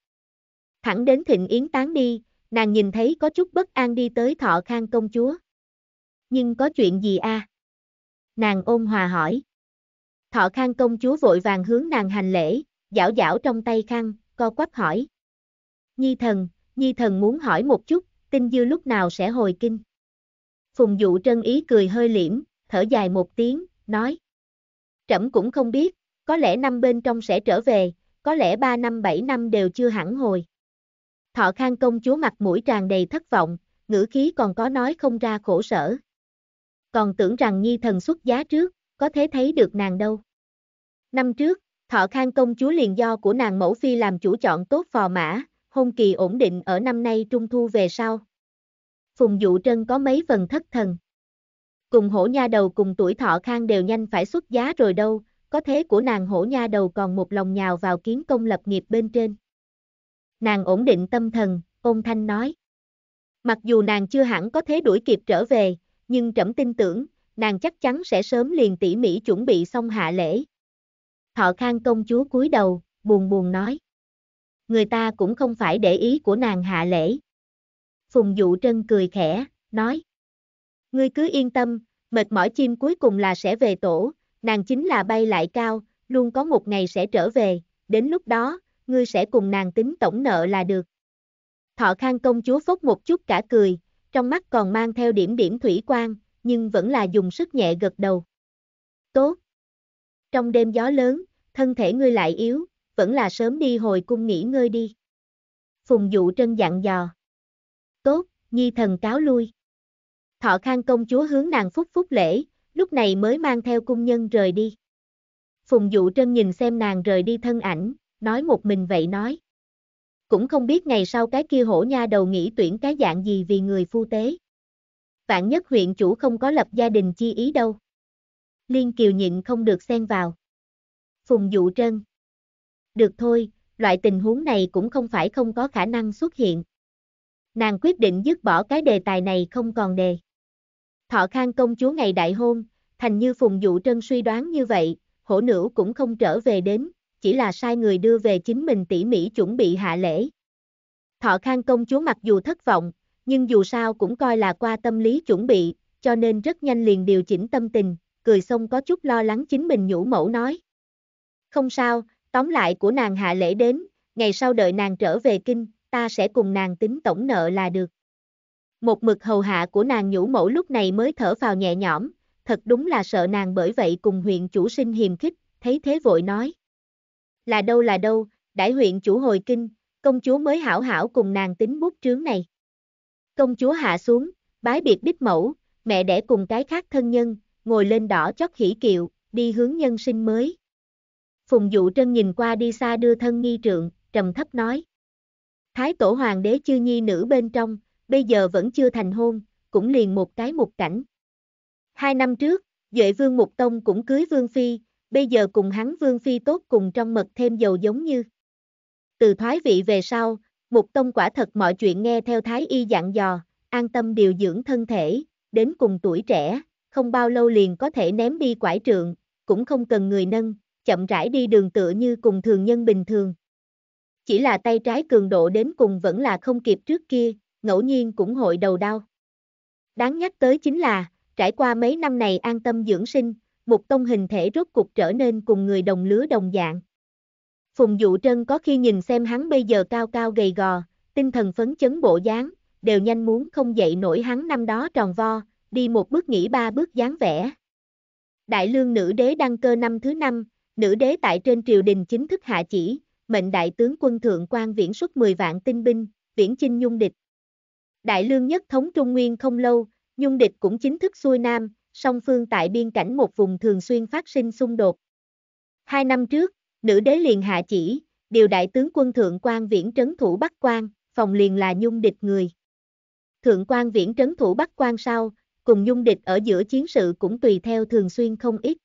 Thẳng đến thịnh yến tán đi, nàng nhìn thấy có chút bất an đi tới thọ khang công chúa. Nhưng có chuyện gì a? À? Nàng ôn hòa hỏi. Thọ Khang công chúa vội vàng hướng nàng hành lễ, giảo giảo trong tay khăn, co quắp hỏi. Nhi thần, Nhi thần muốn hỏi một chút, tinh dư lúc nào sẽ hồi kinh? Phùng dụ trân ý cười hơi liễm, thở dài một tiếng, nói. Trẫm cũng không biết, có lẽ năm bên trong sẽ trở về, có lẽ ba năm bảy năm đều chưa hẳn hồi. Thọ Khang công chúa mặt mũi tràn đầy thất vọng, ngữ khí còn có nói không ra khổ sở. Còn tưởng rằng Nhi thần xuất giá trước, có thể thấy được nàng đâu. Năm trước, Thọ Khang công chúa liền do của nàng mẫu phi làm chủ chọn tốt phò mã, hôn kỳ ổn định ở năm nay trung thu về sau. Phùng Dụ Trân có mấy phần thất thần. Cùng hổ nha đầu cùng tuổi Thọ Khang đều nhanh phải xuất giá rồi đâu, có thế của nàng hổ nha đầu còn một lòng nhào vào kiến công lập nghiệp bên trên. Nàng ổn định tâm thần, ôn thanh nói. Mặc dù nàng chưa hẳn có thế đuổi kịp trở về, nhưng trẫm tin tưởng, nàng chắc chắn sẽ sớm liền tỉ mỉ chuẩn bị xong hạ lễ. Thọ Khang công chúa cúi đầu, buồn buồn nói. Người ta cũng không phải để ý của nàng hạ lễ. Phùng Dụ Trân cười khẽ, nói. Ngươi cứ yên tâm, mệt mỏi chim cuối cùng là sẽ về tổ, nàng chính là bay lại cao, luôn có một ngày sẽ trở về, đến lúc đó, ngươi sẽ cùng nàng tính tổng nợ là được. Thọ Khang công chúa phốc một chút cả cười, trong mắt còn mang theo điểm điểm thủy quang nhưng vẫn là dùng sức nhẹ gật đầu. Tốt. Trong đêm gió lớn, thân thể ngươi lại yếu, vẫn là sớm đi hồi cung nghỉ ngơi đi. Phùng dụ trân dặn dò. Tốt, nhi thần cáo lui. Thọ khang công chúa hướng nàng phúc phúc lễ, lúc này mới mang theo cung nhân rời đi. Phùng dụ trân nhìn xem nàng rời đi thân ảnh, nói một mình vậy nói. Cũng không biết ngày sau cái kia hổ nha đầu nghĩ tuyển cái dạng gì vì người phu tế vạn nhất huyện chủ không có lập gia đình chi ý đâu. Liên Kiều nhịn không được xen vào. Phùng dụ trân. Được thôi, loại tình huống này cũng không phải không có khả năng xuất hiện. Nàng quyết định dứt bỏ cái đề tài này không còn đề. Thọ Khang công chúa ngày đại hôn, thành như Phùng Dụ Trân suy đoán như vậy, hổ nữ cũng không trở về đến, chỉ là sai người đưa về chính mình tỉ mỉ chuẩn bị hạ lễ. Thọ Khang công chúa mặc dù thất vọng, nhưng dù sao cũng coi là qua tâm lý chuẩn bị, cho nên rất nhanh liền điều chỉnh tâm tình, cười xong có chút lo lắng chính mình nhũ mẫu nói. Không sao, tóm lại của nàng hạ lễ đến, ngày sau đợi nàng trở về kinh, ta sẽ cùng nàng tính tổng nợ là được. Một mực hầu hạ của nàng nhũ mẫu lúc này mới thở vào nhẹ nhõm, thật đúng là sợ nàng bởi vậy cùng huyện chủ sinh hiềm khích, thấy thế vội nói. Là đâu là đâu, đại huyện chủ hồi kinh, công chúa mới hảo hảo cùng nàng tính bút trướng này. Công chúa hạ xuống, bái biệt bích mẫu, mẹ đẻ cùng cái khác thân nhân, ngồi lên đỏ chót khỉ kiệu, đi hướng nhân sinh mới. Phùng dụ trân nhìn qua đi xa đưa thân nghi trượng, trầm thấp nói. Thái tổ hoàng đế chư nhi nữ bên trong, bây giờ vẫn chưa thành hôn, cũng liền một cái một cảnh. Hai năm trước, Duệ Vương Mục Tông cũng cưới Vương Phi, bây giờ cùng hắn Vương Phi tốt cùng trong mật thêm dầu giống như. Từ thoái vị về sau, một tông quả thật mọi chuyện nghe theo thái y dặn dò, an tâm điều dưỡng thân thể, đến cùng tuổi trẻ, không bao lâu liền có thể ném đi quải trượng, cũng không cần người nâng, chậm rãi đi đường tựa như cùng thường nhân bình thường. Chỉ là tay trái cường độ đến cùng vẫn là không kịp trước kia, ngẫu nhiên cũng hội đầu đau. Đáng nhắc tới chính là, trải qua mấy năm này an tâm dưỡng sinh, một tông hình thể rốt cục trở nên cùng người đồng lứa đồng dạng. Phùng Dụ Trân có khi nhìn xem hắn bây giờ cao cao gầy gò, tinh thần phấn chấn bộ dáng, đều nhanh muốn không dậy nổi hắn năm đó tròn vo, đi một bước nghỉ ba bước dáng vẻ. Đại lương nữ đế đăng cơ năm thứ năm, nữ đế tại trên triều đình chính thức hạ chỉ, mệnh đại tướng quân thượng quan viễn xuất 10 vạn tinh binh, viễn chinh nhung địch. Đại lương nhất thống Trung Nguyên không lâu, nhung địch cũng chính thức xuôi nam, song phương tại biên cảnh một vùng thường xuyên phát sinh xung đột. Hai năm trước, Nữ đế liền hạ chỉ, điều đại tướng quân Thượng quan Viễn trấn thủ Bắc quan, phòng liền là nhung địch người. Thượng quan Viễn trấn thủ Bắc quan sau, cùng nhung địch ở giữa chiến sự cũng tùy theo thường xuyên không ít.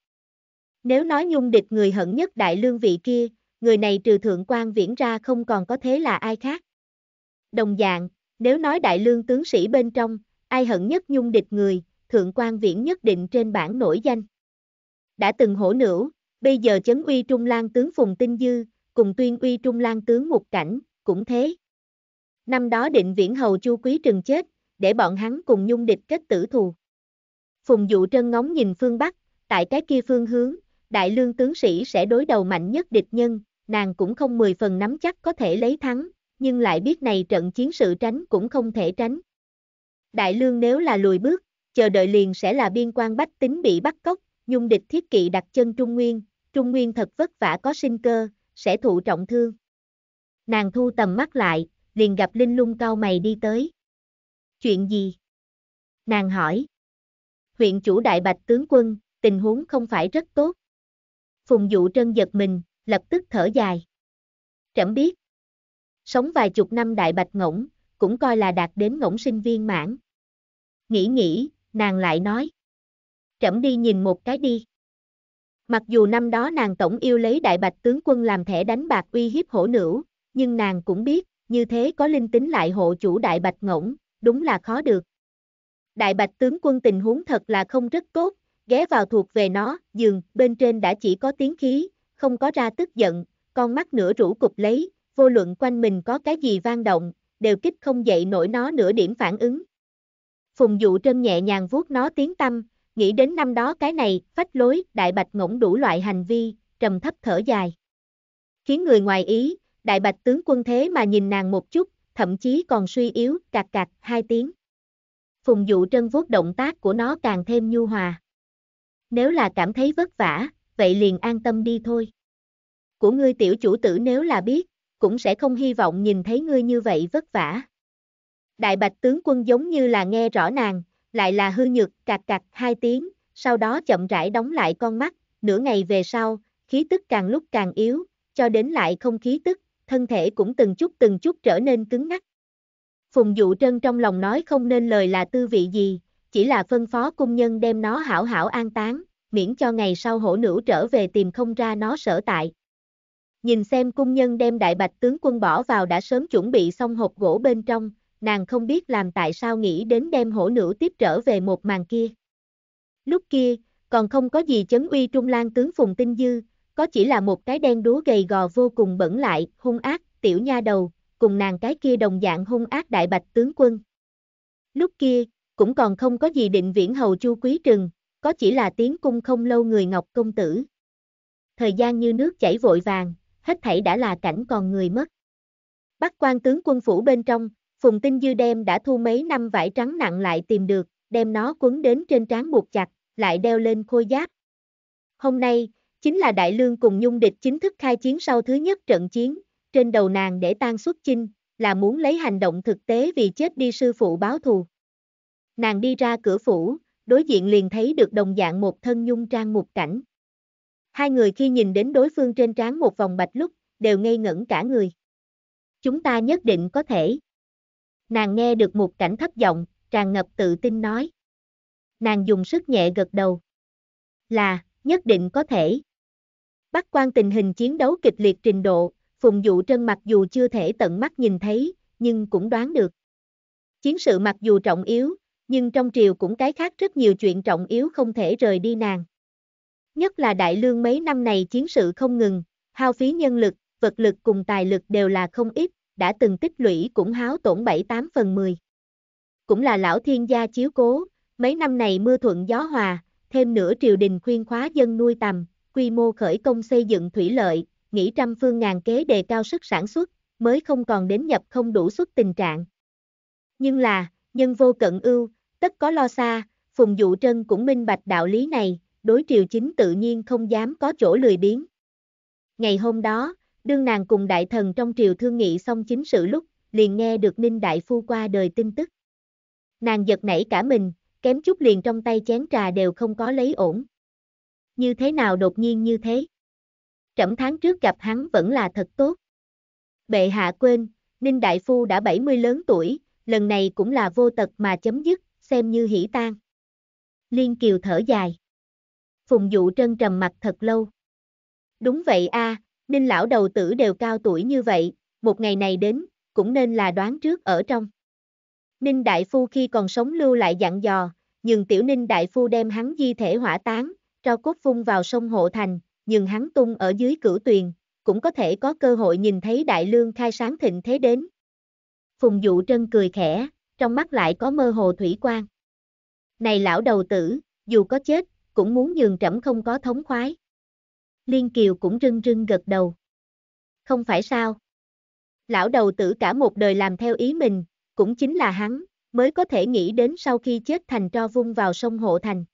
Nếu nói nhung địch người hận nhất đại lương vị kia, người này trừ thượng quan viễn ra không còn có thế là ai khác. Đồng dạng, nếu nói đại lương tướng sĩ bên trong, ai hận nhất nhung địch người, thượng quan viễn nhất định trên bảng nổi danh. Đã từng hổ nữ, bây giờ chấn uy trung Lan tướng Phùng Tinh Dư, cùng tuyên uy trung Lan tướng Mục Cảnh, cũng thế. Năm đó định viễn hầu chu quý trừng chết, để bọn hắn cùng nhung địch kết tử thù. Phùng Dụ Trân ngóng nhìn phương Bắc, tại cái kia phương hướng, đại lương tướng sĩ sẽ đối đầu mạnh nhất địch nhân, nàng cũng không mười phần nắm chắc có thể lấy thắng, nhưng lại biết này trận chiến sự tránh cũng không thể tránh. Đại lương nếu là lùi bước, chờ đợi liền sẽ là biên quan bách tính bị bắt cóc, Nhung địch thiết kỵ đặt chân Trung Nguyên, Trung Nguyên thật vất vả có sinh cơ, sẽ thụ trọng thương. Nàng thu tầm mắt lại, liền gặp Linh Lung cao mày đi tới. Chuyện gì? Nàng hỏi. Huyện chủ đại bạch tướng quân, tình huống không phải rất tốt. Phùng dụ trân giật mình, lập tức thở dài. Trẫm biết. Sống vài chục năm đại bạch ngỗng, cũng coi là đạt đến ngỗng sinh viên mãn. Nghĩ nghĩ, nàng lại nói trẫm đi nhìn một cái đi. Mặc dù năm đó nàng tổng yêu lấy đại bạch tướng quân làm thẻ đánh bạc uy hiếp hổ nữ, nhưng nàng cũng biết, như thế có linh tính lại hộ chủ đại bạch ngỗng, đúng là khó được. Đại bạch tướng quân tình huống thật là không rất tốt, ghé vào thuộc về nó, giường, bên trên đã chỉ có tiếng khí, không có ra tức giận, con mắt nửa rũ cục lấy, vô luận quanh mình có cái gì vang động, đều kích không dậy nổi nó nửa điểm phản ứng. Phùng dụ trên nhẹ nhàng vuốt nó tiếng tâm, Nghĩ đến năm đó cái này, phách lối, đại bạch ngỗng đủ loại hành vi, trầm thấp thở dài. Khiến người ngoài ý, đại bạch tướng quân thế mà nhìn nàng một chút, thậm chí còn suy yếu, cạc cạc, hai tiếng. Phùng dụ trân vuốt động tác của nó càng thêm nhu hòa. Nếu là cảm thấy vất vả, vậy liền an tâm đi thôi. Của ngươi tiểu chủ tử nếu là biết, cũng sẽ không hy vọng nhìn thấy ngươi như vậy vất vả. Đại bạch tướng quân giống như là nghe rõ nàng, lại là hư nhược cạc cạc hai tiếng, sau đó chậm rãi đóng lại con mắt, nửa ngày về sau, khí tức càng lúc càng yếu, cho đến lại không khí tức, thân thể cũng từng chút từng chút trở nên cứng ngắc. Phùng Dụ Trân trong lòng nói không nên lời là tư vị gì, chỉ là phân phó cung nhân đem nó hảo hảo an táng, miễn cho ngày sau hổ nữ trở về tìm không ra nó sở tại. Nhìn xem cung nhân đem đại bạch tướng quân bỏ vào đã sớm chuẩn bị xong hộp gỗ bên trong, nàng không biết làm tại sao nghĩ đến đem hổ nữ tiếp trở về một màn kia. Lúc kia, còn không có gì chấn uy Trung Lan tướng Phùng Tinh Dư, có chỉ là một cái đen đúa gầy gò vô cùng bẩn lại, hung ác, tiểu nha đầu, cùng nàng cái kia đồng dạng hung ác đại bạch tướng quân. Lúc kia, cũng còn không có gì định viễn hầu chu quý trừng, có chỉ là tiếng cung không lâu người ngọc công tử. Thời gian như nước chảy vội vàng, hết thảy đã là cảnh còn người mất. Bắc quan tướng quân phủ bên trong, Phùng Tinh Dư đem đã thu mấy năm vải trắng nặng lại tìm được, đem nó quấn đến trên trán buộc chặt, lại đeo lên khôi giáp. Hôm nay, chính là Đại Lương cùng Nhung Địch chính thức khai chiến sau thứ nhất trận chiến, trên đầu nàng để tan xuất chinh, là muốn lấy hành động thực tế vì chết đi sư phụ báo thù. Nàng đi ra cửa phủ, đối diện liền thấy được đồng dạng một thân Nhung trang một cảnh. Hai người khi nhìn đến đối phương trên trán một vòng bạch lúc, đều ngây ngẩn cả người. Chúng ta nhất định có thể. Nàng nghe được một cảnh thấp giọng, tràn ngập tự tin nói. Nàng dùng sức nhẹ gật đầu. Là, nhất định có thể. Bắt quan tình hình chiến đấu kịch liệt trình độ, Phùng Dụ Trân mặc dù chưa thể tận mắt nhìn thấy, nhưng cũng đoán được. Chiến sự mặc dù trọng yếu, nhưng trong triều cũng cái khác rất nhiều chuyện trọng yếu không thể rời đi nàng. Nhất là đại lương mấy năm này chiến sự không ngừng, hao phí nhân lực, vật lực cùng tài lực đều là không ít, đã từng tích lũy cũng háo tổn 7-8 phần 10. Cũng là lão thiên gia chiếu cố, mấy năm này mưa thuận gió hòa, thêm nữa triều đình khuyên khóa dân nuôi tầm, quy mô khởi công xây dựng thủy lợi, nghĩ trăm phương ngàn kế đề cao sức sản xuất, mới không còn đến nhập không đủ suất tình trạng. Nhưng là, nhân vô cận ưu, tất có lo xa, Phùng Dụ Trân cũng minh bạch đạo lý này, đối triều chính tự nhiên không dám có chỗ lười biếng. Ngày hôm đó, Đương nàng cùng đại thần trong triều thương nghị xong chính sự lúc, liền nghe được Ninh Đại Phu qua đời tin tức. Nàng giật nảy cả mình, kém chút liền trong tay chén trà đều không có lấy ổn. Như thế nào đột nhiên như thế? Trẫm tháng trước gặp hắn vẫn là thật tốt. Bệ hạ quên, Ninh Đại Phu đã 70 lớn tuổi, lần này cũng là vô tật mà chấm dứt, xem như hỷ tan. Liên Kiều thở dài. Phùng Dụ Trân trầm mặt thật lâu. Đúng vậy a, à, Ninh lão đầu tử đều cao tuổi như vậy, một ngày này đến, cũng nên là đoán trước ở trong. Ninh Đại Phu khi còn sống lưu lại dặn dò, nhưng tiểu Ninh Đại Phu đem hắn di thể hỏa tán, cho cốt phun vào sông Hộ Thành, nhưng hắn tung ở dưới cửu tuyền, cũng có thể có cơ hội nhìn thấy đại lương khai sáng thịnh thế đến. Phùng Dụ Trân cười khẽ, trong mắt lại có mơ hồ thủy quang. Này lão đầu tử, dù có chết, cũng muốn nhường trẫm không có thống khoái. Liên Kiều cũng rưng rưng gật đầu. Không phải sao? Lão đầu tử cả một đời làm theo ý mình, cũng chính là hắn, mới có thể nghĩ đến sau khi chết thành cho vung vào sông Hộ Thành.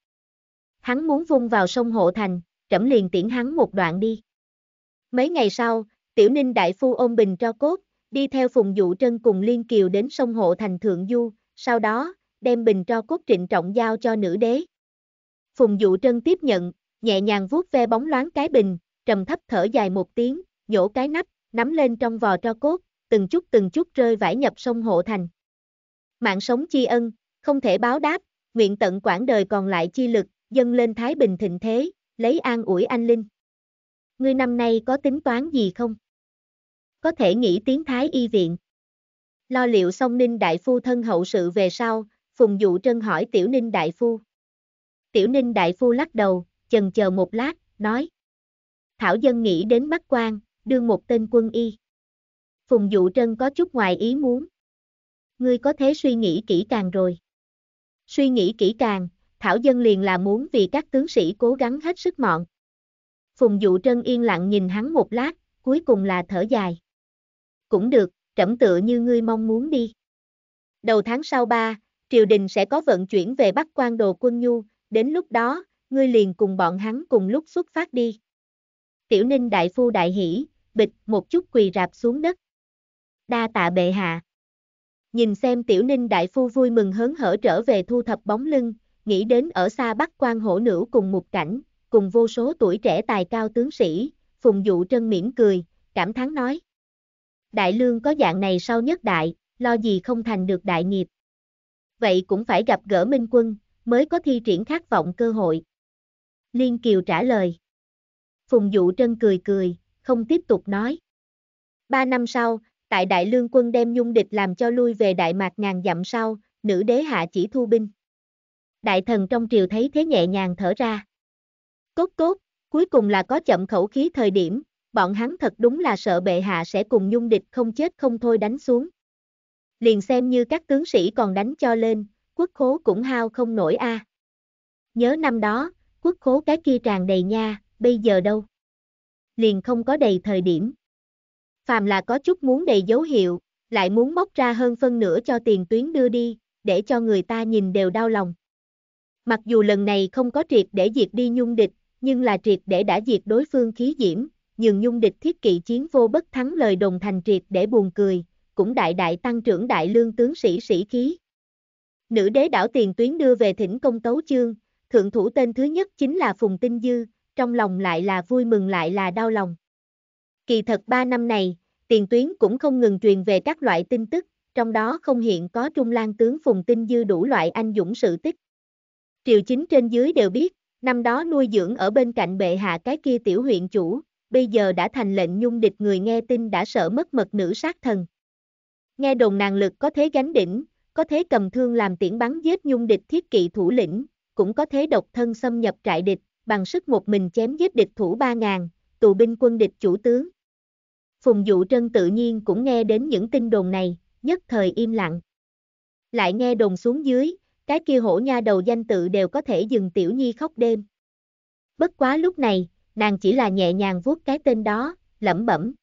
Hắn muốn vung vào sông Hộ Thành, trẫm liền tiễn hắn một đoạn đi. Mấy ngày sau, Tiểu Ninh Đại Phu ôm bình cho cốt, đi theo Phùng Dụ Trân cùng Liên Kiều đến sông Hộ Thành Thượng Du, sau đó, đem bình cho cốt trịnh trọng giao cho nữ đế. Phùng Dụ Trân tiếp nhận, nhẹ nhàng vuốt ve bóng loáng cái bình, trầm thấp thở dài một tiếng, nhổ cái nắp, nắm lên trong vò tro cốt, từng chút từng chút rơi vải nhập sông hộ thành. Mạng sống chi ân, không thể báo đáp, nguyện tận quãng đời còn lại chi lực, dâng lên thái bình thịnh thế, lấy an ủi anh linh. Ngươi năm nay có tính toán gì không? Có thể nghĩ tiếng thái y viện. Lo liệu xong ninh đại phu thân hậu sự về sau, Phùng Dụ Trân hỏi tiểu ninh đại phu. Tiểu ninh đại phu lắc đầu, chần chờ một lát, nói. Thảo dân nghĩ đến Bắc quan, đương một tên quân y. Phùng Dụ Trân có chút ngoài ý muốn. Ngươi có thế suy nghĩ kỹ càng rồi. Suy nghĩ kỹ càng, Thảo dân liền là muốn vì các tướng sĩ cố gắng hết sức mọn. Phùng Dụ Trân yên lặng nhìn hắn một lát, cuối cùng là thở dài. Cũng được, trẫm tựa như ngươi mong muốn đi. Đầu tháng sau ba, triều đình sẽ có vận chuyển về Bắc quan đồ quân nhu, đến lúc đó, ngươi liền cùng bọn hắn cùng lúc xuất phát đi. Tiểu ninh đại phu đại hỷ, bịch một chút quỳ rạp xuống đất. Đa tạ bệ hạ. Nhìn xem tiểu ninh đại phu vui mừng hớn hở trở về thu thập bóng lưng, nghĩ đến ở xa bắc quan hổ nữ cùng một cảnh, cùng vô số tuổi trẻ tài cao tướng sĩ, phùng dụ trân mỉm cười, cảm thán nói. Đại lương có dạng này sau nhất đại, lo gì không thành được đại nghiệp. Vậy cũng phải gặp gỡ minh quân, mới có thi triển khát vọng cơ hội. Liên Kiều trả lời. Phùng Dụ Trân cười cười, không tiếp tục nói. Ba năm sau, tại Đại Lương quân đem nhung địch làm cho lui về Đại Mạc ngàn dặm sau, nữ đế hạ chỉ thu binh. Đại thần trong triều thấy thế nhẹ nhàng thở ra. Cốt cốt, cuối cùng là có chậm khẩu khí thời điểm, bọn hắn thật đúng là sợ bệ hạ sẽ cùng nhung địch không chết không thôi đánh xuống. Liền xem như các tướng sĩ còn đánh cho lên, quốc khố cũng hao không nổi a. À. Nhớ năm đó, quốc khố cái kia tràn đầy nha, bây giờ đâu? Liền không có đầy thời điểm. Phàm là có chút muốn đầy dấu hiệu, lại muốn móc ra hơn phân nửa cho tiền tuyến đưa đi, để cho người ta nhìn đều đau lòng. Mặc dù lần này không có triệt để diệt đi nhung địch, nhưng là triệt để đã diệt đối phương khí diễm, nhường nhung địch thiết kỵ chiến vô bất thắng lời đồng thành triệt để buồn cười, cũng đại đại tăng trưởng đại lương tướng sĩ sĩ khí. Nữ đế đảo tiền tuyến đưa về thỉnh công tấu chương, thượng thủ tên thứ nhất chính là Phùng Tinh Dư, trong lòng lại là vui mừng lại là đau lòng. Kỳ thật ba năm này, tiền tuyến cũng không ngừng truyền về các loại tin tức, trong đó không hiện có Trung Lan tướng Phùng Tinh Dư đủ loại anh dũng sự tích. Triều chính trên dưới đều biết, năm đó nuôi dưỡng ở bên cạnh bệ hạ cái kia tiểu huyện chủ, bây giờ đã thành lệnh nhung địch người nghe tin đã sợ mất mật nữ sát thần. Nghe đồn nàng lực có thế gánh đỉnh, có thế cầm thương làm tiễn bắn giết nhung địch thiết kỵ thủ lĩnh, cũng có thế độc thân xâm nhập trại địch, bằng sức một mình chém giết địch thủ 3.000, tù binh quân địch chủ tướng. Phùng Dụ Trân tự nhiên cũng nghe đến những tin đồn này, nhất thời im lặng. Lại nghe đồn xuống dưới, cái kia hổ nha đầu danh tự đều có thể dừng Tiểu Nhi khóc đêm. Bất quá lúc này, nàng chỉ là nhẹ nhàng vuốt cái tên đó, lẩm bẩm.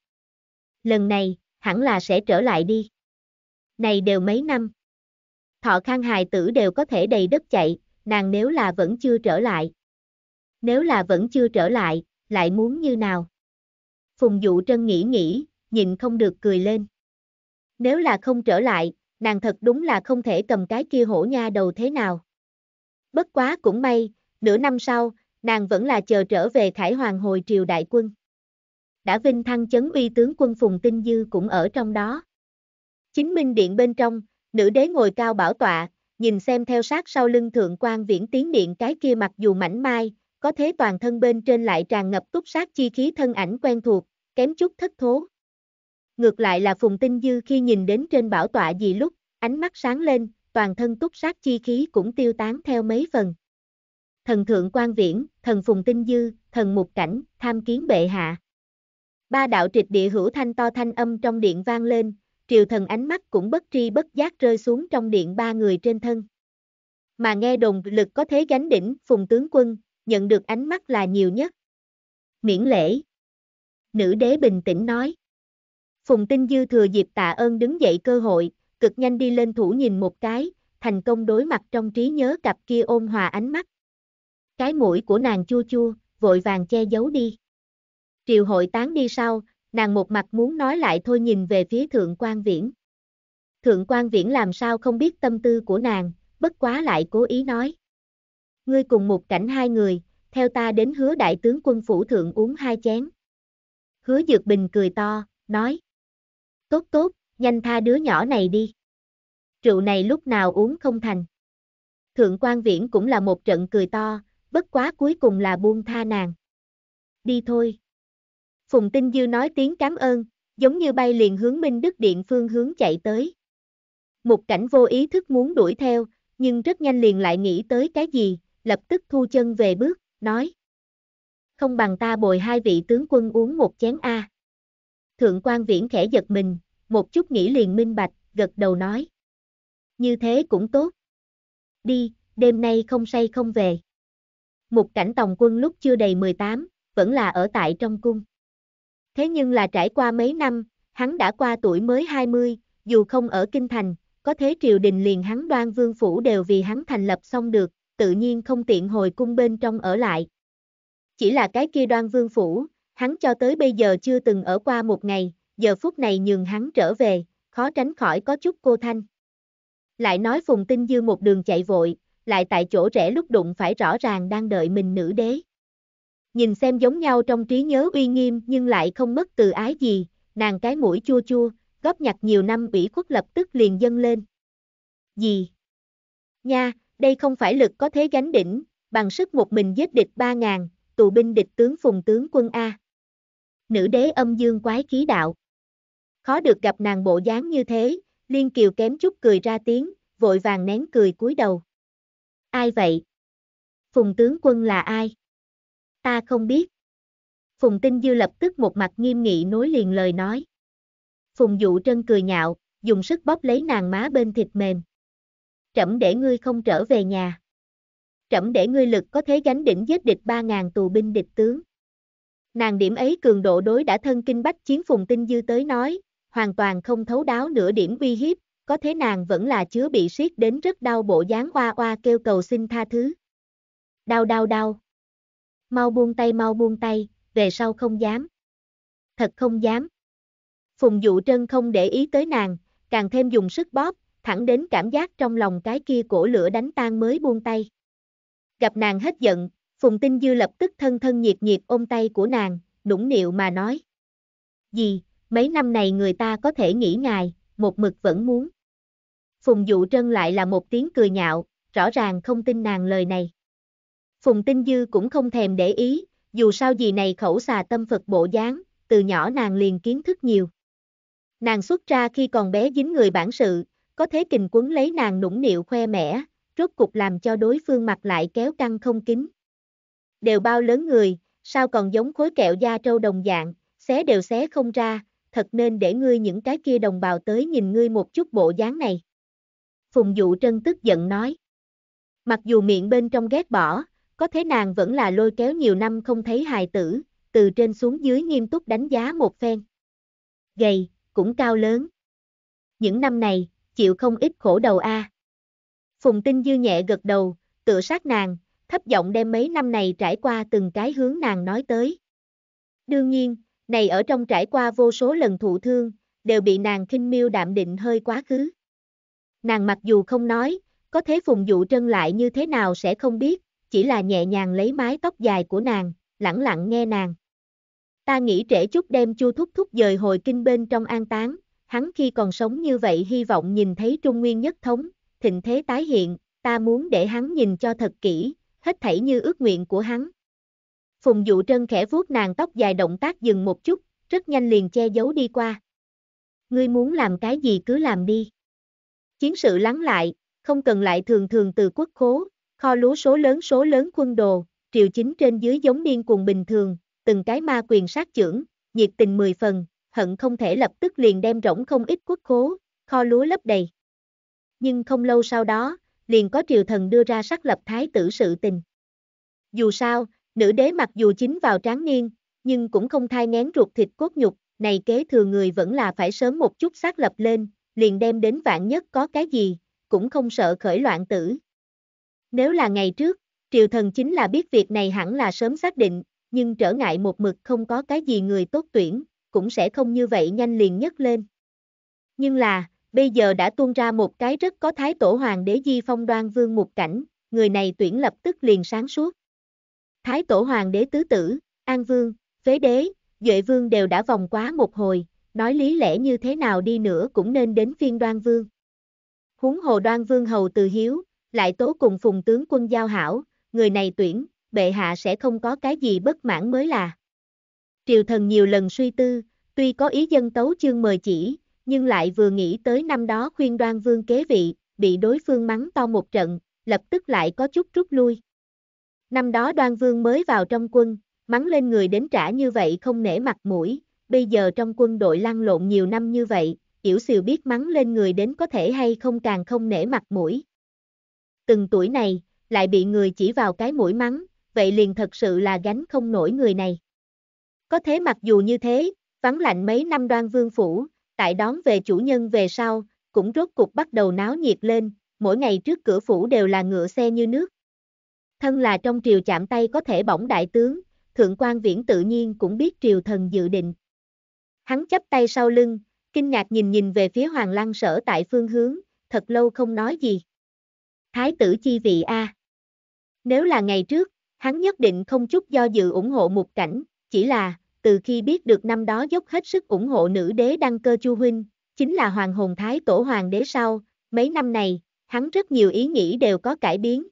Lần này, hẳn là sẽ trở lại đi. Này đều mấy năm. Thọ khang hài tử đều có thể đầy đất chạy, nàng nếu là vẫn chưa trở lại. Nếu là vẫn chưa trở lại, lại muốn như nào? Phùng dụ trân nghĩ nghĩ, nhìn không được cười lên. Nếu là không trở lại, nàng thật đúng là không thể cầm cái kia hổ nha đầu thế nào. Bất quá cũng may, nửa năm sau, nàng vẫn là chờ trở về Khải Hoàng hồi triều đại quân. Đã vinh thăng chấn uy tướng quân Phùng Tinh Dư cũng ở trong đó. Chính minh điện bên trong, nữ đế ngồi cao bảo tọa, nhìn xem theo sát sau lưng thượng quan viễn tiến điện cái kia mặc dù mảnh mai, có thế toàn thân bên trên lại tràn ngập túc sát chi khí thân ảnh quen thuộc, kém chút thất thố. Ngược lại là Phùng Tinh Dư khi nhìn đến trên bảo tọa gì lúc, ánh mắt sáng lên, toàn thân túc sát chi khí cũng tiêu tán theo mấy phần. Thần Thượng quan Viễn, Thần Phùng Tinh Dư, Thần Mục Cảnh, tham kiến bệ hạ. Ba đạo trịch địa hữu thanh to thanh âm trong điện vang lên, triều thần ánh mắt cũng bất tri bất giác rơi xuống trong điện ba người trên thân. Mà nghe đồn lực có thế gánh đỉnh, phùng tướng quân, nhận được ánh mắt là nhiều nhất. Miễn lễ. Nữ đế bình tĩnh nói. Phùng tinh dư thừa dịp tạ ơn đứng dậy cơ hội, cực nhanh đi lên thủ nhìn một cái, thành công đối mặt trong trí nhớ cặp kia ôn hòa ánh mắt. Cái mũi của nàng chua chua, vội vàng che giấu đi. Triều hội tán đi sau, nàng một mặt muốn nói lại thôi nhìn về phía thượng quan viễn. Thượng quan viễn làm sao không biết tâm tư của nàng, bất quá lại cố ý nói. Ngươi cùng một cảnh hai người, theo ta đến hứa đại tướng quân phủ thượng uống hai chén. Hứa dược bình cười to, nói. Tốt tốt, nhanh tha đứa nhỏ này đi. Rượu này lúc nào uống không thành. Thượng quan viễn cũng là một trận cười to, bất quá cuối cùng là buông tha nàng. Đi thôi. Phùng Tinh Dư nói tiếng cảm ơn, giống như bay liền hướng Minh Đức Điện phương hướng chạy tới. Mục cảnh vô ý thức muốn đuổi theo, nhưng rất nhanh liền lại nghĩ tới cái gì, lập tức thu chân về bước, nói. Không bằng ta bồi hai vị tướng quân uống một chén A. Thượng quan viễn khẽ giật mình, một chút nghĩ liền minh bạch, gật đầu nói. Như thế cũng tốt. Đi, đêm nay không say không về. Mục cảnh tòng quân lúc chưa đầy 18, vẫn là ở tại trong cung. Thế nhưng là trải qua mấy năm, hắn đã qua tuổi mới 20, dù không ở Kinh Thành, có thế triều đình liền hắn đoan vương phủ đều vì hắn thành lập xong được, tự nhiên không tiện hồi cung bên trong ở lại. Chỉ là cái kia đoan vương phủ, hắn cho tới bây giờ chưa từng ở qua một ngày, giờ phút này nhường hắn trở về, khó tránh khỏi có chút cô thanh. Lại nói Phùng Tinh Dư một đường chạy vội, lại tại chỗ rẽ lúc đụng phải rõ ràng đang đợi mình nữ đế. Nhìn xem giống nhau trong trí nhớ uy nghiêm nhưng lại không mất từ ái gì, nàng cái mũi chua chua, góp nhặt nhiều năm ủy khuất lập tức liền dâng lên. Gì? Nha, đây không phải lực có thế gánh đỉnh, bằng sức một mình giết địch ba ngàn, tù binh địch tướng phùng tướng quân A. Nữ đế âm dương quái khí đạo. Khó được gặp nàng bộ dáng như thế, Liên Kiều kém chút cười ra tiếng, vội vàng nén cười cúi đầu. Ai vậy? Phùng tướng quân là ai? Ta không biết. Phùng Tinh Dư lập tức một mặt nghiêm nghị nối liền lời nói. Phùng Dụ Trân cười nhạo, dùng sức bóp lấy nàng má bên thịt mềm. Trẫm để ngươi không trở về nhà. Trẫm để ngươi lực có thế gánh đỉnh giết địch 3.000 tù binh địch tướng. Nàng điểm ấy cường độ đối đã thân kinh bách chiến Phùng Tinh Dư tới nói, hoàn toàn không thấu đáo nửa điểm uy hiếp, có thế nàng vẫn là chứa bị siết đến rất đau bộ dáng oa oa kêu cầu xin tha thứ. Đau đau đau. Mau buông tay mau buông tay, về sau không dám. Thật không dám. Phùng dụ trân không để ý tới nàng, càng thêm dùng sức bóp, thẳng đến cảm giác trong lòng cái kia cổ lửa đánh tan mới buông tay. Gặp nàng hết giận, Phùng Tinh Dư lập tức thân thân nhiệt nhiệt ôm tay của nàng, nũng nịu mà nói. Gì, mấy năm này người ta có thể nghĩ ngài, một mực vẫn muốn. Phùng Dụ Trân lại là một tiếng cười nhạo, rõ ràng không tin nàng lời này. Phùng Tinh Dư cũng không thèm để ý, dù sao gì này khẩu xà tâm Phật bộ dáng, từ nhỏ nàng liền kiến thức nhiều. Nàng xuất ra khi còn bé dính người bản sự, có thế kình quấn lấy nàng nũng nịu khoe mẽ, rốt cục làm cho đối phương mặt lại kéo căng không kín. Đều bao lớn người, sao còn giống khối kẹo da trâu đồng dạng, xé đều xé không ra, thật nên để ngươi những cái kia đồng bào tới nhìn ngươi một chút bộ dáng này. Phùng Dụ Trân tức giận nói. Mặc dù miệng bên trong ghét bỏ, có thế nàng vẫn là lôi kéo nhiều năm không thấy hài tử, từ trên xuống dưới nghiêm túc đánh giá một phen. Gầy, cũng cao lớn. Những năm này, chịu không ít khổ đầu a. À. Phùng Tinh Dư nhẹ gật đầu, tựa sát nàng, thấp giọng đem mấy năm này trải qua từng cái hướng nàng nói tới. Đương nhiên, này ở trong trải qua vô số lần thụ thương, đều bị nàng khinh miêu đạm định hơi quá khứ. Nàng mặc dù không nói, có thế Phùng Dụ Trân lại như thế nào sẽ không biết, chỉ là nhẹ nhàng lấy mái tóc dài của nàng, lẳng lặng nghe nàng. Ta nghĩ trễ chút đêm chu thúc thúc dời hồi kinh bên trong an táng, hắn khi còn sống như vậy hy vọng nhìn thấy trung nguyên nhất thống, thịnh thế tái hiện, ta muốn để hắn nhìn cho thật kỹ, hết thảy như ước nguyện của hắn. Phùng dụ trân khẽ vuốt nàng tóc dài động tác dừng một chút, rất nhanh liền che giấu đi qua. Ngươi muốn làm cái gì cứ làm đi. Chiến sự lắng lại, không cần lại thường thường từ quốc khố, Kho lúa số lớn số lớn quân đồ, triều chính trên dưới giống niên cuồng bình thường, từng cái ma quyền sát trưởng, nhiệt tình mười phần, hận không thể lập tức liền đem rỗng không ít quốc khố, kho lúa lấp đầy. Nhưng không lâu sau đó, liền có triều thần đưa ra sắc lập thái tử sự tình. Dù sao, nữ đế mặc dù chính vào tráng niên, nhưng cũng không thai ngén ruột thịt cốt nhục, này kế thừa người vẫn là phải sớm một chút xác lập lên, liền đem đến vạn nhất có cái gì, cũng không sợ khởi loạn tử, nếu là ngày trước, triều thần chính là biết việc này hẳn là sớm xác định, nhưng trở ngại một mực không có cái gì người tốt tuyển, cũng sẽ không như vậy nhanh liền nhất lên. Nhưng là, bây giờ đã tuôn ra một cái rất có thái tổ hoàng đế di phong đoan vương một cảnh, người này tuyển lập tức liền sáng suốt. Thái tổ hoàng đế tứ tử, an vương, phế đế, duệ vương đều đã vòng quá một hồi, nói lý lẽ như thế nào đi nữa cũng nên đến phiên đoan vương. húng hồ đoan vương hầu từ hiếu, lại tố cùng phùng tướng quân giao hảo, người này tuyển, bệ hạ sẽ không có cái gì bất mãn mới là. Triều thần nhiều lần suy tư, tuy có ý dân tấu chương mời chỉ, nhưng lại vừa nghĩ tới năm đó khuyên đoan vương kế vị, bị đối phương mắng to một trận, lập tức lại có chút rút lui. Năm đó đoan vương mới vào trong quân, mắng lên người đến trả như vậy không nể mặt mũi, bây giờ trong quân đội lăn lộn nhiều năm như vậy, yểu xìu biết mắng lên người đến có thể hay không càng không nể mặt mũi từng tuổi này, lại bị người chỉ vào cái mũi mắng, vậy liền thật sự là gánh không nổi người này. Có thế mặc dù như thế, vắng lạnh mấy năm đoan vương phủ, tại đón về chủ nhân về sau, cũng rốt cục bắt đầu náo nhiệt lên, mỗi ngày trước cửa phủ đều là ngựa xe như nước. Thân là trong triều chạm tay có thể bỏng đại tướng, thượng quan viễn tự nhiên cũng biết triều thần dự định. Hắn chấp tay sau lưng, kinh ngạc nhìn nhìn về phía hoàng lăng sở tại phương hướng, thật lâu không nói gì. Thái tử chi vị A. Nếu là ngày trước, hắn nhất định không chút do dự ủng hộ mục cảnh, chỉ là, từ khi biết được năm đó dốc hết sức ủng hộ nữ đế đăng cơ chu huynh, chính là hoàng hồn thái tổ hoàng đế sau, mấy năm này, hắn rất nhiều ý nghĩ đều có cải biến.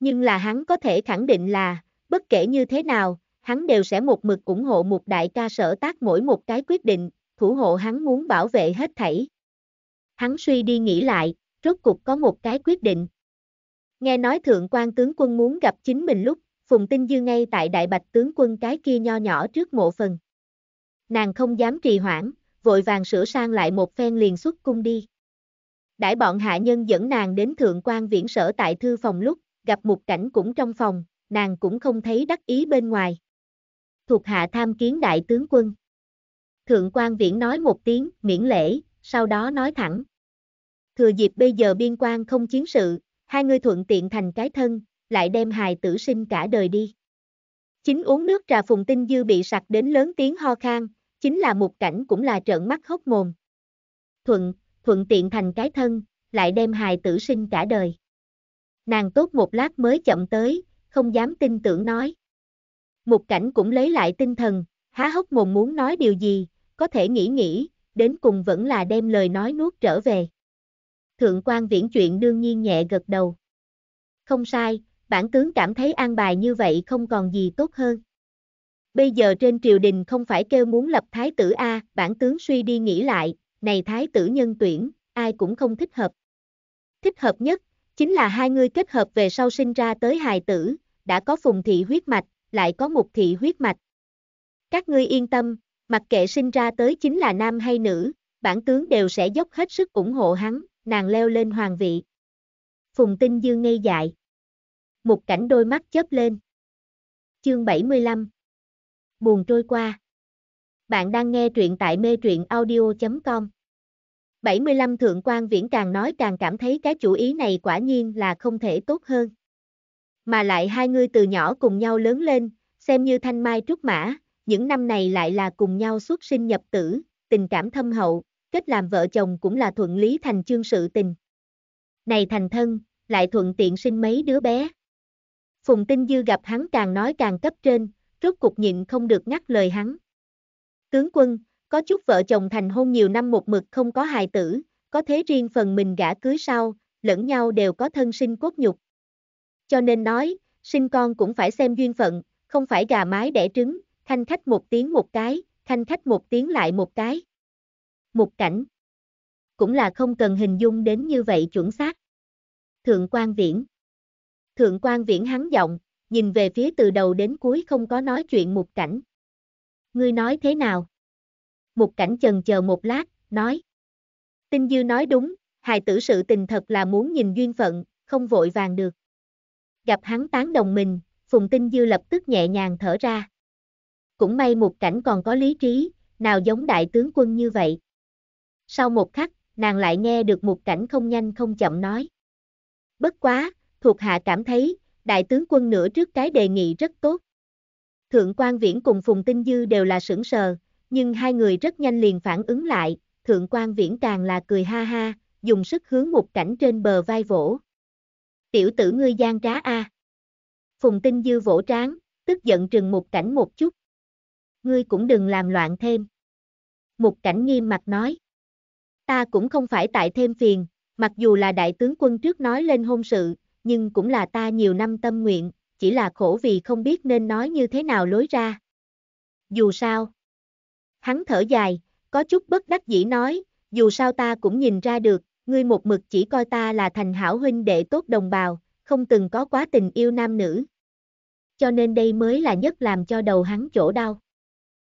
Nhưng là hắn có thể khẳng định là, bất kể như thế nào, hắn đều sẽ một mực ủng hộ một đại ca sở tác mỗi một cái quyết định, thủ hộ hắn muốn bảo vệ hết thảy. Hắn suy đi nghĩ lại, rốt cục có một cái quyết định. Nghe nói thượng quan tướng quân muốn gặp chính mình lúc, Phùng Tinh Dư ngay tại đại bạch tướng quân cái kia nho nhỏ trước mộ phần. Nàng không dám trì hoãn, vội vàng sửa sang lại một phen liền xuất cung đi. Đại bọn hạ nhân dẫn nàng đến thượng quan viễn sở tại thư phòng lúc, gặp một cảnh cũng trong phòng, nàng cũng không thấy đắc ý bên ngoài. Thuộc hạ tham kiến đại tướng quân. Thượng quan viễn nói một tiếng, miễn lễ, sau đó nói thẳng, thừa dịp bây giờ biên quan không chiến sự, hai ngươi thuận tiện thành cái thân, lại đem hài tử sinh cả đời đi. Chính uống nước trà phùng tinh dư bị sặc đến lớn tiếng ho khan, chính là một cảnh cũng là trợn mắt hốc mồm. Thuận, thuận tiện thành cái thân, lại đem hài tử sinh cả đời. Nàng tốt một lát mới chậm tới, không dám tin tưởng nói. Một cảnh cũng lấy lại tinh thần, há hốc mồm muốn nói điều gì, có thể nghĩ nghĩ, đến cùng vẫn là đem lời nói nuốt trở về thượng quan viễn chuyện đương nhiên nhẹ gật đầu. Không sai, bản tướng cảm thấy an bài như vậy không còn gì tốt hơn. Bây giờ trên triều đình không phải kêu muốn lập thái tử A, bản tướng suy đi nghĩ lại, này thái tử nhân tuyển, ai cũng không thích hợp. Thích hợp nhất, chính là hai người kết hợp về sau sinh ra tới hài tử, đã có phùng thị huyết mạch, lại có mục thị huyết mạch. Các ngươi yên tâm, mặc kệ sinh ra tới chính là nam hay nữ, bản tướng đều sẽ dốc hết sức ủng hộ hắn, nàng leo lên hoàng vị. Phùng Tinh Dương ngây dại. Một cảnh đôi mắt chớp lên. Chương 75 Buồn trôi qua Bạn đang nghe truyện tại mê truyện audio.com 75 Thượng quan Viễn càng nói càng cảm thấy cái chủ ý này quả nhiên là không thể tốt hơn. Mà lại hai người từ nhỏ cùng nhau lớn lên, xem như thanh mai trúc mã, những năm này lại là cùng nhau xuất sinh nhập tử, tình cảm thâm hậu, kết làm vợ chồng cũng là thuận lý thành chương sự tình. Này thành thân, lại thuận tiện sinh mấy đứa bé. Phùng Tinh Dư gặp hắn càng nói càng cấp trên, rốt cục nhịn không được ngắt lời hắn. Tướng quân, có chút vợ chồng thành hôn nhiều năm một mực không có hài tử, có thế riêng phần mình gả cưới sau, lẫn nhau đều có thân sinh cốt nhục. Cho nên nói, sinh con cũng phải xem duyên phận, không phải gà mái đẻ trứng, thanh khách một tiếng một cái, thanh khách một tiếng lại một cái một cảnh. Cũng là không cần hình dung đến như vậy chuẩn xác. Thượng quan viễn. Thượng quan viễn hắn giọng, nhìn về phía từ đầu đến cuối không có nói chuyện một cảnh. Ngươi nói thế nào? Một cảnh chần chờ một lát, nói. Tinh dư nói đúng, hài tử sự tình thật là muốn nhìn duyên phận, không vội vàng được. Gặp hắn tán đồng mình, Phùng Tinh Dư lập tức nhẹ nhàng thở ra. Cũng may một cảnh còn có lý trí, nào giống đại tướng quân như vậy sau một khắc, nàng lại nghe được một cảnh không nhanh không chậm nói. Bất quá, thuộc hạ cảm thấy, đại tướng quân nửa trước cái đề nghị rất tốt. Thượng quan viễn cùng Phùng Tinh Dư đều là sững sờ, nhưng hai người rất nhanh liền phản ứng lại, thượng quan viễn càng là cười ha ha, dùng sức hướng một cảnh trên bờ vai vỗ. Tiểu tử ngươi gian trá a. Phùng Tinh Dư vỗ trán, tức giận trừng một cảnh một chút. Ngươi cũng đừng làm loạn thêm. Một cảnh nghiêm mặt nói ta cũng không phải tại thêm phiền, mặc dù là đại tướng quân trước nói lên hôn sự, nhưng cũng là ta nhiều năm tâm nguyện, chỉ là khổ vì không biết nên nói như thế nào lối ra. Dù sao, hắn thở dài, có chút bất đắc dĩ nói, dù sao ta cũng nhìn ra được, ngươi một mực chỉ coi ta là thành hảo huynh đệ tốt đồng bào, không từng có quá tình yêu nam nữ. Cho nên đây mới là nhất làm cho đầu hắn chỗ đau.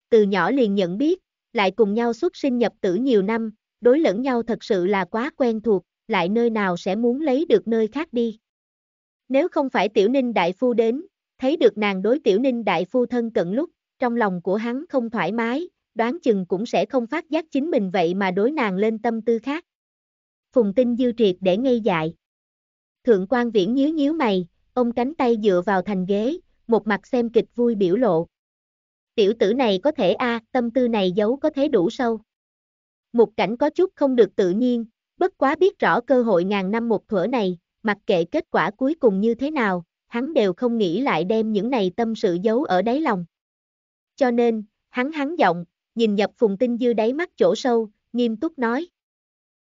Từ nhỏ liền nhận biết, lại cùng nhau xuất sinh nhập tử nhiều năm, đối lẫn nhau thật sự là quá quen thuộc, lại nơi nào sẽ muốn lấy được nơi khác đi. Nếu không phải tiểu ninh đại phu đến, thấy được nàng đối tiểu ninh đại phu thân cận lúc, trong lòng của hắn không thoải mái, đoán chừng cũng sẽ không phát giác chính mình vậy mà đối nàng lên tâm tư khác. Phùng tinh dư triệt để ngây dại. Thượng quan viễn nhíu nhíu mày, ông cánh tay dựa vào thành ghế, một mặt xem kịch vui biểu lộ. Tiểu tử này có thể a, à, tâm tư này giấu có thế đủ sâu một cảnh có chút không được tự nhiên, bất quá biết rõ cơ hội ngàn năm một thuở này, mặc kệ kết quả cuối cùng như thế nào, hắn đều không nghĩ lại đem những này tâm sự giấu ở đáy lòng. Cho nên, hắn hắn giọng, nhìn nhập Phùng Tinh Dư đáy mắt chỗ sâu, nghiêm túc nói.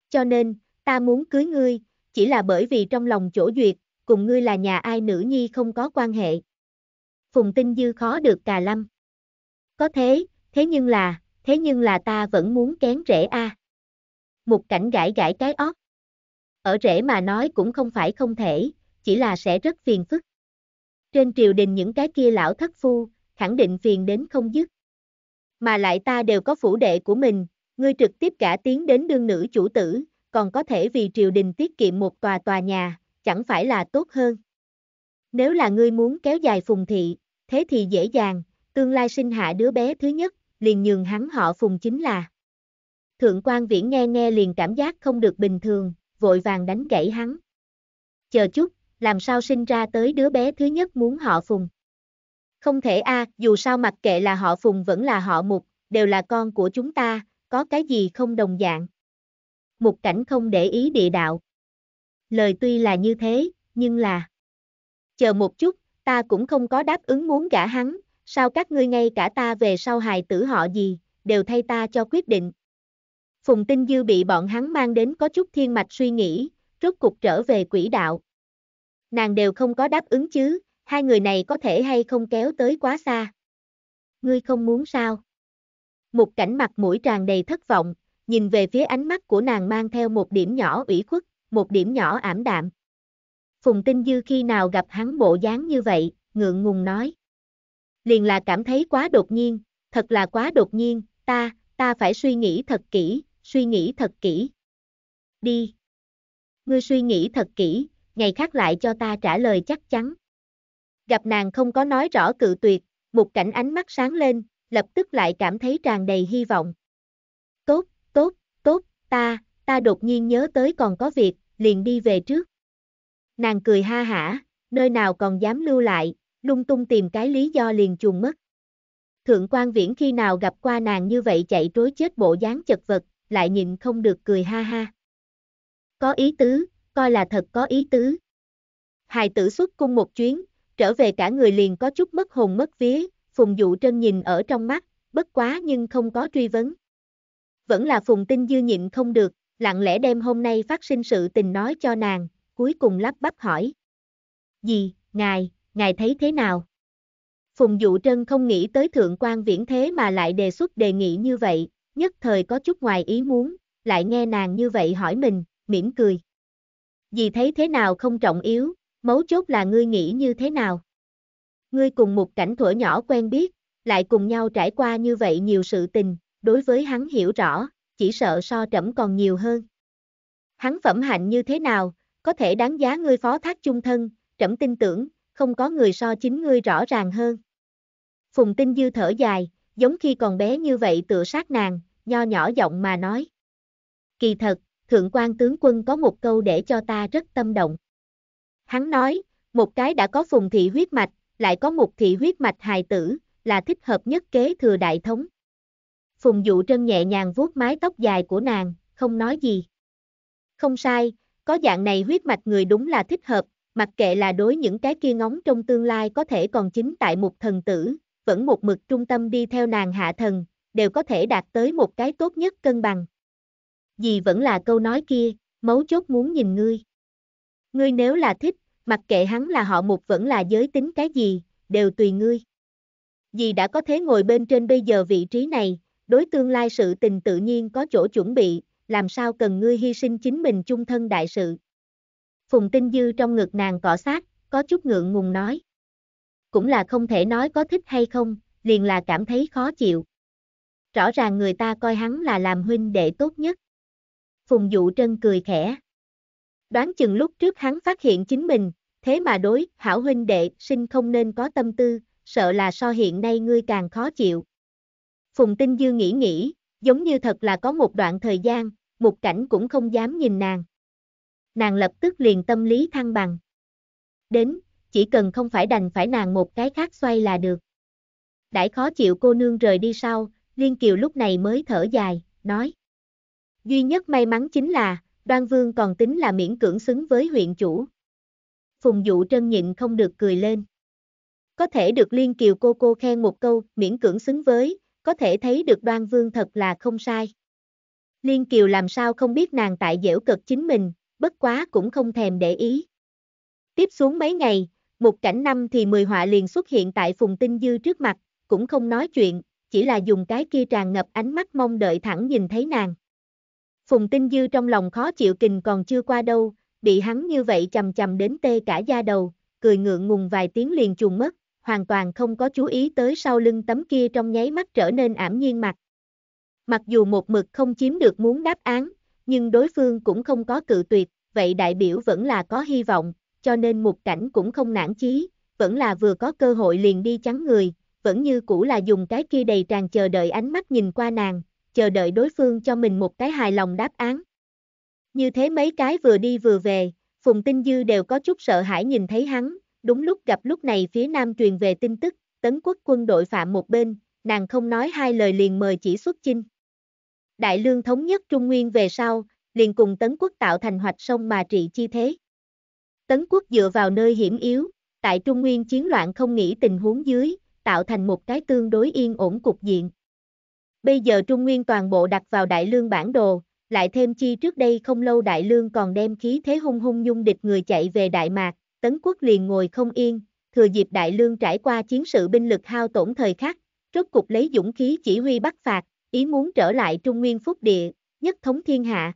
Cho nên, ta muốn cưới ngươi, chỉ là bởi vì trong lòng chỗ duyệt, cùng ngươi là nhà ai nữ nhi không có quan hệ. Phùng Tinh Dư khó được cà lâm. Có thế, thế nhưng là thế nhưng là ta vẫn muốn kén rễ a. À. Mục cảnh gãi gãi cái óc Ở rễ mà nói cũng không phải không thể, chỉ là sẽ rất phiền phức. Trên triều đình những cái kia lão thất phu, khẳng định phiền đến không dứt. Mà lại ta đều có phủ đệ của mình, ngươi trực tiếp cả tiến đến đương nữ chủ tử, còn có thể vì triều đình tiết kiệm một tòa tòa nhà, chẳng phải là tốt hơn. Nếu là ngươi muốn kéo dài phùng thị, thế thì dễ dàng, tương lai sinh hạ đứa bé thứ nhất, liền nhường hắn họ phùng chính là. Thượng quan viễn nghe nghe liền cảm giác không được bình thường, vội vàng đánh gãy hắn. Chờ chút, làm sao sinh ra tới đứa bé thứ nhất muốn họ phùng. Không thể a, à, dù sao mặc kệ là họ phùng vẫn là họ mục, đều là con của chúng ta, có cái gì không đồng dạng. Mục cảnh không để ý địa đạo. Lời tuy là như thế, nhưng là... Chờ một chút, ta cũng không có đáp ứng muốn gả hắn, sao các ngươi ngay cả ta về sau hài tử họ gì, đều thay ta cho quyết định. Phùng Tinh Dư bị bọn hắn mang đến có chút thiên mạch suy nghĩ, rốt cục trở về quỹ đạo. Nàng đều không có đáp ứng chứ, hai người này có thể hay không kéo tới quá xa. Ngươi không muốn sao? Một cảnh mặt mũi tràn đầy thất vọng, nhìn về phía ánh mắt của nàng mang theo một điểm nhỏ ủy khuất, một điểm nhỏ ảm đạm. Phùng Tinh Dư khi nào gặp hắn bộ dáng như vậy, ngượng ngùng nói liền là cảm thấy quá đột nhiên, thật là quá đột nhiên, ta, ta phải suy nghĩ thật kỹ, suy nghĩ thật kỹ. Đi. Ngươi suy nghĩ thật kỹ, ngày khác lại cho ta trả lời chắc chắn. Gặp nàng không có nói rõ cự tuyệt, một cảnh ánh mắt sáng lên, lập tức lại cảm thấy tràn đầy hy vọng. Tốt, tốt, tốt, ta, ta đột nhiên nhớ tới còn có việc, liền đi về trước. Nàng cười ha hả, nơi nào còn dám lưu lại, lung tung tìm cái lý do liền chuồn mất. Thượng quan viễn khi nào gặp qua nàng như vậy chạy trối chết bộ dáng chật vật, lại nhìn không được cười ha ha. Có ý tứ, coi là thật có ý tứ. Hài tử xuất cung một chuyến, trở về cả người liền có chút mất hồn mất vía, phùng dụ trân nhìn ở trong mắt, bất quá nhưng không có truy vấn. Vẫn là phùng tinh dư nhịn không được, lặng lẽ đem hôm nay phát sinh sự tình nói cho nàng, cuối cùng lắp bắp hỏi. Gì, ngài, ngài thấy thế nào? Phùng Dụ Trân không nghĩ tới thượng quan viễn thế mà lại đề xuất đề nghị như vậy, nhất thời có chút ngoài ý muốn, lại nghe nàng như vậy hỏi mình, mỉm cười. Vì thấy thế nào không trọng yếu, mấu chốt là ngươi nghĩ như thế nào? Ngươi cùng một cảnh thuở nhỏ quen biết, lại cùng nhau trải qua như vậy nhiều sự tình, đối với hắn hiểu rõ, chỉ sợ so trẫm còn nhiều hơn. Hắn phẩm hạnh như thế nào, có thể đáng giá ngươi phó thác chung thân, trẫm tin tưởng, không có người so chính ngươi rõ ràng hơn. Phùng Tinh Dư thở dài, giống khi còn bé như vậy tựa sát nàng, nho nhỏ giọng mà nói. Kỳ thật, Thượng quan tướng quân có một câu để cho ta rất tâm động. Hắn nói, một cái đã có phùng thị huyết mạch, lại có một thị huyết mạch hài tử, là thích hợp nhất kế thừa đại thống. Phùng dụ trân nhẹ nhàng vuốt mái tóc dài của nàng, không nói gì. Không sai, có dạng này huyết mạch người đúng là thích hợp, mặc kệ là đối những cái kia ngóng trong tương lai có thể còn chính tại một thần tử, vẫn một mực trung tâm đi theo nàng hạ thần, đều có thể đạt tới một cái tốt nhất cân bằng. Gì vẫn là câu nói kia, mấu chốt muốn nhìn ngươi. Ngươi nếu là thích, mặc kệ hắn là họ một vẫn là giới tính cái gì, đều tùy ngươi. Dì đã có thế ngồi bên trên bây giờ vị trí này, đối tương lai sự tình tự nhiên có chỗ chuẩn bị, làm sao cần ngươi hy sinh chính mình chung thân đại sự. Phùng Tinh Dư trong ngực nàng cọ sát, có chút ngượng ngùng nói. Cũng là không thể nói có thích hay không, liền là cảm thấy khó chịu. Rõ ràng người ta coi hắn là làm huynh đệ tốt nhất. Phùng Dụ Trân cười khẽ. Đoán chừng lúc trước hắn phát hiện chính mình, thế mà đối, hảo huynh đệ, sinh không nên có tâm tư, sợ là so hiện nay ngươi càng khó chịu. Phùng Tinh Dư nghĩ nghĩ, giống như thật là có một đoạn thời gian, một cảnh cũng không dám nhìn nàng nàng lập tức liền tâm lý thăng bằng. Đến, chỉ cần không phải đành phải nàng một cái khác xoay là được. Đãi khó chịu cô nương rời đi sau, Liên Kiều lúc này mới thở dài, nói. Duy nhất may mắn chính là, Đoan Vương còn tính là miễn cưỡng xứng với huyện chủ. Phùng dụ trân nhịn không được cười lên. Có thể được Liên Kiều cô cô khen một câu miễn cưỡng xứng với, có thể thấy được Đoan Vương thật là không sai. Liên Kiều làm sao không biết nàng tại dễu cực chính mình, bất quá cũng không thèm để ý. Tiếp xuống mấy ngày, một cảnh năm thì mười họa liền xuất hiện tại Phùng Tinh Dư trước mặt, cũng không nói chuyện, chỉ là dùng cái kia tràn ngập ánh mắt mong đợi thẳng nhìn thấy nàng. Phùng Tinh Dư trong lòng khó chịu kình còn chưa qua đâu, bị hắn như vậy chầm chầm đến tê cả da đầu, cười ngượng ngùng vài tiếng liền chuồn mất, hoàn toàn không có chú ý tới sau lưng tấm kia trong nháy mắt trở nên ảm nhiên mặt. Mặc dù một mực không chiếm được muốn đáp án, nhưng đối phương cũng không có cự tuyệt, vậy đại biểu vẫn là có hy vọng, cho nên mục cảnh cũng không nản chí, vẫn là vừa có cơ hội liền đi chắn người, vẫn như cũ là dùng cái kia đầy tràn chờ đợi ánh mắt nhìn qua nàng, chờ đợi đối phương cho mình một cái hài lòng đáp án. Như thế mấy cái vừa đi vừa về, Phùng Tinh Dư đều có chút sợ hãi nhìn thấy hắn, đúng lúc gặp lúc này phía nam truyền về tin tức, tấn quốc quân đội phạm một bên, nàng không nói hai lời liền mời chỉ xuất chinh. Đại lương thống nhất Trung Nguyên về sau, liền cùng Tấn quốc tạo thành hoạch sông mà trị chi thế. Tấn quốc dựa vào nơi hiểm yếu, tại Trung Nguyên chiến loạn không nghĩ tình huống dưới, tạo thành một cái tương đối yên ổn cục diện. Bây giờ Trung Nguyên toàn bộ đặt vào đại lương bản đồ, lại thêm chi trước đây không lâu đại lương còn đem khí thế hung hung dung địch người chạy về Đại Mạc, Tấn quốc liền ngồi không yên, thừa dịp đại lương trải qua chiến sự binh lực hao tổn thời khắc, rốt cục lấy dũng khí chỉ huy bắt phạt, ý muốn trở lại Trung Nguyên Phúc Địa, nhất thống thiên hạ.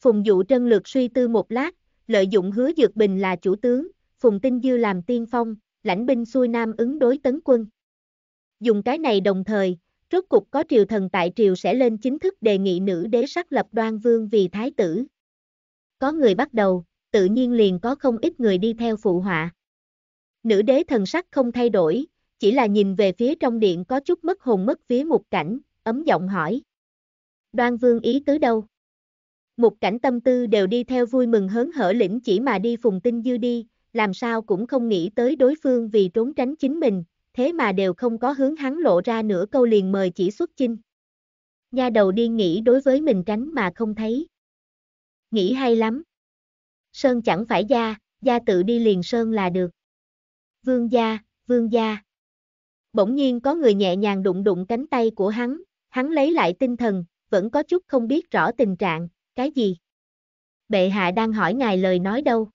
Phùng Dụ Trân lược suy tư một lát, lợi dụng hứa dược bình là chủ tướng, Phùng Tinh Dư làm tiên phong, lãnh binh xuôi nam ứng đối tấn quân. Dùng cái này đồng thời, rốt cục có triều thần tại triều sẽ lên chính thức đề nghị nữ đế sắc lập đoan vương vì thái tử. Có người bắt đầu, tự nhiên liền có không ít người đi theo phụ họa. Nữ đế thần sắc không thay đổi, chỉ là nhìn về phía trong điện có chút mất hồn mất vía một cảnh, ấm giọng hỏi. Đoan vương ý tứ đâu? Một cảnh tâm tư đều đi theo vui mừng hớn hở lĩnh chỉ mà đi phùng tinh dư đi, làm sao cũng không nghĩ tới đối phương vì trốn tránh chính mình, thế mà đều không có hướng hắn lộ ra nửa câu liền mời chỉ xuất chinh. Nha đầu đi nghĩ đối với mình tránh mà không thấy. Nghĩ hay lắm. Sơn chẳng phải gia, gia tự đi liền sơn là được. Vương gia, vương gia. Bỗng nhiên có người nhẹ nhàng đụng đụng cánh tay của hắn, Hắn lấy lại tinh thần, vẫn có chút không biết rõ tình trạng, cái gì? Bệ hạ đang hỏi ngài lời nói đâu?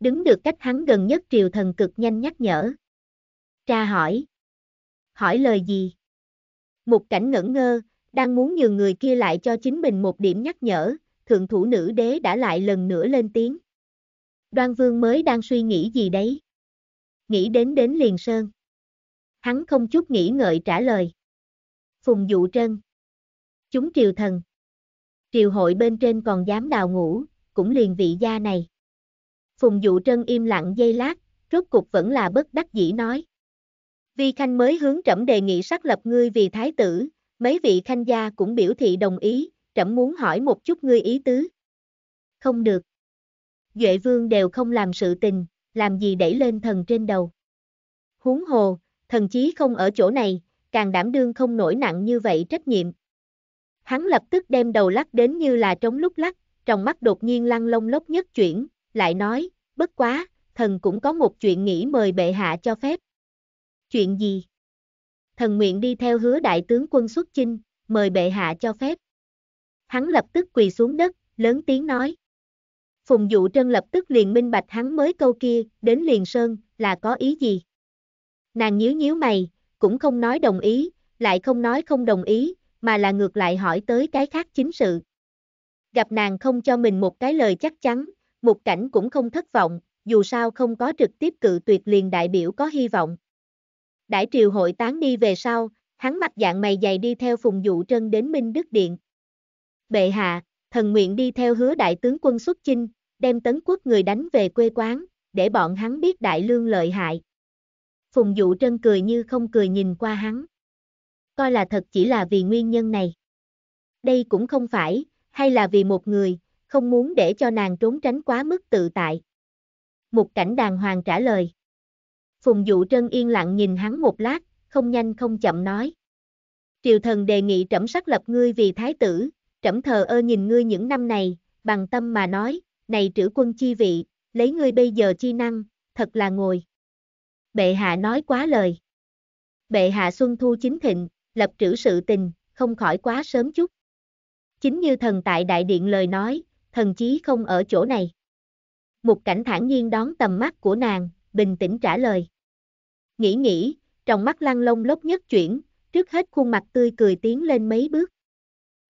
Đứng được cách hắn gần nhất triều thần cực nhanh nhắc nhở. Tra hỏi. Hỏi lời gì? Một cảnh ngẩn ngơ, đang muốn nhường người kia lại cho chính mình một điểm nhắc nhở, thượng thủ nữ đế đã lại lần nữa lên tiếng. Đoan vương mới đang suy nghĩ gì đấy? Nghĩ đến đến liền sơn. Hắn không chút nghĩ ngợi trả lời. Phùng Dụ Trân. Chúng triều thần. Triều hội bên trên còn dám đào ngủ, cũng liền vị gia này. Phùng Dụ Trân im lặng dây lát, rốt cục vẫn là bất đắc dĩ nói. Vi Khanh mới hướng trẫm đề nghị xác lập ngươi vì thái tử, mấy vị khanh gia cũng biểu thị đồng ý, trẫm muốn hỏi một chút ngươi ý tứ. Không được. Duệ vương đều không làm sự tình, làm gì đẩy lên thần trên đầu. Huống hồ, thần chí không ở chỗ này, càng đảm đương không nổi nặng như vậy trách nhiệm. Hắn lập tức đem đầu lắc đến như là trống lúc lắc, trong mắt đột nhiên lăn lông lốc nhất chuyển, lại nói, bất quá, thần cũng có một chuyện nghĩ mời bệ hạ cho phép. Chuyện gì? Thần nguyện đi theo hứa đại tướng quân xuất chinh, mời bệ hạ cho phép. Hắn lập tức quỳ xuống đất, lớn tiếng nói. Phùng dụ trân lập tức liền minh bạch hắn mới câu kia, đến liền sơn, là có ý gì? Nàng nhíu nhíu mày, cũng không nói đồng ý, lại không nói không đồng ý, mà là ngược lại hỏi tới cái khác chính sự. Gặp nàng không cho mình một cái lời chắc chắn, một cảnh cũng không thất vọng, dù sao không có trực tiếp cự tuyệt liền đại biểu có hy vọng. Đại triều hội tán đi về sau, hắn mặt dạng mày dày đi theo phùng dụ trân đến Minh Đức Điện. Bệ hạ, thần nguyện đi theo hứa đại tướng quân xuất chinh, đem tấn quốc người đánh về quê quán, để bọn hắn biết đại lương lợi hại. Phùng Dụ Trân cười như không cười nhìn qua hắn. Coi là thật chỉ là vì nguyên nhân này. Đây cũng không phải, hay là vì một người, không muốn để cho nàng trốn tránh quá mức tự tại. Một cảnh đàng hoàng trả lời. Phùng Dụ Trân yên lặng nhìn hắn một lát, không nhanh không chậm nói. Triều thần đề nghị trẫm sắc lập ngươi vì thái tử, trẫm thờ ơ nhìn ngươi những năm này, bằng tâm mà nói, này trữ quân chi vị, lấy ngươi bây giờ chi năng, thật là ngồi bệ hạ nói quá lời. Bệ hạ Xuân Thu chính thịnh, lập trữ sự tình, không khỏi quá sớm chút. Chính như thần tại đại điện lời nói, thần chí không ở chỗ này. Một cảnh thản nhiên đón tầm mắt của nàng, bình tĩnh trả lời. Nghĩ nghĩ, trong mắt lăng lông lốc nhất chuyển, trước hết khuôn mặt tươi cười tiến lên mấy bước.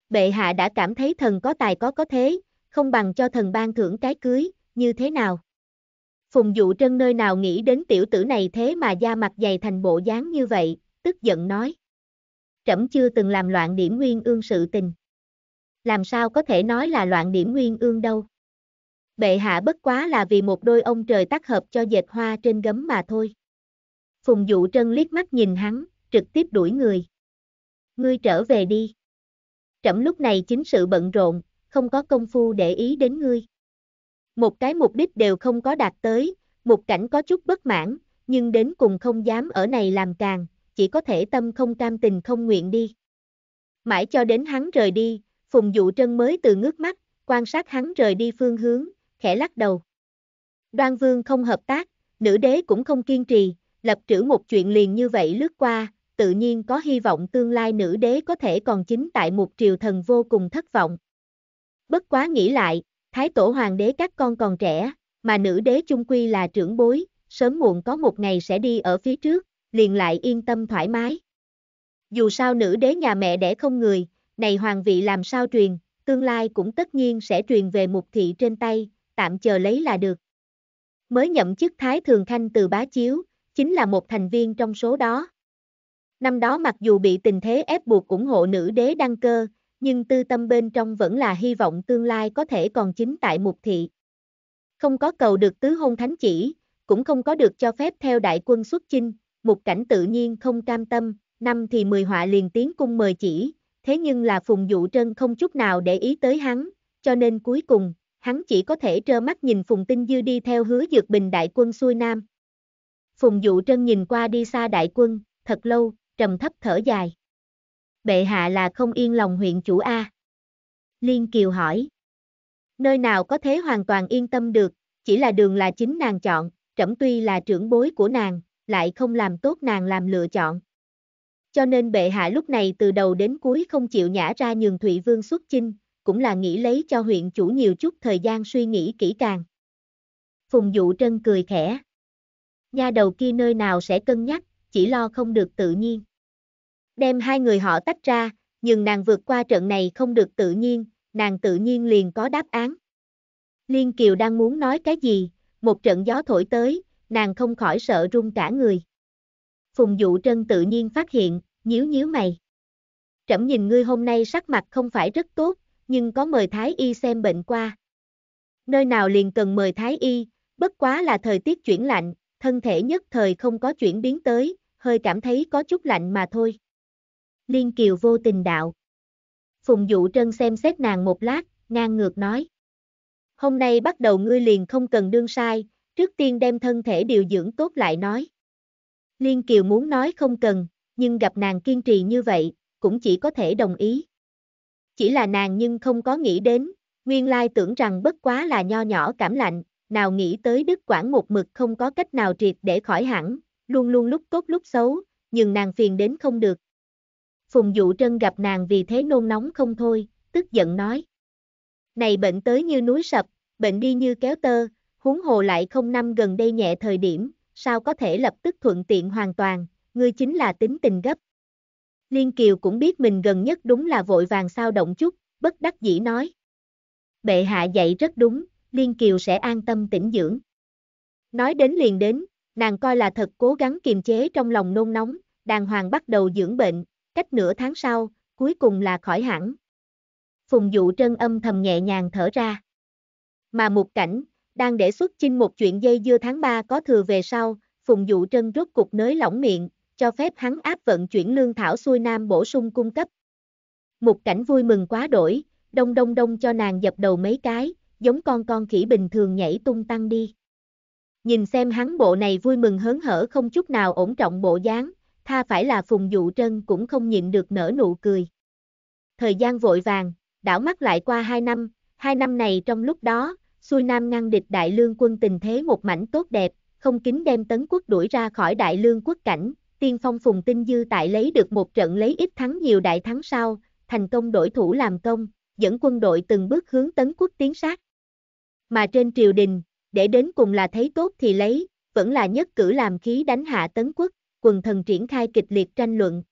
Bệ hạ đã cảm thấy thần có tài có có thế, không bằng cho thần ban thưởng cái cưới, như thế nào? Phùng dụ trân nơi nào nghĩ đến tiểu tử này thế mà da mặt dày thành bộ dáng như vậy, tức giận nói. Trẫm chưa từng làm loạn điểm nguyên ương sự tình. Làm sao có thể nói là loạn điểm nguyên ương đâu. Bệ hạ bất quá là vì một đôi ông trời tác hợp cho dệt hoa trên gấm mà thôi. Phùng dụ trân liếc mắt nhìn hắn, trực tiếp đuổi người. Ngươi trở về đi. Trẫm lúc này chính sự bận rộn, không có công phu để ý đến ngươi. Một cái mục đích đều không có đạt tới, một cảnh có chút bất mãn, nhưng đến cùng không dám ở này làm càng, chỉ có thể tâm không cam tình không nguyện đi. Mãi cho đến hắn rời đi, Phùng Dụ Trân mới từ ngước mắt, quan sát hắn rời đi phương hướng, khẽ lắc đầu. Đoan Vương không hợp tác, nữ đế cũng không kiên trì, lập trữ một chuyện liền như vậy lướt qua, tự nhiên có hy vọng tương lai nữ đế có thể còn chính tại một triều thần vô cùng thất vọng. Bất quá nghĩ lại, Thái tổ hoàng đế các con còn trẻ, mà nữ đế chung quy là trưởng bối, sớm muộn có một ngày sẽ đi ở phía trước, liền lại yên tâm thoải mái. Dù sao nữ đế nhà mẹ đẻ không người, này hoàng vị làm sao truyền, tương lai cũng tất nhiên sẽ truyền về mục thị trên tay, tạm chờ lấy là được. Mới nhậm chức Thái Thường Khanh từ bá chiếu, chính là một thành viên trong số đó. Năm đó mặc dù bị tình thế ép buộc ủng hộ nữ đế đăng cơ, nhưng tư tâm bên trong vẫn là hy vọng tương lai có thể còn chính tại mục thị. Không có cầu được tứ hôn thánh chỉ, cũng không có được cho phép theo đại quân xuất chinh, mục cảnh tự nhiên không cam tâm, năm thì mười họa liền tiến cung mời chỉ, thế nhưng là phùng dụ trân không chút nào để ý tới hắn, cho nên cuối cùng, hắn chỉ có thể trơ mắt nhìn phùng tinh dư đi theo hứa dược bình đại quân xuôi nam. Phùng dụ trân nhìn qua đi xa đại quân, thật lâu, trầm thấp thở dài bệ hạ là không yên lòng huyện chủ A. Liên Kiều hỏi. Nơi nào có thế hoàn toàn yên tâm được, chỉ là đường là chính nàng chọn, trẫm tuy là trưởng bối của nàng, lại không làm tốt nàng làm lựa chọn. Cho nên bệ hạ lúc này từ đầu đến cuối không chịu nhả ra nhường Thụy Vương xuất chinh, cũng là nghĩ lấy cho huyện chủ nhiều chút thời gian suy nghĩ kỹ càng. Phùng Dụ Trân cười khẽ. nhà đầu kia nơi nào sẽ cân nhắc, chỉ lo không được tự nhiên đem hai người họ tách ra, nhưng nàng vượt qua trận này không được tự nhiên, nàng tự nhiên liền có đáp án. Liên Kiều đang muốn nói cái gì, một trận gió thổi tới, nàng không khỏi sợ run cả người. Phùng Dụ Trân tự nhiên phát hiện, nhíu nhíu mày. Trẫm nhìn ngươi hôm nay sắc mặt không phải rất tốt, nhưng có mời Thái Y xem bệnh qua. Nơi nào liền cần mời Thái Y, bất quá là thời tiết chuyển lạnh, thân thể nhất thời không có chuyển biến tới, hơi cảm thấy có chút lạnh mà thôi. Liên Kiều vô tình đạo. Phùng Dụ Trân xem xét nàng một lát, ngang ngược nói. Hôm nay bắt đầu ngươi liền không cần đương sai, trước tiên đem thân thể điều dưỡng tốt lại nói. Liên Kiều muốn nói không cần, nhưng gặp nàng kiên trì như vậy, cũng chỉ có thể đồng ý. Chỉ là nàng nhưng không có nghĩ đến, nguyên lai tưởng rằng bất quá là nho nhỏ cảm lạnh, nào nghĩ tới Đức quản một mực không có cách nào triệt để khỏi hẳn, luôn luôn lúc tốt lúc xấu, nhưng nàng phiền đến không được. Phùng Dụ Trân gặp nàng vì thế nôn nóng không thôi, tức giận nói. Này bệnh tới như núi sập, bệnh đi như kéo tơ, huống hồ lại không năm gần đây nhẹ thời điểm, sao có thể lập tức thuận tiện hoàn toàn, ngươi chính là tính tình gấp. Liên Kiều cũng biết mình gần nhất đúng là vội vàng sao động chút, bất đắc dĩ nói. Bệ hạ dạy rất đúng, Liên Kiều sẽ an tâm tĩnh dưỡng. Nói đến liền đến, nàng coi là thật cố gắng kiềm chế trong lòng nôn nóng, đàng hoàng bắt đầu dưỡng bệnh, cách nửa tháng sau, cuối cùng là khỏi hẳn. Phùng dụ trân âm thầm nhẹ nhàng thở ra. Mà một cảnh, đang để xuất chinh một chuyện dây dưa tháng 3 có thừa về sau, Phùng dụ trân rốt cục nới lỏng miệng, cho phép hắn áp vận chuyển lương thảo xuôi nam bổ sung cung cấp. Một cảnh vui mừng quá đổi, đông đông đông cho nàng dập đầu mấy cái, giống con con khỉ bình thường nhảy tung tăng đi. Nhìn xem hắn bộ này vui mừng hớn hở không chút nào ổn trọng bộ dáng, tha phải là Phùng Dụ Trân cũng không nhịn được nở nụ cười. Thời gian vội vàng, đảo mắt lại qua 2 năm, 2 năm này trong lúc đó, xuôi Nam ngăn địch Đại Lương quân tình thế một mảnh tốt đẹp, không kính đem Tấn quốc đuổi ra khỏi Đại Lương quốc cảnh, tiên phong Phùng Tinh Dư tại lấy được một trận lấy ít thắng nhiều đại thắng sau, thành công đổi thủ làm công, dẫn quân đội từng bước hướng Tấn quốc tiến sát. Mà trên triều đình, để đến cùng là thấy tốt thì lấy, vẫn là nhất cử làm khí đánh hạ Tấn quốc, quần thần triển khai kịch liệt tranh luận.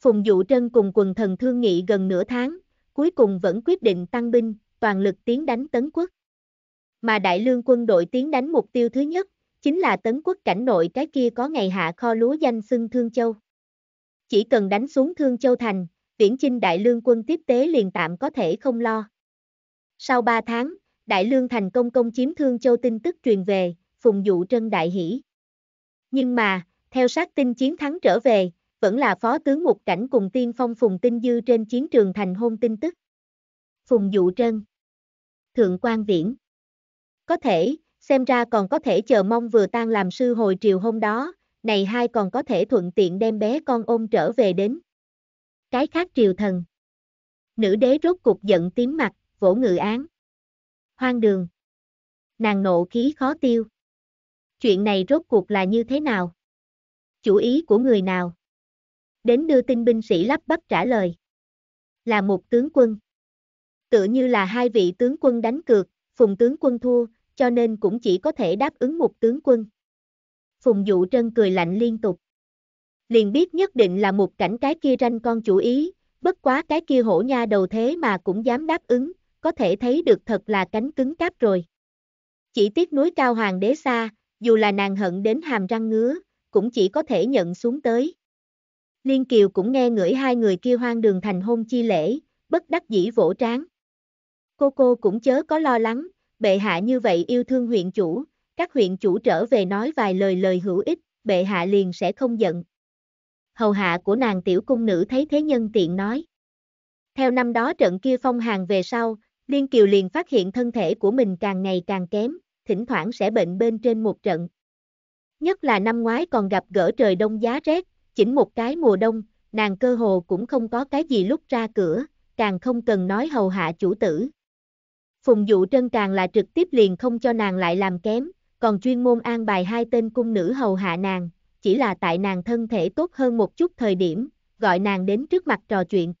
Phùng Dụ Trân cùng quần thần thương nghị gần nửa tháng, cuối cùng vẫn quyết định tăng binh, toàn lực tiến đánh Tấn Quốc. Mà đại lương quân đội tiến đánh mục tiêu thứ nhất, chính là Tấn Quốc cảnh nội cái kia có ngày hạ kho lúa danh xưng Thương Châu. Chỉ cần đánh xuống Thương Châu Thành, viễn chinh đại lương quân tiếp tế liền tạm có thể không lo. Sau 3 tháng, đại lương thành công công chiếm Thương Châu tin tức truyền về, Phùng Dụ Trân đại hỷ. Nhưng mà, theo sát tinh chiến thắng trở về, vẫn là phó tướng một cảnh cùng tiên phong Phùng Tinh Dư trên chiến trường thành hôn tin tức. Phùng Dụ Trân Thượng quan Viễn Có thể, xem ra còn có thể chờ mong vừa tan làm sư hồi triều hôm đó, này hai còn có thể thuận tiện đem bé con ôm trở về đến. Cái khác triều thần Nữ đế rốt cục giận tím mặt, vỗ ngự án. Hoang đường Nàng nộ khí khó tiêu. Chuyện này rốt cuộc là như thế nào? Chủ ý của người nào? Đến đưa tin binh sĩ lắp bắp trả lời. Là một tướng quân. Tựa như là hai vị tướng quân đánh cược, phùng tướng quân thua, cho nên cũng chỉ có thể đáp ứng một tướng quân. Phùng dụ trân cười lạnh liên tục. Liền biết nhất định là một cảnh cái kia ranh con chủ ý, bất quá cái kia hổ nha đầu thế mà cũng dám đáp ứng, có thể thấy được thật là cánh cứng cáp rồi. Chỉ tiếc núi cao hoàng đế xa, dù là nàng hận đến hàm răng ngứa, cũng chỉ có thể nhận xuống tới. Liên Kiều cũng nghe ngửi hai người kia hoang đường thành hôn chi lễ, bất đắc dĩ vỗ trán. Cô cô cũng chớ có lo lắng, bệ hạ như vậy yêu thương huyện chủ, các huyện chủ trở về nói vài lời lời hữu ích, bệ hạ liền sẽ không giận. Hầu hạ của nàng tiểu cung nữ thấy thế nhân tiện nói. Theo năm đó trận kia phong hàng về sau, Liên Kiều liền phát hiện thân thể của mình càng ngày càng kém, thỉnh thoảng sẽ bệnh bên trên một trận. Nhất là năm ngoái còn gặp gỡ trời đông giá rét, chỉnh một cái mùa đông, nàng cơ hồ cũng không có cái gì lúc ra cửa, càng không cần nói hầu hạ chủ tử. Phùng dụ trân càng là trực tiếp liền không cho nàng lại làm kém, còn chuyên môn an bài hai tên cung nữ hầu hạ nàng, chỉ là tại nàng thân thể tốt hơn một chút thời điểm, gọi nàng đến trước mặt trò chuyện.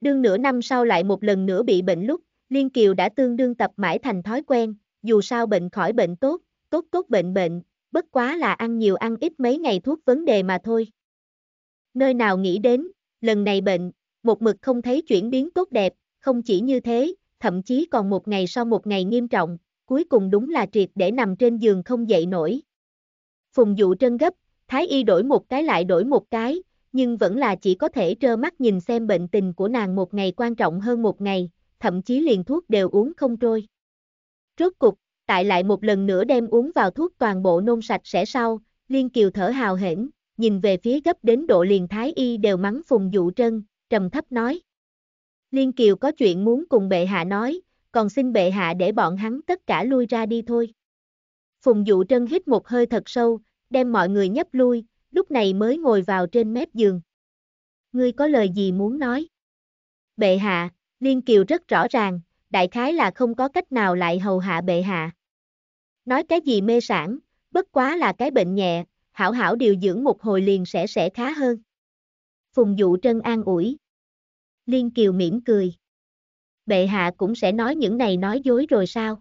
Đương nửa năm sau lại một lần nữa bị bệnh lúc, Liên Kiều đã tương đương tập mãi thành thói quen, dù sao bệnh khỏi bệnh tốt, tốt tốt bệnh bệnh, bất quá là ăn nhiều ăn ít mấy ngày thuốc vấn đề mà thôi. Nơi nào nghĩ đến, lần này bệnh, một mực không thấy chuyển biến tốt đẹp, không chỉ như thế, thậm chí còn một ngày sau một ngày nghiêm trọng, cuối cùng đúng là triệt để nằm trên giường không dậy nổi. Phùng dụ trân gấp, thái y đổi một cái lại đổi một cái, nhưng vẫn là chỉ có thể trơ mắt nhìn xem bệnh tình của nàng một ngày quan trọng hơn một ngày, thậm chí liền thuốc đều uống không trôi. Rốt cục, tại lại một lần nữa đem uống vào thuốc toàn bộ nôn sạch sẽ sau, Liên Kiều thở hào hển, nhìn về phía gấp đến độ liền thái y đều mắng Phùng Dụ Trân, trầm thấp nói. Liên Kiều có chuyện muốn cùng bệ hạ nói, còn xin bệ hạ để bọn hắn tất cả lui ra đi thôi. Phùng Dụ Trân hít một hơi thật sâu, đem mọi người nhấp lui, lúc này mới ngồi vào trên mép giường. Ngươi có lời gì muốn nói? Bệ hạ, Liên Kiều rất rõ ràng, đại khái là không có cách nào lại hầu hạ bệ hạ. Nói cái gì mê sản, bất quá là cái bệnh nhẹ, hảo hảo điều dưỡng một hồi liền sẽ sẽ khá hơn. Phùng dụ trân an ủi. Liên Kiều mỉm cười. Bệ hạ cũng sẽ nói những này nói dối rồi sao?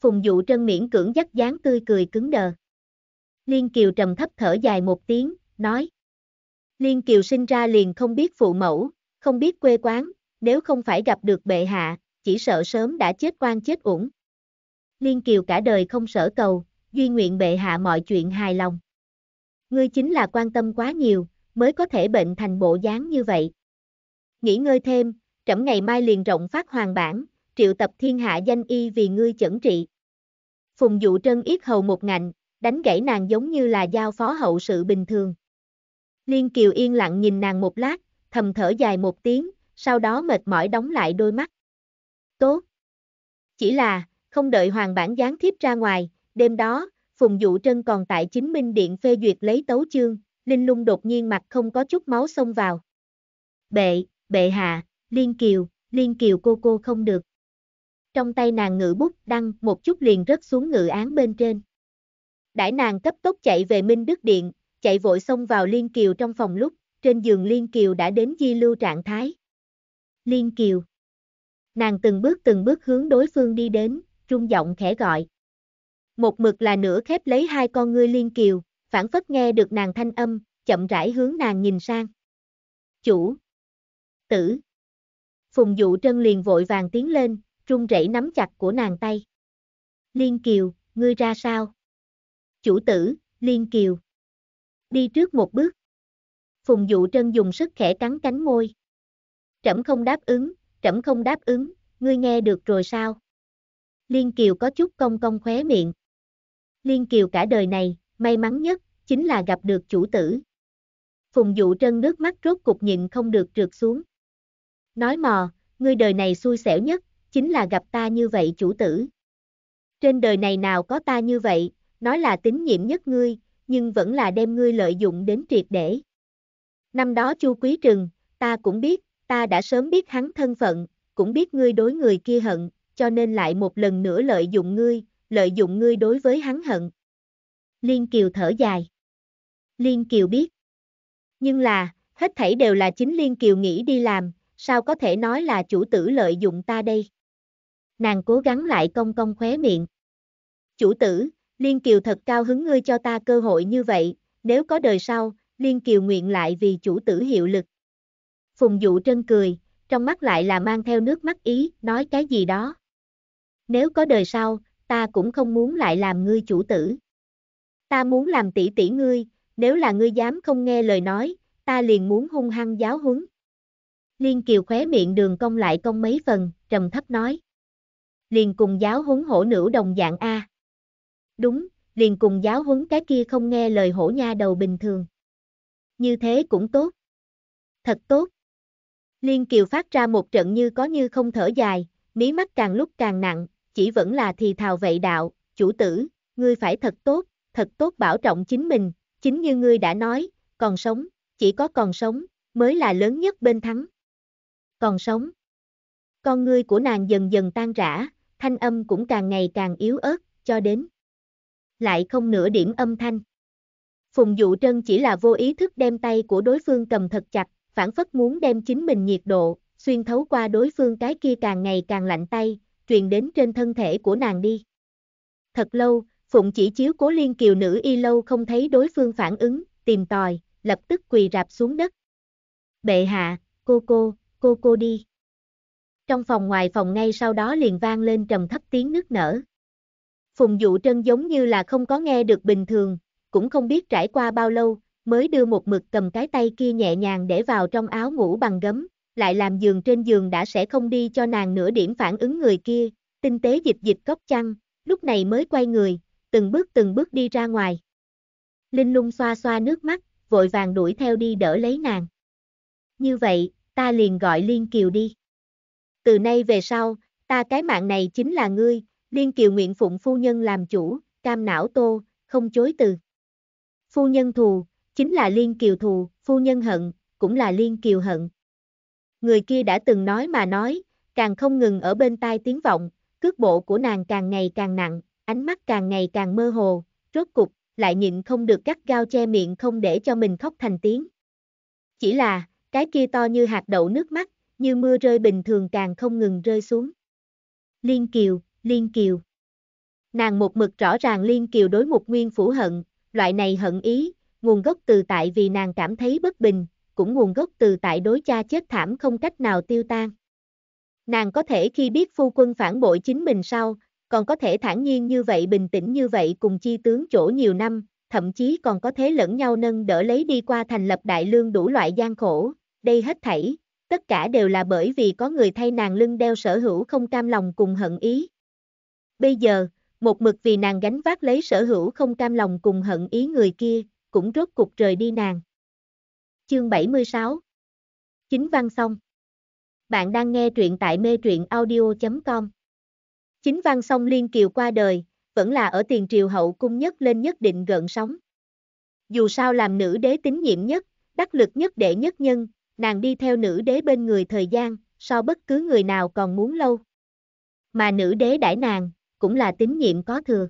Phùng dụ trân miễn cưỡng dắt dáng tươi cười cứng đờ. Liên Kiều trầm thấp thở dài một tiếng, nói. Liên Kiều sinh ra liền không biết phụ mẫu, không biết quê quán, nếu không phải gặp được bệ hạ, chỉ sợ sớm đã chết oan chết uổng. Liên Kiều cả đời không sở cầu, duy nguyện bệ hạ mọi chuyện hài lòng. Ngươi chính là quan tâm quá nhiều, mới có thể bệnh thành bộ dáng như vậy. Nghỉ ngơi thêm, trẫm ngày mai liền rộng phát hoàng bản, triệu tập thiên hạ danh y vì ngươi chẩn trị. Phùng dụ trân yết hầu một ngạnh, đánh gãy nàng giống như là giao phó hậu sự bình thường. Liên Kiều yên lặng nhìn nàng một lát, thầm thở dài một tiếng, sau đó mệt mỏi đóng lại đôi mắt. Tốt. Chỉ là, không đợi hoàng bản gián thiếp ra ngoài, đêm đó, Phùng Dụ Trân còn tại chính minh điện phê duyệt lấy tấu chương, Linh Lung đột nhiên mặt không có chút máu xông vào. Bệ, bệ hạ, Liên Kiều, Liên Kiều cô cô không được. Trong tay nàng ngự bút đăng một chút liền rớt xuống ngự án bên trên. Đãi nàng cấp tốc chạy về Minh Đức Điện, chạy vội xông vào Liên Kiều trong phòng lúc, trên giường Liên Kiều đã đến di lưu trạng thái. Liên Kiều Nàng từng bước từng bước hướng đối phương đi đến, trung giọng khẽ gọi. Một mực là nửa khép lấy hai con ngươi liên kiều, phản phất nghe được nàng thanh âm, chậm rãi hướng nàng nhìn sang. Chủ. Tử. Phùng dụ trân liền vội vàng tiến lên, trung rẩy nắm chặt của nàng tay. Liên kiều, ngươi ra sao? Chủ tử, Liên kiều. Đi trước một bước. Phùng dụ trân dùng sức khẽ cắn cánh môi. Trẫm không đáp ứng, trẫm không đáp ứng, ngươi nghe được rồi sao? Liên Kiều có chút công công khóe miệng. Liên Kiều cả đời này, may mắn nhất, chính là gặp được chủ tử. Phùng dụ trân nước mắt rốt cục nhịn không được trượt xuống. Nói mò, ngươi đời này xui xẻo nhất, chính là gặp ta như vậy chủ tử. Trên đời này nào có ta như vậy, nói là tín nhiệm nhất ngươi, nhưng vẫn là đem ngươi lợi dụng đến triệt để. Năm đó Chu Quý Trừng, ta cũng biết, ta đã sớm biết hắn thân phận, cũng biết ngươi đối người kia hận, cho nên lại một lần nữa lợi dụng ngươi, lợi dụng ngươi đối với hắn hận. Liên Kiều thở dài. Liên Kiều biết. Nhưng là, hết thảy đều là chính Liên Kiều nghĩ đi làm, sao có thể nói là chủ tử lợi dụng ta đây? Nàng cố gắng lại cong cong khóe miệng. Chủ tử, Liên Kiều thật cao hứng ngươi cho ta cơ hội như vậy, nếu có đời sau, Liên Kiều nguyện lại vì chủ tử hiệu lực. Phùng Dụ Trân cười, trong mắt lại là mang theo nước mắt ý, nói cái gì đó. Nếu có đời sau, ta cũng không muốn lại làm ngươi chủ tử. Ta muốn làm tỷ tỷ ngươi, nếu là ngươi dám không nghe lời nói, ta liền muốn hung hăng giáo huấn. Liên Kiều khóe miệng đường cong lại cong mấy phần, trầm thấp nói. Liền cùng giáo huấn hổ nữ đồng dạng A. Đúng, liền cùng giáo huấn cái kia không nghe lời hổ nha đầu bình thường. Như thế cũng tốt. Thật tốt, Liên Kiều phát ra một trận như có như không thở dài, mí mắt càng lúc càng nặng, chỉ vẫn là thì thào vậy đạo, chủ tử, ngươi phải thật tốt, thật tốt bảo trọng chính mình, chính như ngươi đã nói, còn sống, chỉ có còn sống, mới là lớn nhất bên thắng. Còn sống. Con ngươi của nàng dần dần tan rã, thanh âm cũng càng ngày càng yếu ớt, cho đến. Lại không nửa điểm âm thanh. Phùng dụ trân chỉ là vô ý thức đem tay của đối phương cầm thật chặt, phản phất muốn đem chính mình nhiệt độ, xuyên thấu qua đối phương cái kia càng ngày càng lạnh tay, truyền đến trên thân thể của nàng đi. Thật lâu, Phụng chỉ chiếu cố liên kiều nữ y lâu không thấy đối phương phản ứng, tìm tòi, lập tức quỳ rạp xuống đất. Bệ hạ, cô cô, cô cô đi. Trong phòng ngoài phòng ngay sau đó liền vang lên trầm thấp tiếng nức nở. Phùng dụ trân giống như là không có nghe được bình thường, cũng không biết trải qua bao lâu, mới đưa một mực cầm cái tay kia nhẹ nhàng để vào trong áo ngủ bằng gấm, lại làm giường trên giường đã sẽ không đi cho nàng nửa điểm phản ứng người kia, tinh tế dịch dịch cốc chăn, lúc này mới quay người, từng bước từng bước đi ra ngoài. Linh lung xoa xoa nước mắt, vội vàng đuổi theo đi đỡ lấy nàng. Như vậy, ta liền gọi Liên Kiều đi. Từ nay về sau, ta cái mạng này chính là ngươi, Liên Kiều nguyện phụng phu nhân làm chủ, cam não tô, không chối từ. Phu nhân thù, chính là Liên Kiều thù, phu nhân hận, cũng là Liên Kiều hận. Người kia đã từng nói mà nói, càng không ngừng ở bên tai tiếng vọng, cước bộ của nàng càng ngày càng nặng, ánh mắt càng ngày càng mơ hồ, rốt cục, lại nhịn không được cắt gao che miệng không để cho mình khóc thành tiếng. Chỉ là, cái kia to như hạt đậu nước mắt, như mưa rơi bình thường càng không ngừng rơi xuống. Liên Kiều, Liên Kiều. Nàng một mực rõ ràng Liên Kiều đối một nguyên phủ hận, loại này hận ý, nguồn gốc từ tại vì nàng cảm thấy bất bình, cũng nguồn gốc từ tại đối cha chết thảm không cách nào tiêu tan. Nàng có thể khi biết phu quân phản bội chính mình sau, còn có thể thản nhiên như vậy bình tĩnh như vậy cùng chi tướng chỗ nhiều năm, thậm chí còn có thế lẫn nhau nâng đỡ lấy đi qua thành lập đại lương đủ loại gian khổ, đây hết thảy, tất cả đều là bởi vì có người thay nàng lưng đeo sở hữu không cam lòng cùng hận ý. Bây giờ, một mực vì nàng gánh vác lấy sở hữu không cam lòng cùng hận ý người kia, cũng rốt cục rời đi nàng. Chương 76 Chính văn xong Bạn đang nghe truyện tại mê truyện audio.com Chính văn xong liên kiều qua đời, vẫn là ở tiền triều hậu cung nhất lên nhất định gợn sóng. Dù sao làm nữ đế tín nhiệm nhất, đắc lực nhất đệ nhất nhân, nàng đi theo nữ đế bên người thời gian, so bất cứ người nào còn muốn lâu. Mà nữ đế đãi nàng, cũng là tín nhiệm có thừa.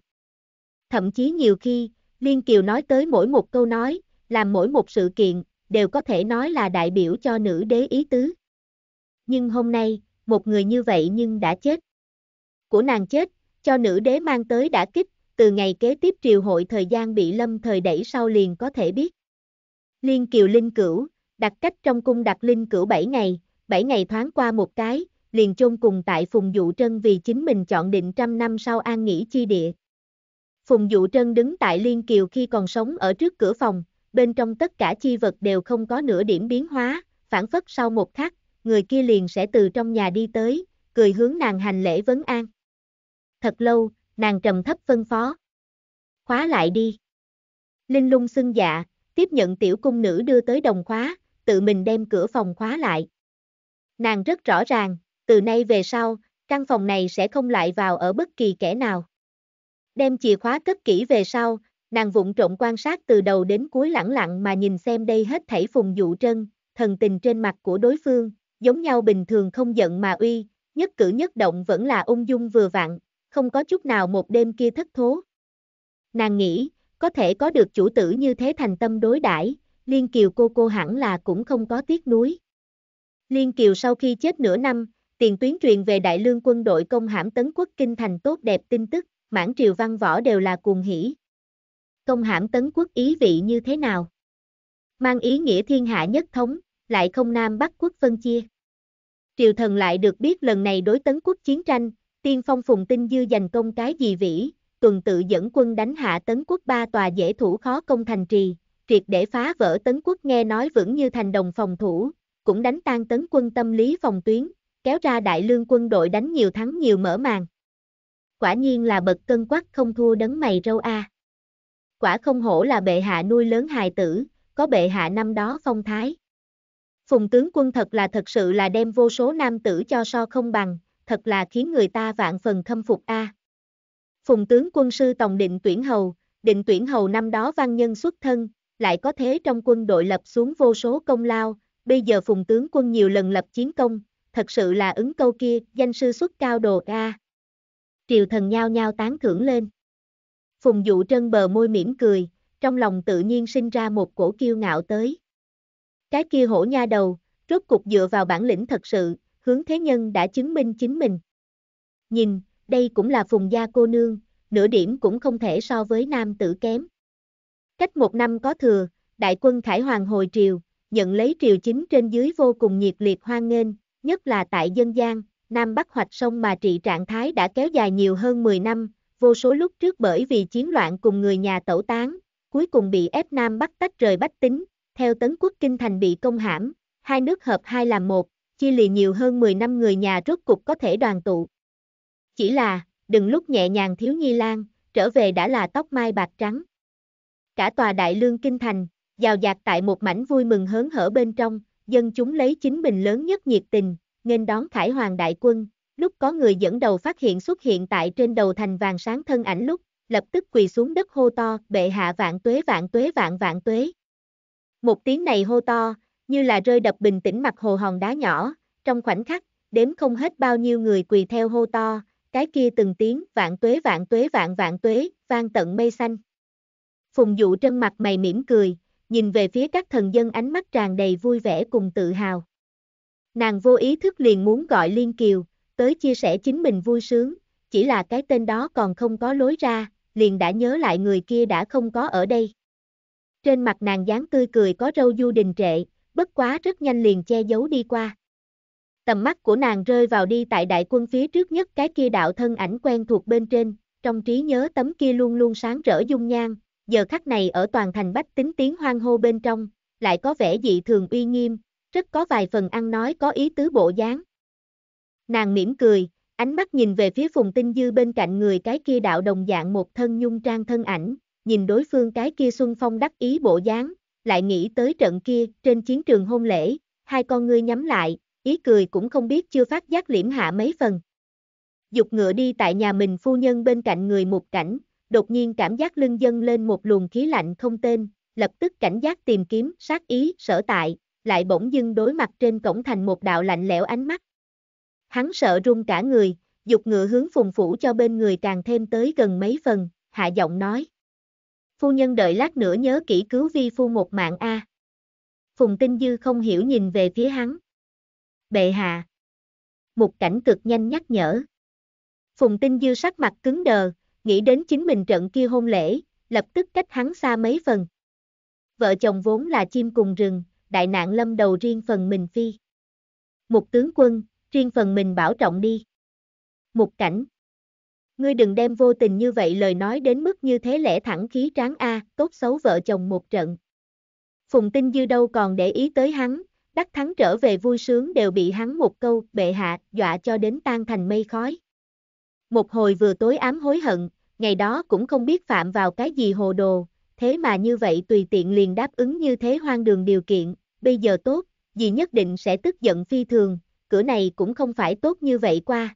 Thậm chí nhiều khi, Liên Kiều nói tới mỗi một câu nói, làm mỗi một sự kiện, đều có thể nói là đại biểu cho nữ đế ý tứ. Nhưng hôm nay, một người như vậy nhưng đã chết. Của nàng chết, cho nữ đế mang tới đã kích, từ ngày kế tiếp triều hội thời gian bị lâm thời đẩy sau liền có thể biết. Liên Kiều Linh Cửu, đặt cách trong cung đặt Linh Cửu 7 ngày, 7 ngày thoáng qua một cái, liền chôn cùng tại Phùng Dụ Trân vì chính mình chọn định trăm năm sau an nghỉ chi địa. Phùng Dụ Trân đứng tại Liên Kiều khi còn sống ở trước cửa phòng, bên trong tất cả chi vật đều không có nửa điểm biến hóa, phản phất sau một khắc, người kia liền sẽ từ trong nhà đi tới, cười hướng nàng hành lễ vấn an. Thật lâu, nàng trầm thấp phân phó. Khóa lại đi. Linh lung xưng dạ, tiếp nhận tiểu cung nữ đưa tới đồng khóa, tự mình đem cửa phòng khóa lại. Nàng rất rõ ràng, từ nay về sau, căn phòng này sẽ không lại vào ở bất kỳ kẻ nào. Đem chìa khóa cất kỹ về sau, nàng vụng trộn quan sát từ đầu đến cuối lẳng lặng mà nhìn xem đây hết thảy phùng dụ trân, thần tình trên mặt của đối phương, giống nhau bình thường không giận mà uy, nhất cử nhất động vẫn là ung dung vừa vặn, không có chút nào một đêm kia thất thố. Nàng nghĩ, có thể có được chủ tử như thế thành tâm đối đãi, Liên Kiều cô cô hẳn là cũng không có tiếc nuối. Liên Kiều sau khi chết nửa năm, tiền tuyến truyền về đại lương quân đội công hãm tấn quốc kinh thành tốt đẹp tin tức, mãn triều văn võ đều là cuồng hỷ. Công hãm tấn quốc ý vị như thế nào? Mang ý nghĩa thiên hạ nhất thống, lại không Nam Bắc quốc phân chia. Triều thần lại được biết lần này đối tấn quốc chiến tranh, tiên phong phùng tinh dư giành công cái gì vĩ, tuần tự dẫn quân đánh hạ tấn quốc ba tòa dễ thủ khó công thành trì, triệt để phá vỡ tấn quốc nghe nói vững như thành đồng phòng thủ, cũng đánh tan tấn quân tâm lý phòng tuyến, kéo ra đại lương quân đội đánh nhiều thắng nhiều mở màn quả nhiên là bậc cân quắc không thua đấng mày râu a. À. Quả không hổ là bệ hạ nuôi lớn hài tử, có bệ hạ năm đó phong thái. Phùng tướng quân thật là thật sự là đem vô số nam tử cho so không bằng, thật là khiến người ta vạn phần khâm phục a. À. Phùng tướng quân sư tổng định tuyển hầu, định tuyển hầu năm đó văn nhân xuất thân, lại có thế trong quân đội lập xuống vô số công lao, bây giờ phùng tướng quân nhiều lần lập chiến công, thật sự là ứng câu kia, danh sư xuất cao đồ a triều thần nhao nhao tán thưởng lên. Phùng dụ trân bờ môi mỉm cười, trong lòng tự nhiên sinh ra một cổ kiêu ngạo tới. Cái kia hổ nha đầu, rốt cục dựa vào bản lĩnh thật sự, hướng thế nhân đã chứng minh chính mình. Nhìn, đây cũng là phùng gia cô nương, nửa điểm cũng không thể so với nam tử kém. Cách một năm có thừa, đại quân Khải Hoàng hồi triều, nhận lấy triều chính trên dưới vô cùng nhiệt liệt hoan nghênh, nhất là tại dân gian, Nam Bắc hoạch sông mà trị trạng thái đã kéo dài nhiều hơn 10 năm, vô số lúc trước bởi vì chiến loạn cùng người nhà tẩu tán, cuối cùng bị ép Nam Bắc tách rời bách tính, theo tấn quốc kinh thành bị công hãm, hai nước hợp hai làm một, chia lì nhiều hơn 10 năm người nhà rốt cục có thể đoàn tụ. Chỉ là, đừng lúc nhẹ nhàng thiếu nhi lan, trở về đã là tóc mai bạc trắng. Cả tòa đại lương kinh thành, giàu dạt tại một mảnh vui mừng hớn hở bên trong, dân chúng lấy chính mình lớn nhất nhiệt tình, nghênh đón Khải Hoàng đại quân, lúc có người dẫn đầu phát hiện xuất hiện tại trên đầu thành vàng sáng thân ảnh lúc, lập tức quỳ xuống đất hô to, bệ hạ vạn tuế vạn tuế vạn vạn tuế. Một tiếng này hô to, như là rơi đập bình tĩnh mặt hồ hòn đá nhỏ, trong khoảnh khắc, đếm không hết bao nhiêu người quỳ theo hô to, cái kia từng tiếng vạn tuế vạn tuế vạn vạn tuế, vang tận mây xanh. Phùng dụ trên mặt mày mỉm cười, nhìn về phía các thần dân ánh mắt tràn đầy vui vẻ cùng tự hào. Nàng vô ý thức liền muốn gọi Liên Kiều, tới chia sẻ chính mình vui sướng, chỉ là cái tên đó còn không có lối ra, liền đã nhớ lại người kia đã không có ở đây. Trên mặt nàng dáng tươi cười có râu du đình trệ, bất quá rất nhanh liền che giấu đi qua. Tầm mắt của nàng rơi vào đi tại đại quân phía trước nhất cái kia đạo thân ảnh quen thuộc bên trên, trong trí nhớ tấm kia luôn luôn sáng rỡ dung nhan, giờ khắc này ở toàn thành bách tính tiếng hoang hô bên trong, lại có vẻ dị thường uy nghiêm, rất có vài phần ăn nói có ý tứ bộ dáng. Nàng mỉm cười, ánh mắt nhìn về phía Phùng Tinh Dư bên cạnh người cái kia đạo đồng dạng một thân nhung trang thân ảnh, nhìn đối phương cái kia xuân phong đắc ý bộ dáng, lại nghĩ tới trận kia trên chiến trường hôn lễ, hai con ngươi nhắm lại, ý cười cũng không biết chưa phát giác liễm hạ mấy phần. Dục ngựa đi tại nhà mình phu nhân bên cạnh người một cảnh, đột nhiên cảm giác lưng dâng lên một luồng khí lạnh không tên, lập tức cảnh giác tìm kiếm sát ý sở tại, lại bỗng dưng đối mặt trên cổng thành một đạo lạnh lẽo ánh mắt. Hắn sợ run cả người, dục ngựa hướng phùng phủ cho bên người càng thêm tới gần mấy phần, hạ giọng nói. Phu nhân đợi lát nữa nhớ kỹ cứu vi phu một mạng A. Phùng tinh dư không hiểu nhìn về phía hắn. Bệ hạ. Một cảnh cực nhanh nhắc nhở. Phùng tinh dư sắc mặt cứng đờ, nghĩ đến chính mình trận kia hôn lễ, lập tức cách hắn xa mấy phần. Vợ chồng vốn là chim cùng rừng, đại nạn lâm đầu riêng phần mình phi. Một tướng quân, riêng phần mình bảo trọng đi. Một cảnh. Ngươi đừng đem vô tình như vậy lời nói đến mức như thế lẽ thẳng khí tráng a, tốt xấu vợ chồng một trận. Phùng tinh dư đâu còn để ý tới hắn, đắc thắng trở về vui sướng đều bị hắn một câu bệ hạ, dọa cho đến tan thành mây khói. Một hồi vừa tối ám hối hận, ngày đó cũng không biết phạm vào cái gì hồ đồ, thế mà như vậy tùy tiện liền đáp ứng như thế hoang đường điều kiện, bây giờ tốt, dì nhất định sẽ tức giận phi thường, cửa này cũng không phải tốt như vậy qua.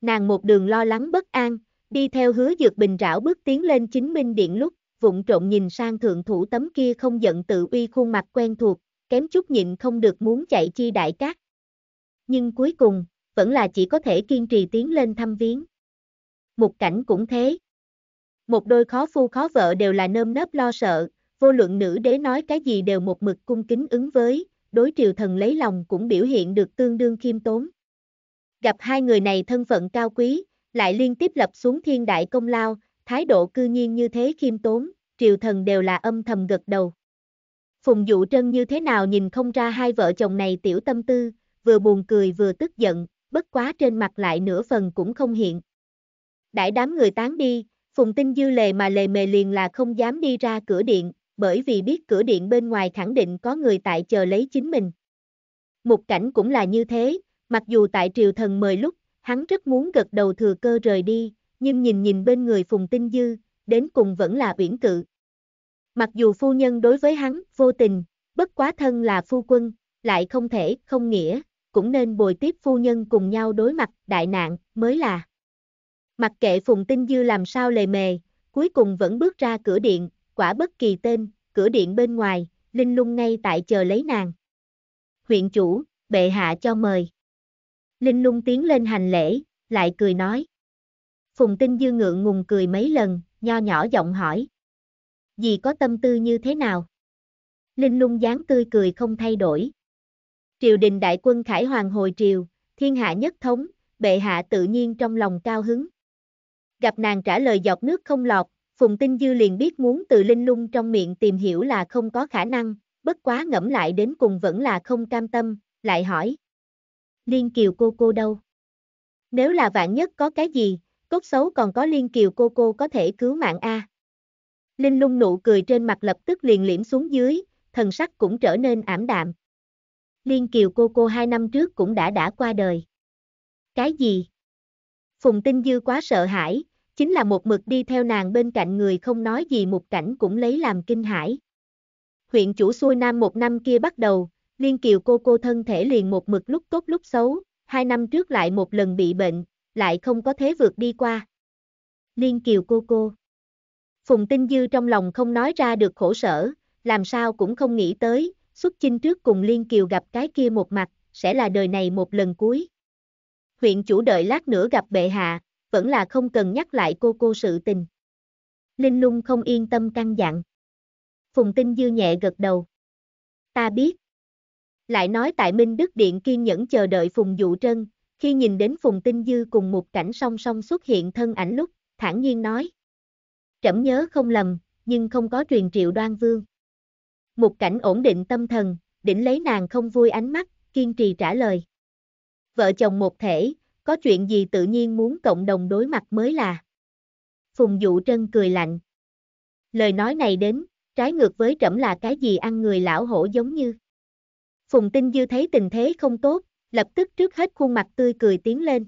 Nàng một đường lo lắng bất an, đi theo hứa dược bình rảo bước tiến lên chính minh điện lúc, vụng trộn nhìn sang thượng thủ tấm kia không giận tự uy khuôn mặt quen thuộc, kém chút nhịn không được muốn chạy chi đại cát. Nhưng cuối cùng, vẫn là chỉ có thể kiên trì tiến lên thăm viếng. Một cảnh cũng thế. Một đôi khó phu khó vợ đều là nơm nớp lo sợ, vô luận nữ đế nói cái gì đều một mực cung kính ứng với, đối triều thần lấy lòng cũng biểu hiện được tương đương khiêm tốn. Gặp hai người này thân phận cao quý, lại liên tiếp lập xuống thiên đại công lao, thái độ cư nhiên như thế khiêm tốn, triều thần đều là âm thầm gật đầu. Phùng Dụ Trân như thế nào nhìn không ra hai vợ chồng này tiểu tâm tư, vừa buồn cười vừa tức giận, bất quá trên mặt lại nửa phần cũng không hiện. Đãi đám người tán đi, Phùng Tinh Dư lề mà lề mề liền là không dám đi ra cửa điện, bởi vì biết cửa điện bên ngoài khẳng định có người tại chờ lấy chính mình. Mục cảnh cũng là như thế, mặc dù tại triều thần mời lúc, hắn rất muốn gật đầu thừa cơ rời đi, nhưng nhìn nhìn bên người Phùng Tinh Dư, đến cùng vẫn là uyển cự. Mặc dù phu nhân đối với hắn vô tình, bất quá thân là phu quân, lại không thể, không nghĩa, cũng nên bồi tiếp phu nhân cùng nhau đối mặt đại nạn mới là. Mặc kệ Phùng Tinh Dư làm sao lề mề, cuối cùng vẫn bước ra cửa điện, quả bất kỳ tên, cửa điện bên ngoài, linh lung ngay tại chờ lấy nàng. Huyện chủ, bệ hạ cho mời. Linh lung tiến lên hành lễ, lại cười nói. Phùng tinh dư ngượng ngùng cười mấy lần, nho nhỏ giọng hỏi. Dì có tâm tư như thế nào? Linh lung dáng tươi cười không thay đổi. Triều đình đại quân Khải Hoàng hồi triều, thiên hạ nhất thống, bệ hạ tự nhiên trong lòng cao hứng. Gặp nàng trả lời dọc nước không lọt, Phùng Tinh Dư liền biết muốn từ Linh Lung trong miệng tìm hiểu là không có khả năng, bất quá ngẫm lại đến cùng vẫn là không cam tâm, lại hỏi. Liên Kiều cô cô đâu? Nếu là vạn nhất có cái gì, cốt xấu còn có Liên Kiều cô cô có thể cứu mạng A. Linh Lung nụ cười trên mặt lập tức liền liễm xuống dưới, thần sắc cũng trở nên ảm đạm. Liên Kiều cô cô hai năm trước cũng đã đã qua đời. Cái gì? Phùng Tinh Dư quá sợ hãi, chính là một mực đi theo nàng bên cạnh người không nói gì một cảnh cũng lấy làm kinh hãi. Huyện chủ xuôi nam một năm kia bắt đầu, Liên Kiều cô cô thân thể liền một mực lúc tốt lúc xấu, hai năm trước lại một lần bị bệnh, lại không có thế vượt đi qua. Liên Kiều cô cô Phùng Tinh Dư trong lòng không nói ra được khổ sở, làm sao cũng không nghĩ tới, xuất chinh trước cùng Liên Kiều gặp cái kia một mặt, sẽ là đời này một lần cuối. Huyện chủ đợi lát nữa gặp bệ hạ, vẫn là không cần nhắc lại cô cô sự tình. Linh lung không yên tâm căn dặn. Phùng tinh dư nhẹ gật đầu. Ta biết. Lại nói tại Minh Đức Điện kiên nhẫn chờ đợi Phùng Dụ Trân, khi nhìn đến Phùng Tinh Dư cùng một cảnh song song xuất hiện thân ảnh lúc, thản nhiên nói. Trẫm nhớ không lầm, nhưng không có truyền triệu đoan vương. Một cảnh ổn định tâm thần, đỉnh lấy nàng không vui ánh mắt, kiên trì trả lời. Vợ chồng một thể, có chuyện gì tự nhiên muốn cộng đồng đối mặt mới là. Phùng Dụ Trân cười lạnh. Lời nói này đến, trái ngược với trẫm là cái gì ăn người lão hổ giống như. Phùng Tinh Dư thấy tình thế không tốt, lập tức trước hết khuôn mặt tươi cười tiến lên.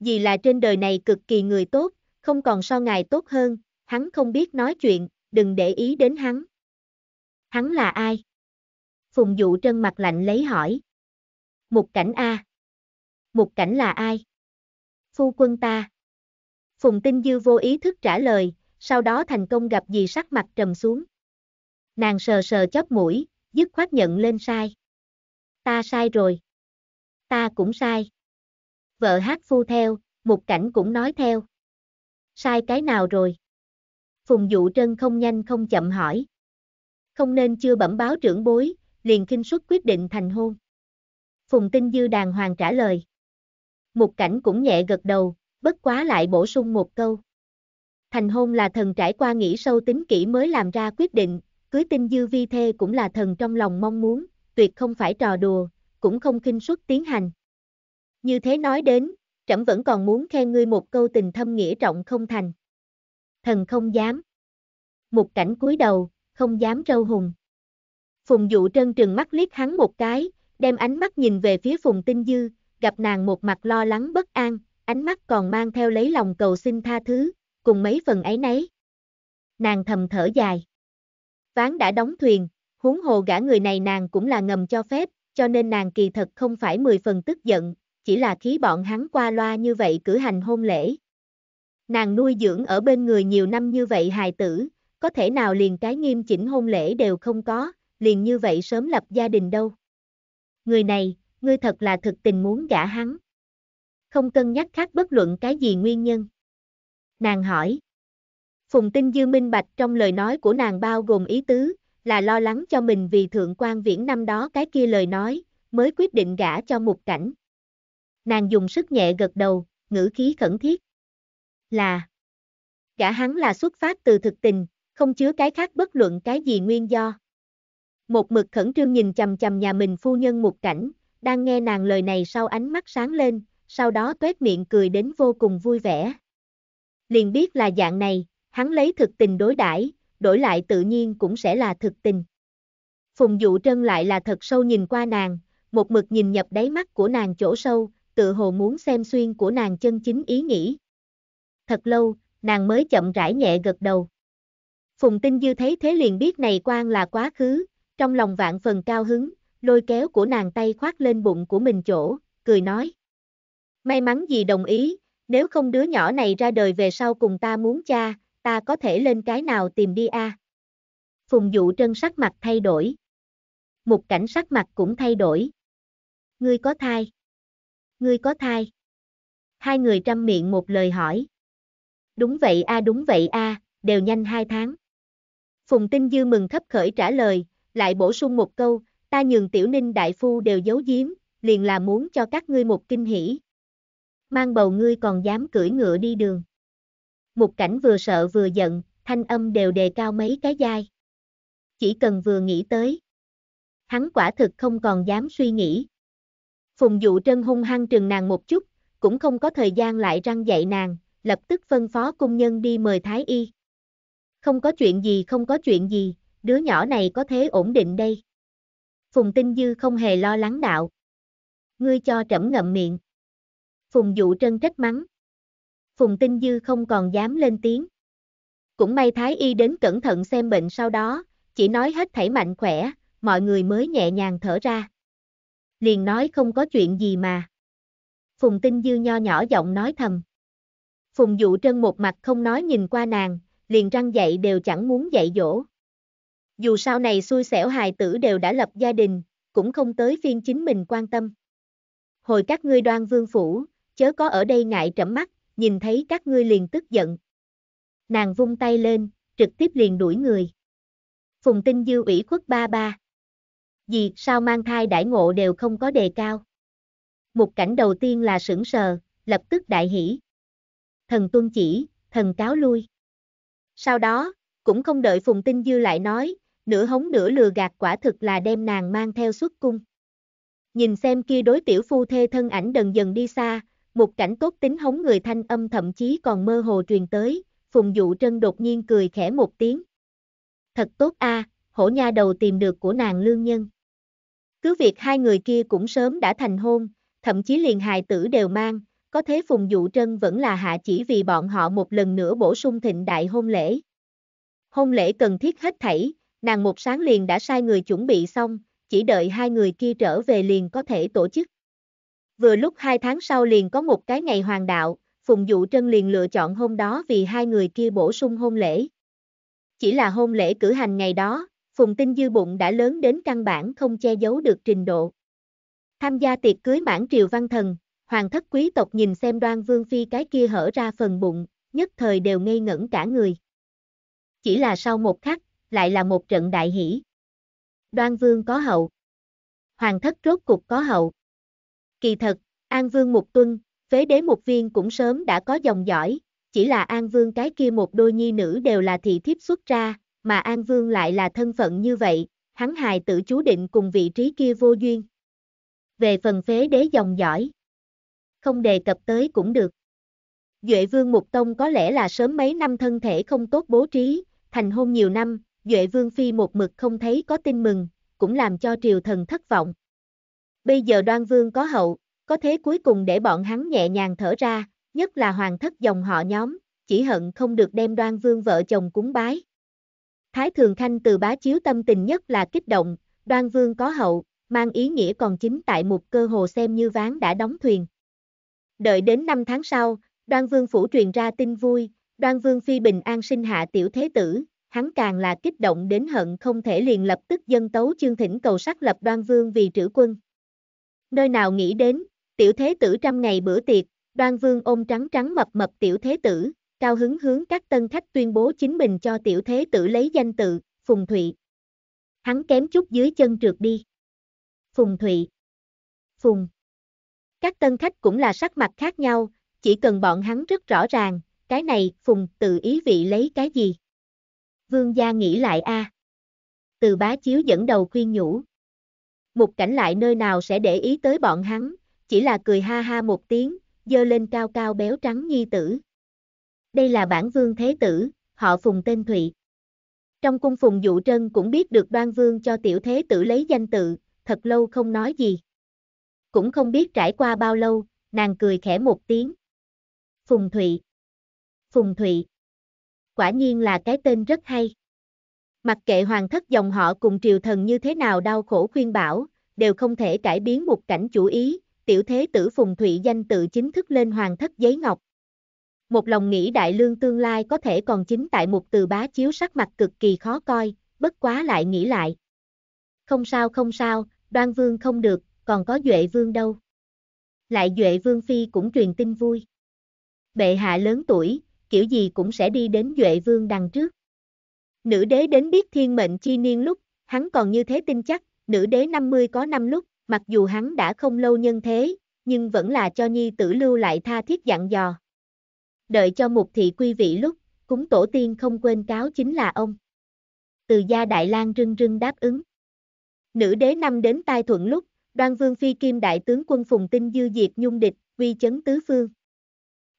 Vì là trên đời này cực kỳ người tốt, không còn so ngài tốt hơn, hắn không biết nói chuyện, đừng để ý đến hắn. Hắn là ai? Phùng Dụ Trân mặt lạnh lấy hỏi. Một cảnh A mục cảnh là ai? Phu quân ta. Phùng Tinh Dư vô ý thức trả lời, sau đó thành công gặp gì sắc mặt trầm xuống. Nàng sờ sờ chóp mũi, dứt khoát nhận lên sai. Ta sai rồi. Ta cũng sai. Vợ hát phu theo, mục cảnh cũng nói theo. Sai cái nào rồi? Phùng Dụ Trân không nhanh không chậm hỏi. Không nên chưa bẩm báo trưởng bối, liền kinh suất quyết định thành hôn. Phùng Tinh Dư đàng hoàng trả lời. Mục cảnh cũng nhẹ gật đầu, bất quá lại bổ sung một câu. Thành hôn là thần trải qua nghĩ sâu tính kỹ mới làm ra quyết định, cưới tinh dư vi thê cũng là thần trong lòng mong muốn, tuyệt không phải trò đùa, cũng không kinh suất tiến hành. Như thế nói đến, trẫm vẫn còn muốn khen ngươi một câu tình thâm nghĩa trọng không thành. Thần không dám. Một cảnh cúi đầu, không dám trâu hùng. Phùng dụ trân trừng mắt liếc hắn một cái, đem ánh mắt nhìn về phía phùng tinh dư, gặp nàng một mặt lo lắng bất an, ánh mắt còn mang theo lấy lòng cầu xin tha thứ, cùng mấy phần ấy nấy. Nàng thầm thở dài. Ván đã đóng thuyền, huống hồ gã người này nàng cũng là ngầm cho phép, cho nên nàng kỳ thật không phải mười phần tức giận, chỉ là khí bọn hắn qua loa như vậy cử hành hôn lễ. Nàng nuôi dưỡng ở bên người nhiều năm như vậy hài tử, có thể nào liền cái nghiêm chỉnh hôn lễ đều không có, liền như vậy sớm lập gia đình đâu. Người này, ngươi thật là thực tình muốn gả hắn. Không cân nhắc khác bất luận cái gì nguyên nhân. Nàng hỏi. Phùng tinh dư minh bạch trong lời nói của nàng bao gồm ý tứ, là lo lắng cho mình vì thượng quan viễn năm đó cái kia lời nói, mới quyết định gả cho mục cảnh. Nàng dùng sức nhẹ gật đầu, ngữ khí khẩn thiết. Là. gả hắn là xuất phát từ thực tình, không chứa cái khác bất luận cái gì nguyên do. Một mực khẩn trương nhìn chầm chầm nhà mình phu nhân mục cảnh, đang nghe nàng lời này sau ánh mắt sáng lên, sau đó tuét miệng cười đến vô cùng vui vẻ. Liền biết là dạng này, hắn lấy thực tình đối đãi, đổi lại tự nhiên cũng sẽ là thực tình. Phùng dụ trân lại là thật sâu nhìn qua nàng, một mực nhìn nhập đáy mắt của nàng chỗ sâu, tự hồ muốn xem xuyên của nàng chân chính ý nghĩ. Thật lâu, nàng mới chậm rãi nhẹ gật đầu. Phùng tinh dư thấy thế liền biết này quan là quá khứ, trong lòng vạn phần cao hứng, lôi kéo của nàng tay khoác lên bụng của mình chỗ, cười nói. May mắn gì đồng ý, nếu không đứa nhỏ này ra đời về sau cùng ta muốn cha, ta có thể lên cái nào tìm đi a. À? Phùng dụ trân sắc mặt thay đổi. một cảnh sắc mặt cũng thay đổi. Ngươi có thai. Ngươi có thai. Hai người trăm miệng một lời hỏi. Đúng vậy a à, đúng vậy a, à, đều nhanh hai tháng. Phùng Tinh Dư mừng khấp khởi trả lời, lại bổ sung một câu, ta nhường tiểu ninh đại phu đều giấu giếm, liền là muốn cho các ngươi một kinh hỷ. Mang bầu ngươi còn dám cưỡi ngựa đi đường. Mục cảnh vừa sợ vừa giận, thanh âm đều đề cao mấy cái dai. Chỉ cần vừa nghĩ tới. Hắn quả thực không còn dám suy nghĩ. Phùng dụ trân hung hăng trừng nàng một chút, cũng không có thời gian lại răng dạy nàng, lập tức phân phó cung nhân đi mời thái y. Không có chuyện gì không có chuyện gì, đứa nhỏ này có thế ổn định đây. Phùng Tinh Dư không hề lo lắng đạo. Ngươi cho trẫm ngậm miệng. Phùng Dụ Trân trách mắng. Phùng Tinh Dư không còn dám lên tiếng. Cũng may Thái Y đến cẩn thận xem bệnh sau đó, chỉ nói hết thảy mạnh khỏe, mọi người mới nhẹ nhàng thở ra. Liền nói không có chuyện gì mà. Phùng Tinh Dư nho nhỏ giọng nói thầm. Phùng Dụ Trân một mặt không nói nhìn qua nàng, liền răng dậy đều chẳng muốn dạy dỗ. Dù sau này xui xẻo hài tử đều đã lập gia đình, cũng không tới phiên chính mình quan tâm. Hồi các ngươi đoan vương phủ, chớ có ở đây ngại trẫm mắt, nhìn thấy các ngươi liền tức giận. Nàng vung tay lên, trực tiếp liền đuổi người. Phùng tinh dư ủy khuất ba ba. Gì, sao mang thai đại ngộ đều không có đề cao. Một cảnh đầu tiên là sững sờ, lập tức đại hỷ. Thần tuân chỉ, thần cáo lui. Sau đó, cũng không đợi Phùng Tinh Dư lại nói, nửa hống nửa lừa gạt quả thực là đem nàng mang theo xuất cung. Nhìn xem kia đối tiểu phu thê thân ảnh dần dần đi xa, một cảnh tốt tính hống người thanh âm thậm chí còn mơ hồ truyền tới, Phùng Dụ Trân đột nhiên cười khẽ một tiếng. Thật tốt a, à, hổ nha đầu tìm được của nàng lương nhân. Cứ việc hai người kia cũng sớm đã thành hôn, thậm chí liền hài tử đều mang, có thế Phùng Dụ Trân vẫn là hạ chỉ vì bọn họ một lần nữa bổ sung thịnh đại hôn lễ. Hôn lễ cần thiết hết thảy, Nàng một sáng liền đã sai người chuẩn bị xong, chỉ đợi hai người kia trở về liền có thể tổ chức. Vừa lúc hai tháng sau liền có một cái ngày hoàng đạo, Phùng Dụ Trân liền lựa chọn hôm đó vì hai người kia bổ sung hôn lễ. Chỉ là hôn lễ cử hành ngày đó, Phùng Tinh Dư Bụng đã lớn đến căn bản không che giấu được trình độ. Tham gia tiệc cưới mãn triều văn thần, hoàng thất quý tộc nhìn xem đoan vương phi cái kia hở ra phần bụng, nhất thời đều ngây ngẩn cả người. Chỉ là sau một khắc, lại là một trận đại hỷ. Đoan Vương có hậu. Hoàng thất rốt cục có hậu. Kỳ thật, An Vương một Tuân, phế đế một viên cũng sớm đã có dòng dõi, chỉ là An Vương cái kia một đôi nhi nữ đều là thị thiếp xuất ra, mà An Vương lại là thân phận như vậy, hắn hài tự chú định cùng vị trí kia vô duyên. Về phần phế đế dòng dõi, không đề cập tới cũng được. Duệ Vương một Tông có lẽ là sớm mấy năm thân thể không tốt bố trí, thành hôn nhiều năm, Duệ Vương Phi một mực không thấy có tin mừng, cũng làm cho triều thần thất vọng. Bây giờ đoan vương có hậu, có thế cuối cùng để bọn hắn nhẹ nhàng thở ra, nhất là hoàng thất dòng họ nhóm, chỉ hận không được đem đoan vương vợ chồng cúng bái. Thái Thường Khanh từ bá chiếu tâm tình nhất là kích động, đoan vương có hậu, mang ý nghĩa còn chính tại một cơ hồ xem như ván đã đóng thuyền. Đợi đến năm tháng sau, đoan vương phủ truyền ra tin vui, đoan vương phi bình an sinh hạ tiểu thế tử, hắn càng là kích động đến hận không thể liền lập tức dân tấu chương thỉnh cầu sắc lập đoan vương vì trữ quân. Nơi nào nghĩ đến, tiểu thế tử trăm ngày bữa tiệc, đoan vương ôm trắng trắng mập mập tiểu thế tử, cao hứng hướng các tân khách tuyên bố chính mình cho tiểu thế tử lấy danh tự, Phùng Thụy. Hắn kém chút dưới chân trượt đi. Phùng Thụy. Phùng. Các tân khách cũng là sắc mặt khác nhau, chỉ cần bọn hắn rất rõ ràng, cái này Phùng tự ý vị lấy cái gì vương gia nghĩ lại a. À. Từ bá chiếu dẫn đầu khuyên nhủ. Một cảnh lại nơi nào sẽ để ý tới bọn hắn, chỉ là cười ha ha một tiếng, dơ lên cao cao béo trắng nhi tử. Đây là bản vương thế tử, họ phùng tên Thụy. Trong cung phùng dụ trân cũng biết được đoan vương cho tiểu thế tử lấy danh tự, thật lâu không nói gì. Cũng không biết trải qua bao lâu, nàng cười khẽ một tiếng. Phùng Thụy. Phùng Thụy quả nhiên là cái tên rất hay. Mặc kệ hoàng thất dòng họ cùng triều thần như thế nào đau khổ khuyên bảo, đều không thể cải biến một cảnh chủ ý, tiểu thế tử Phùng Thụy danh tự chính thức lên hoàng thất giấy ngọc. Một lòng nghĩ đại lương tương lai có thể còn chính tại một từ bá chiếu sắc mặt cực kỳ khó coi, bất quá lại nghĩ lại. Không sao không sao, đoan vương không được, còn có duệ vương đâu. Lại duệ vương phi cũng truyền tin vui. Bệ hạ lớn tuổi, kiểu gì cũng sẽ đi đến Duệ Vương đằng trước. Nữ đế đến biết thiên mệnh chi niên lúc, hắn còn như thế tin chắc, nữ đế 50 có năm lúc, mặc dù hắn đã không lâu nhân thế, nhưng vẫn là cho nhi tử lưu lại tha thiết dặn dò. Đợi cho mục thị quy vị lúc, cúng tổ tiên không quên cáo chính là ông. Từ gia Đại lang rưng rưng đáp ứng. Nữ đế năm đến tai thuận lúc, đoan vương phi kim đại tướng quân Phùng Tinh Dư diệt nhung địch, quy chấn tứ phương.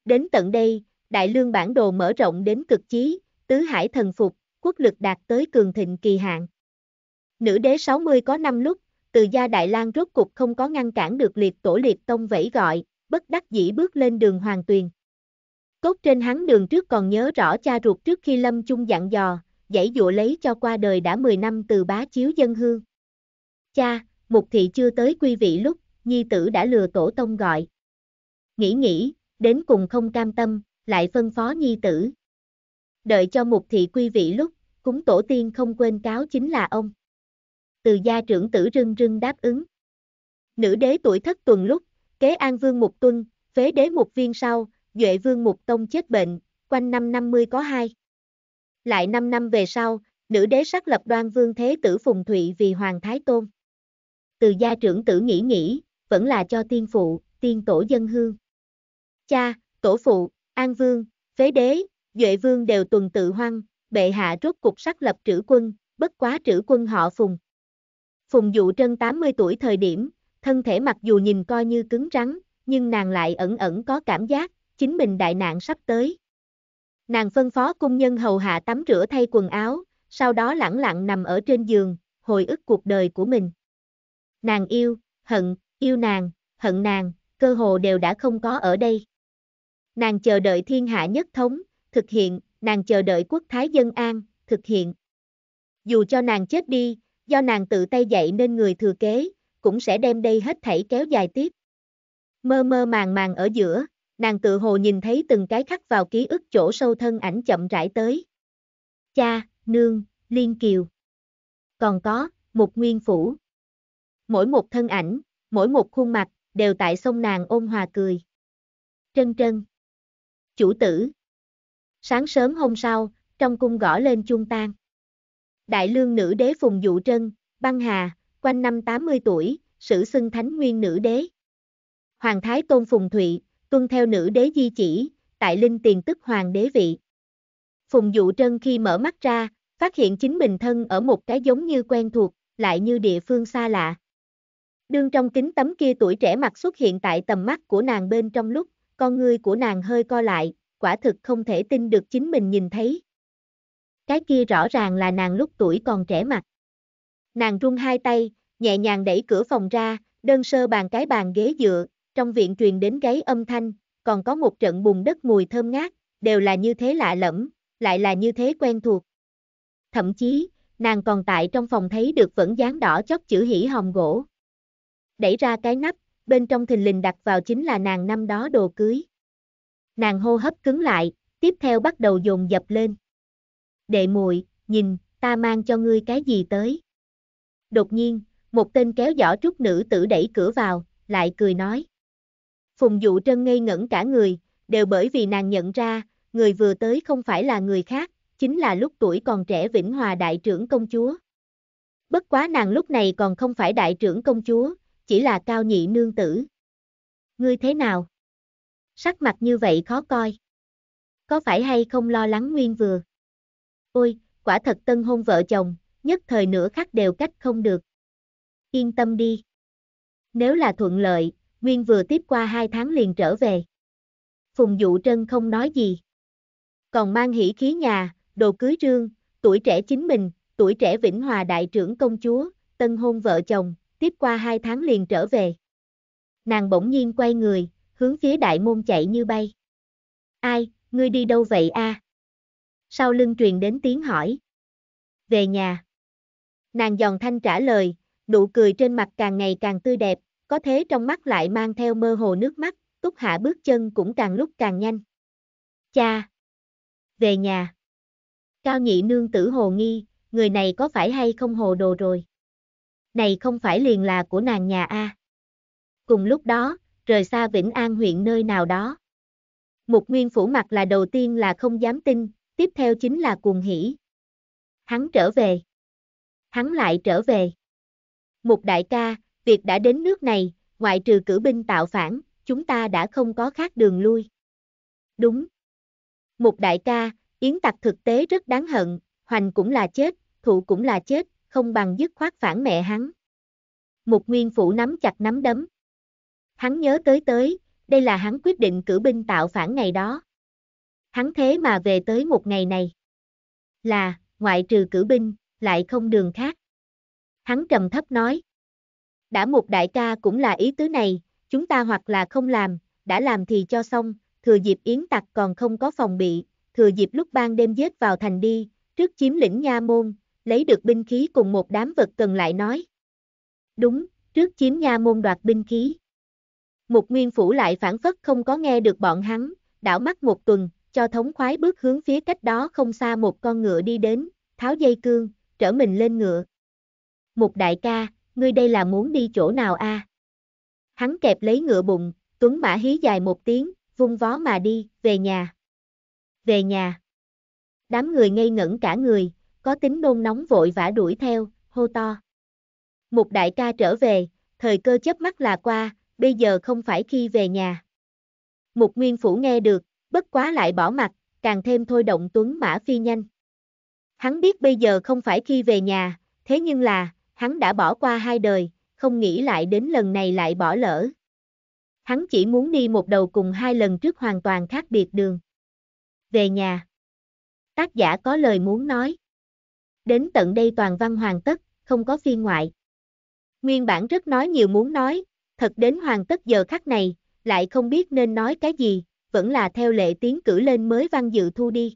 Đến tận đây, đại lương bản đồ mở rộng đến cực chí, tứ hải thần phục, quốc lực đạt tới cường thịnh kỳ hạn. Nữ đế 60 có 5 lúc, từ gia Đại lang rốt cục không có ngăn cản được liệt tổ liệt tông vẫy gọi, bất đắc dĩ bước lên đường hoàng tuyền. Cốt trên hắn đường trước còn nhớ rõ cha ruột trước khi lâm chung dặn dò, dãy dụ lấy cho qua đời đã 10 năm từ bá chiếu dân hương. Cha, mục thị chưa tới quy vị lúc, nhi tử đã lừa tổ tông gọi. Nghĩ nghĩ, đến cùng không cam tâm, lại phân phó nhi tử. Đợi cho mục thị quy vị lúc, cúng tổ tiên không quên cáo chính là ông. Từ gia trưởng tử rưng rưng đáp ứng. Nữ đế tuổi thất tuần lúc, kế an vương một tuân, phế đế một viên sau, duệ vương một tông chết bệnh, quanh năm 50 có hai. Lại 5 năm về sau, nữ đế xác lập đoan vương thế tử Phùng Thụy vì Hoàng Thái Tôn. Từ gia trưởng tử nghĩ nghĩ, vẫn là cho tiên phụ, tiên tổ dân hương. Cha, tổ phụ, An Vương, Phế Đế, Duệ Vương đều tuần tự hoang, bệ hạ rốt cục sắc lập trữ quân, bất quá trữ quân họ Phùng. Phùng Dụ Trân 80 tuổi thời điểm, thân thể mặc dù nhìn coi như cứng rắn, nhưng nàng lại ẩn ẩn có cảm giác, chính mình đại nạn sắp tới. Nàng phân phó cung nhân hầu hạ tắm rửa thay quần áo, sau đó lẳng lặng nằm ở trên giường, hồi ức cuộc đời của mình. Nàng yêu, hận, yêu nàng, hận nàng, cơ hồ đều đã không có ở đây nàng chờ đợi thiên hạ nhất thống, thực hiện, nàng chờ đợi quốc thái dân an, thực hiện. Dù cho nàng chết đi, do nàng tự tay dậy nên người thừa kế, cũng sẽ đem đây hết thảy kéo dài tiếp. Mơ mơ màng màng ở giữa, nàng tự hồ nhìn thấy từng cái khắc vào ký ức chỗ sâu thân ảnh chậm rãi tới. Cha, nương, liên kiều. Còn có, một nguyên phủ. Mỗi một thân ảnh, mỗi một khuôn mặt, đều tại sông nàng ôn hòa cười. Trân trân. Chủ tử. Sáng sớm hôm sau, trong cung gõ lên chuông tan. Đại lương nữ đế Phùng Dụ Trân, băng hà, quanh năm 80 tuổi, sử xưng thánh nguyên nữ đế. Hoàng thái tôn Phùng Thụy, tuân theo nữ đế di chỉ, tại linh tiền tức hoàng đế vị. Phùng Dụ Trân khi mở mắt ra, phát hiện chính mình thân ở một cái giống như quen thuộc, lại như địa phương xa lạ. Đương trong kính tấm kia tuổi trẻ mặt xuất hiện tại tầm mắt của nàng bên trong lúc, con ngươi của nàng hơi co lại, quả thực không thể tin được chính mình nhìn thấy. Cái kia rõ ràng là nàng lúc tuổi còn trẻ mặt. Nàng rung hai tay, nhẹ nhàng đẩy cửa phòng ra, đơn sơ bàn cái bàn ghế dựa, trong viện truyền đến gáy âm thanh, còn có một trận bùn đất mùi thơm ngát, đều là như thế lạ lẫm, lại là như thế quen thuộc. Thậm chí, nàng còn tại trong phòng thấy được vẫn dáng đỏ chót chữ hỉ hồng gỗ. Đẩy ra cái nắp, bên trong thình lình đặt vào chính là nàng năm đó đồ cưới. Nàng hô hấp cứng lại, tiếp theo bắt đầu dồn dập lên. Đệ muội, nhìn, ta mang cho ngươi cái gì tới. Đột nhiên, một tên kéo giỏ trúc nữ tử đẩy cửa vào, lại cười nói. Phùng dụ trân ngây ngẩn cả người, đều bởi vì nàng nhận ra, người vừa tới không phải là người khác, chính là lúc tuổi còn trẻ Vĩnh Hòa đại trưởng công chúa. Bất quá nàng lúc này còn không phải đại trưởng công chúa, chỉ là cao nhị nương tử. Ngươi thế nào? Sắc mặt như vậy khó coi. Có phải hay không lo lắng nguyên vừa? Ôi, quả thật tân hôn vợ chồng, nhất thời nửa khắc đều cách không được. Yên tâm đi. Nếu là thuận lợi, Nguyên vừa tiếp qua hai tháng liền trở về. Phùng Dụ Trân không nói gì. Còn mang hỷ khí nhà, đồ cưới rương, tuổi trẻ chính mình, tuổi trẻ Vĩnh Hòa đại trưởng công chúa, tân hôn vợ chồng, tiếp qua hai tháng liền trở về. Nàng bỗng nhiên quay người, hướng phía đại môn chạy như bay. Ai, ngươi đi đâu vậy a? À? Sau lưng truyền đến tiếng hỏi. Về nhà. Nàng giòn thanh trả lời, nụ cười trên mặt càng ngày càng tươi đẹp, có thế trong mắt lại mang theo mơ hồ nước mắt, túc hạ bước chân cũng càng lúc càng nhanh. Cha! Về nhà! Cao nhị nương tử hồ nghi, người này có phải hay không hồ đồ rồi? này không phải liền là của nàng nhà A. Cùng lúc đó, rời xa Vĩnh An huyện nơi nào đó. Mục Nguyên phủ mặt là đầu tiên là không dám tin, tiếp theo chính là cuồng hỉ. Hắn trở về. Hắn lại trở về. Mục đại ca, việc đã đến nước này, ngoại trừ cử binh tạo phản, chúng ta đã không có khác đường lui. Đúng. Mục đại ca, Yến tặc thực tế rất đáng hận, Hoành cũng là chết, Thụ cũng là chết, không bằng dứt khoát phản mẹ hắn. Một nguyên phủ nắm chặt nắm đấm. Hắn nhớ tới tới, đây là hắn quyết định cử binh tạo phản ngày đó. Hắn thế mà về tới một ngày này. Là, ngoại trừ cử binh, lại không đường khác. Hắn trầm thấp nói. Đã một đại ca cũng là ý tứ này, chúng ta hoặc là không làm, đã làm thì cho xong, thừa dịp yến tặc còn không có phòng bị, thừa dịp lúc ban đêm giết vào thành đi, trước chiếm lĩnh nha môn, lấy được binh khí cùng một đám vật cần lại nói. Đúng, trước chiếm nha môn đoạt binh khí. Mục Nguyên Phủ lại phản phất không có nghe được bọn hắn, đảo mắt một tuần, cho thống khoái bước hướng phía cách đó không xa một con ngựa đi đến, tháo dây cương, trở mình lên ngựa. Mục đại ca, ngươi đây là muốn đi chỗ nào a? À? Hắn kẹp lấy ngựa bụng, tuấn mã hí dài một tiếng, vung vó mà đi, về nhà. Về nhà. Đám người ngây ngẩn cả người, có tính nôn nóng vội vã đuổi theo, hô to. Mục đại ca trở về, thời cơ chớp mắt là qua, bây giờ không phải khi về nhà. Mục Nguyên Phủ nghe được, bất quá lại bỏ mặt, càng thêm thôi động tuấn mã phi nhanh. Hắn biết bây giờ không phải khi về nhà, thế nhưng là, hắn đã bỏ qua hai đời, không nghĩ lại đến lần này lại bỏ lỡ. Hắn chỉ muốn đi một đầu cùng hai lần trước hoàn toàn khác biệt đường. Về nhà. Tác giả có lời muốn nói đến tận đây toàn văn hoàn tất, không có phi ngoại. Nguyên bản rất nói nhiều muốn nói, thật đến hoàn tất giờ khắc này, lại không biết nên nói cái gì, vẫn là theo lệ tiến cử lên mới văn dự thu đi.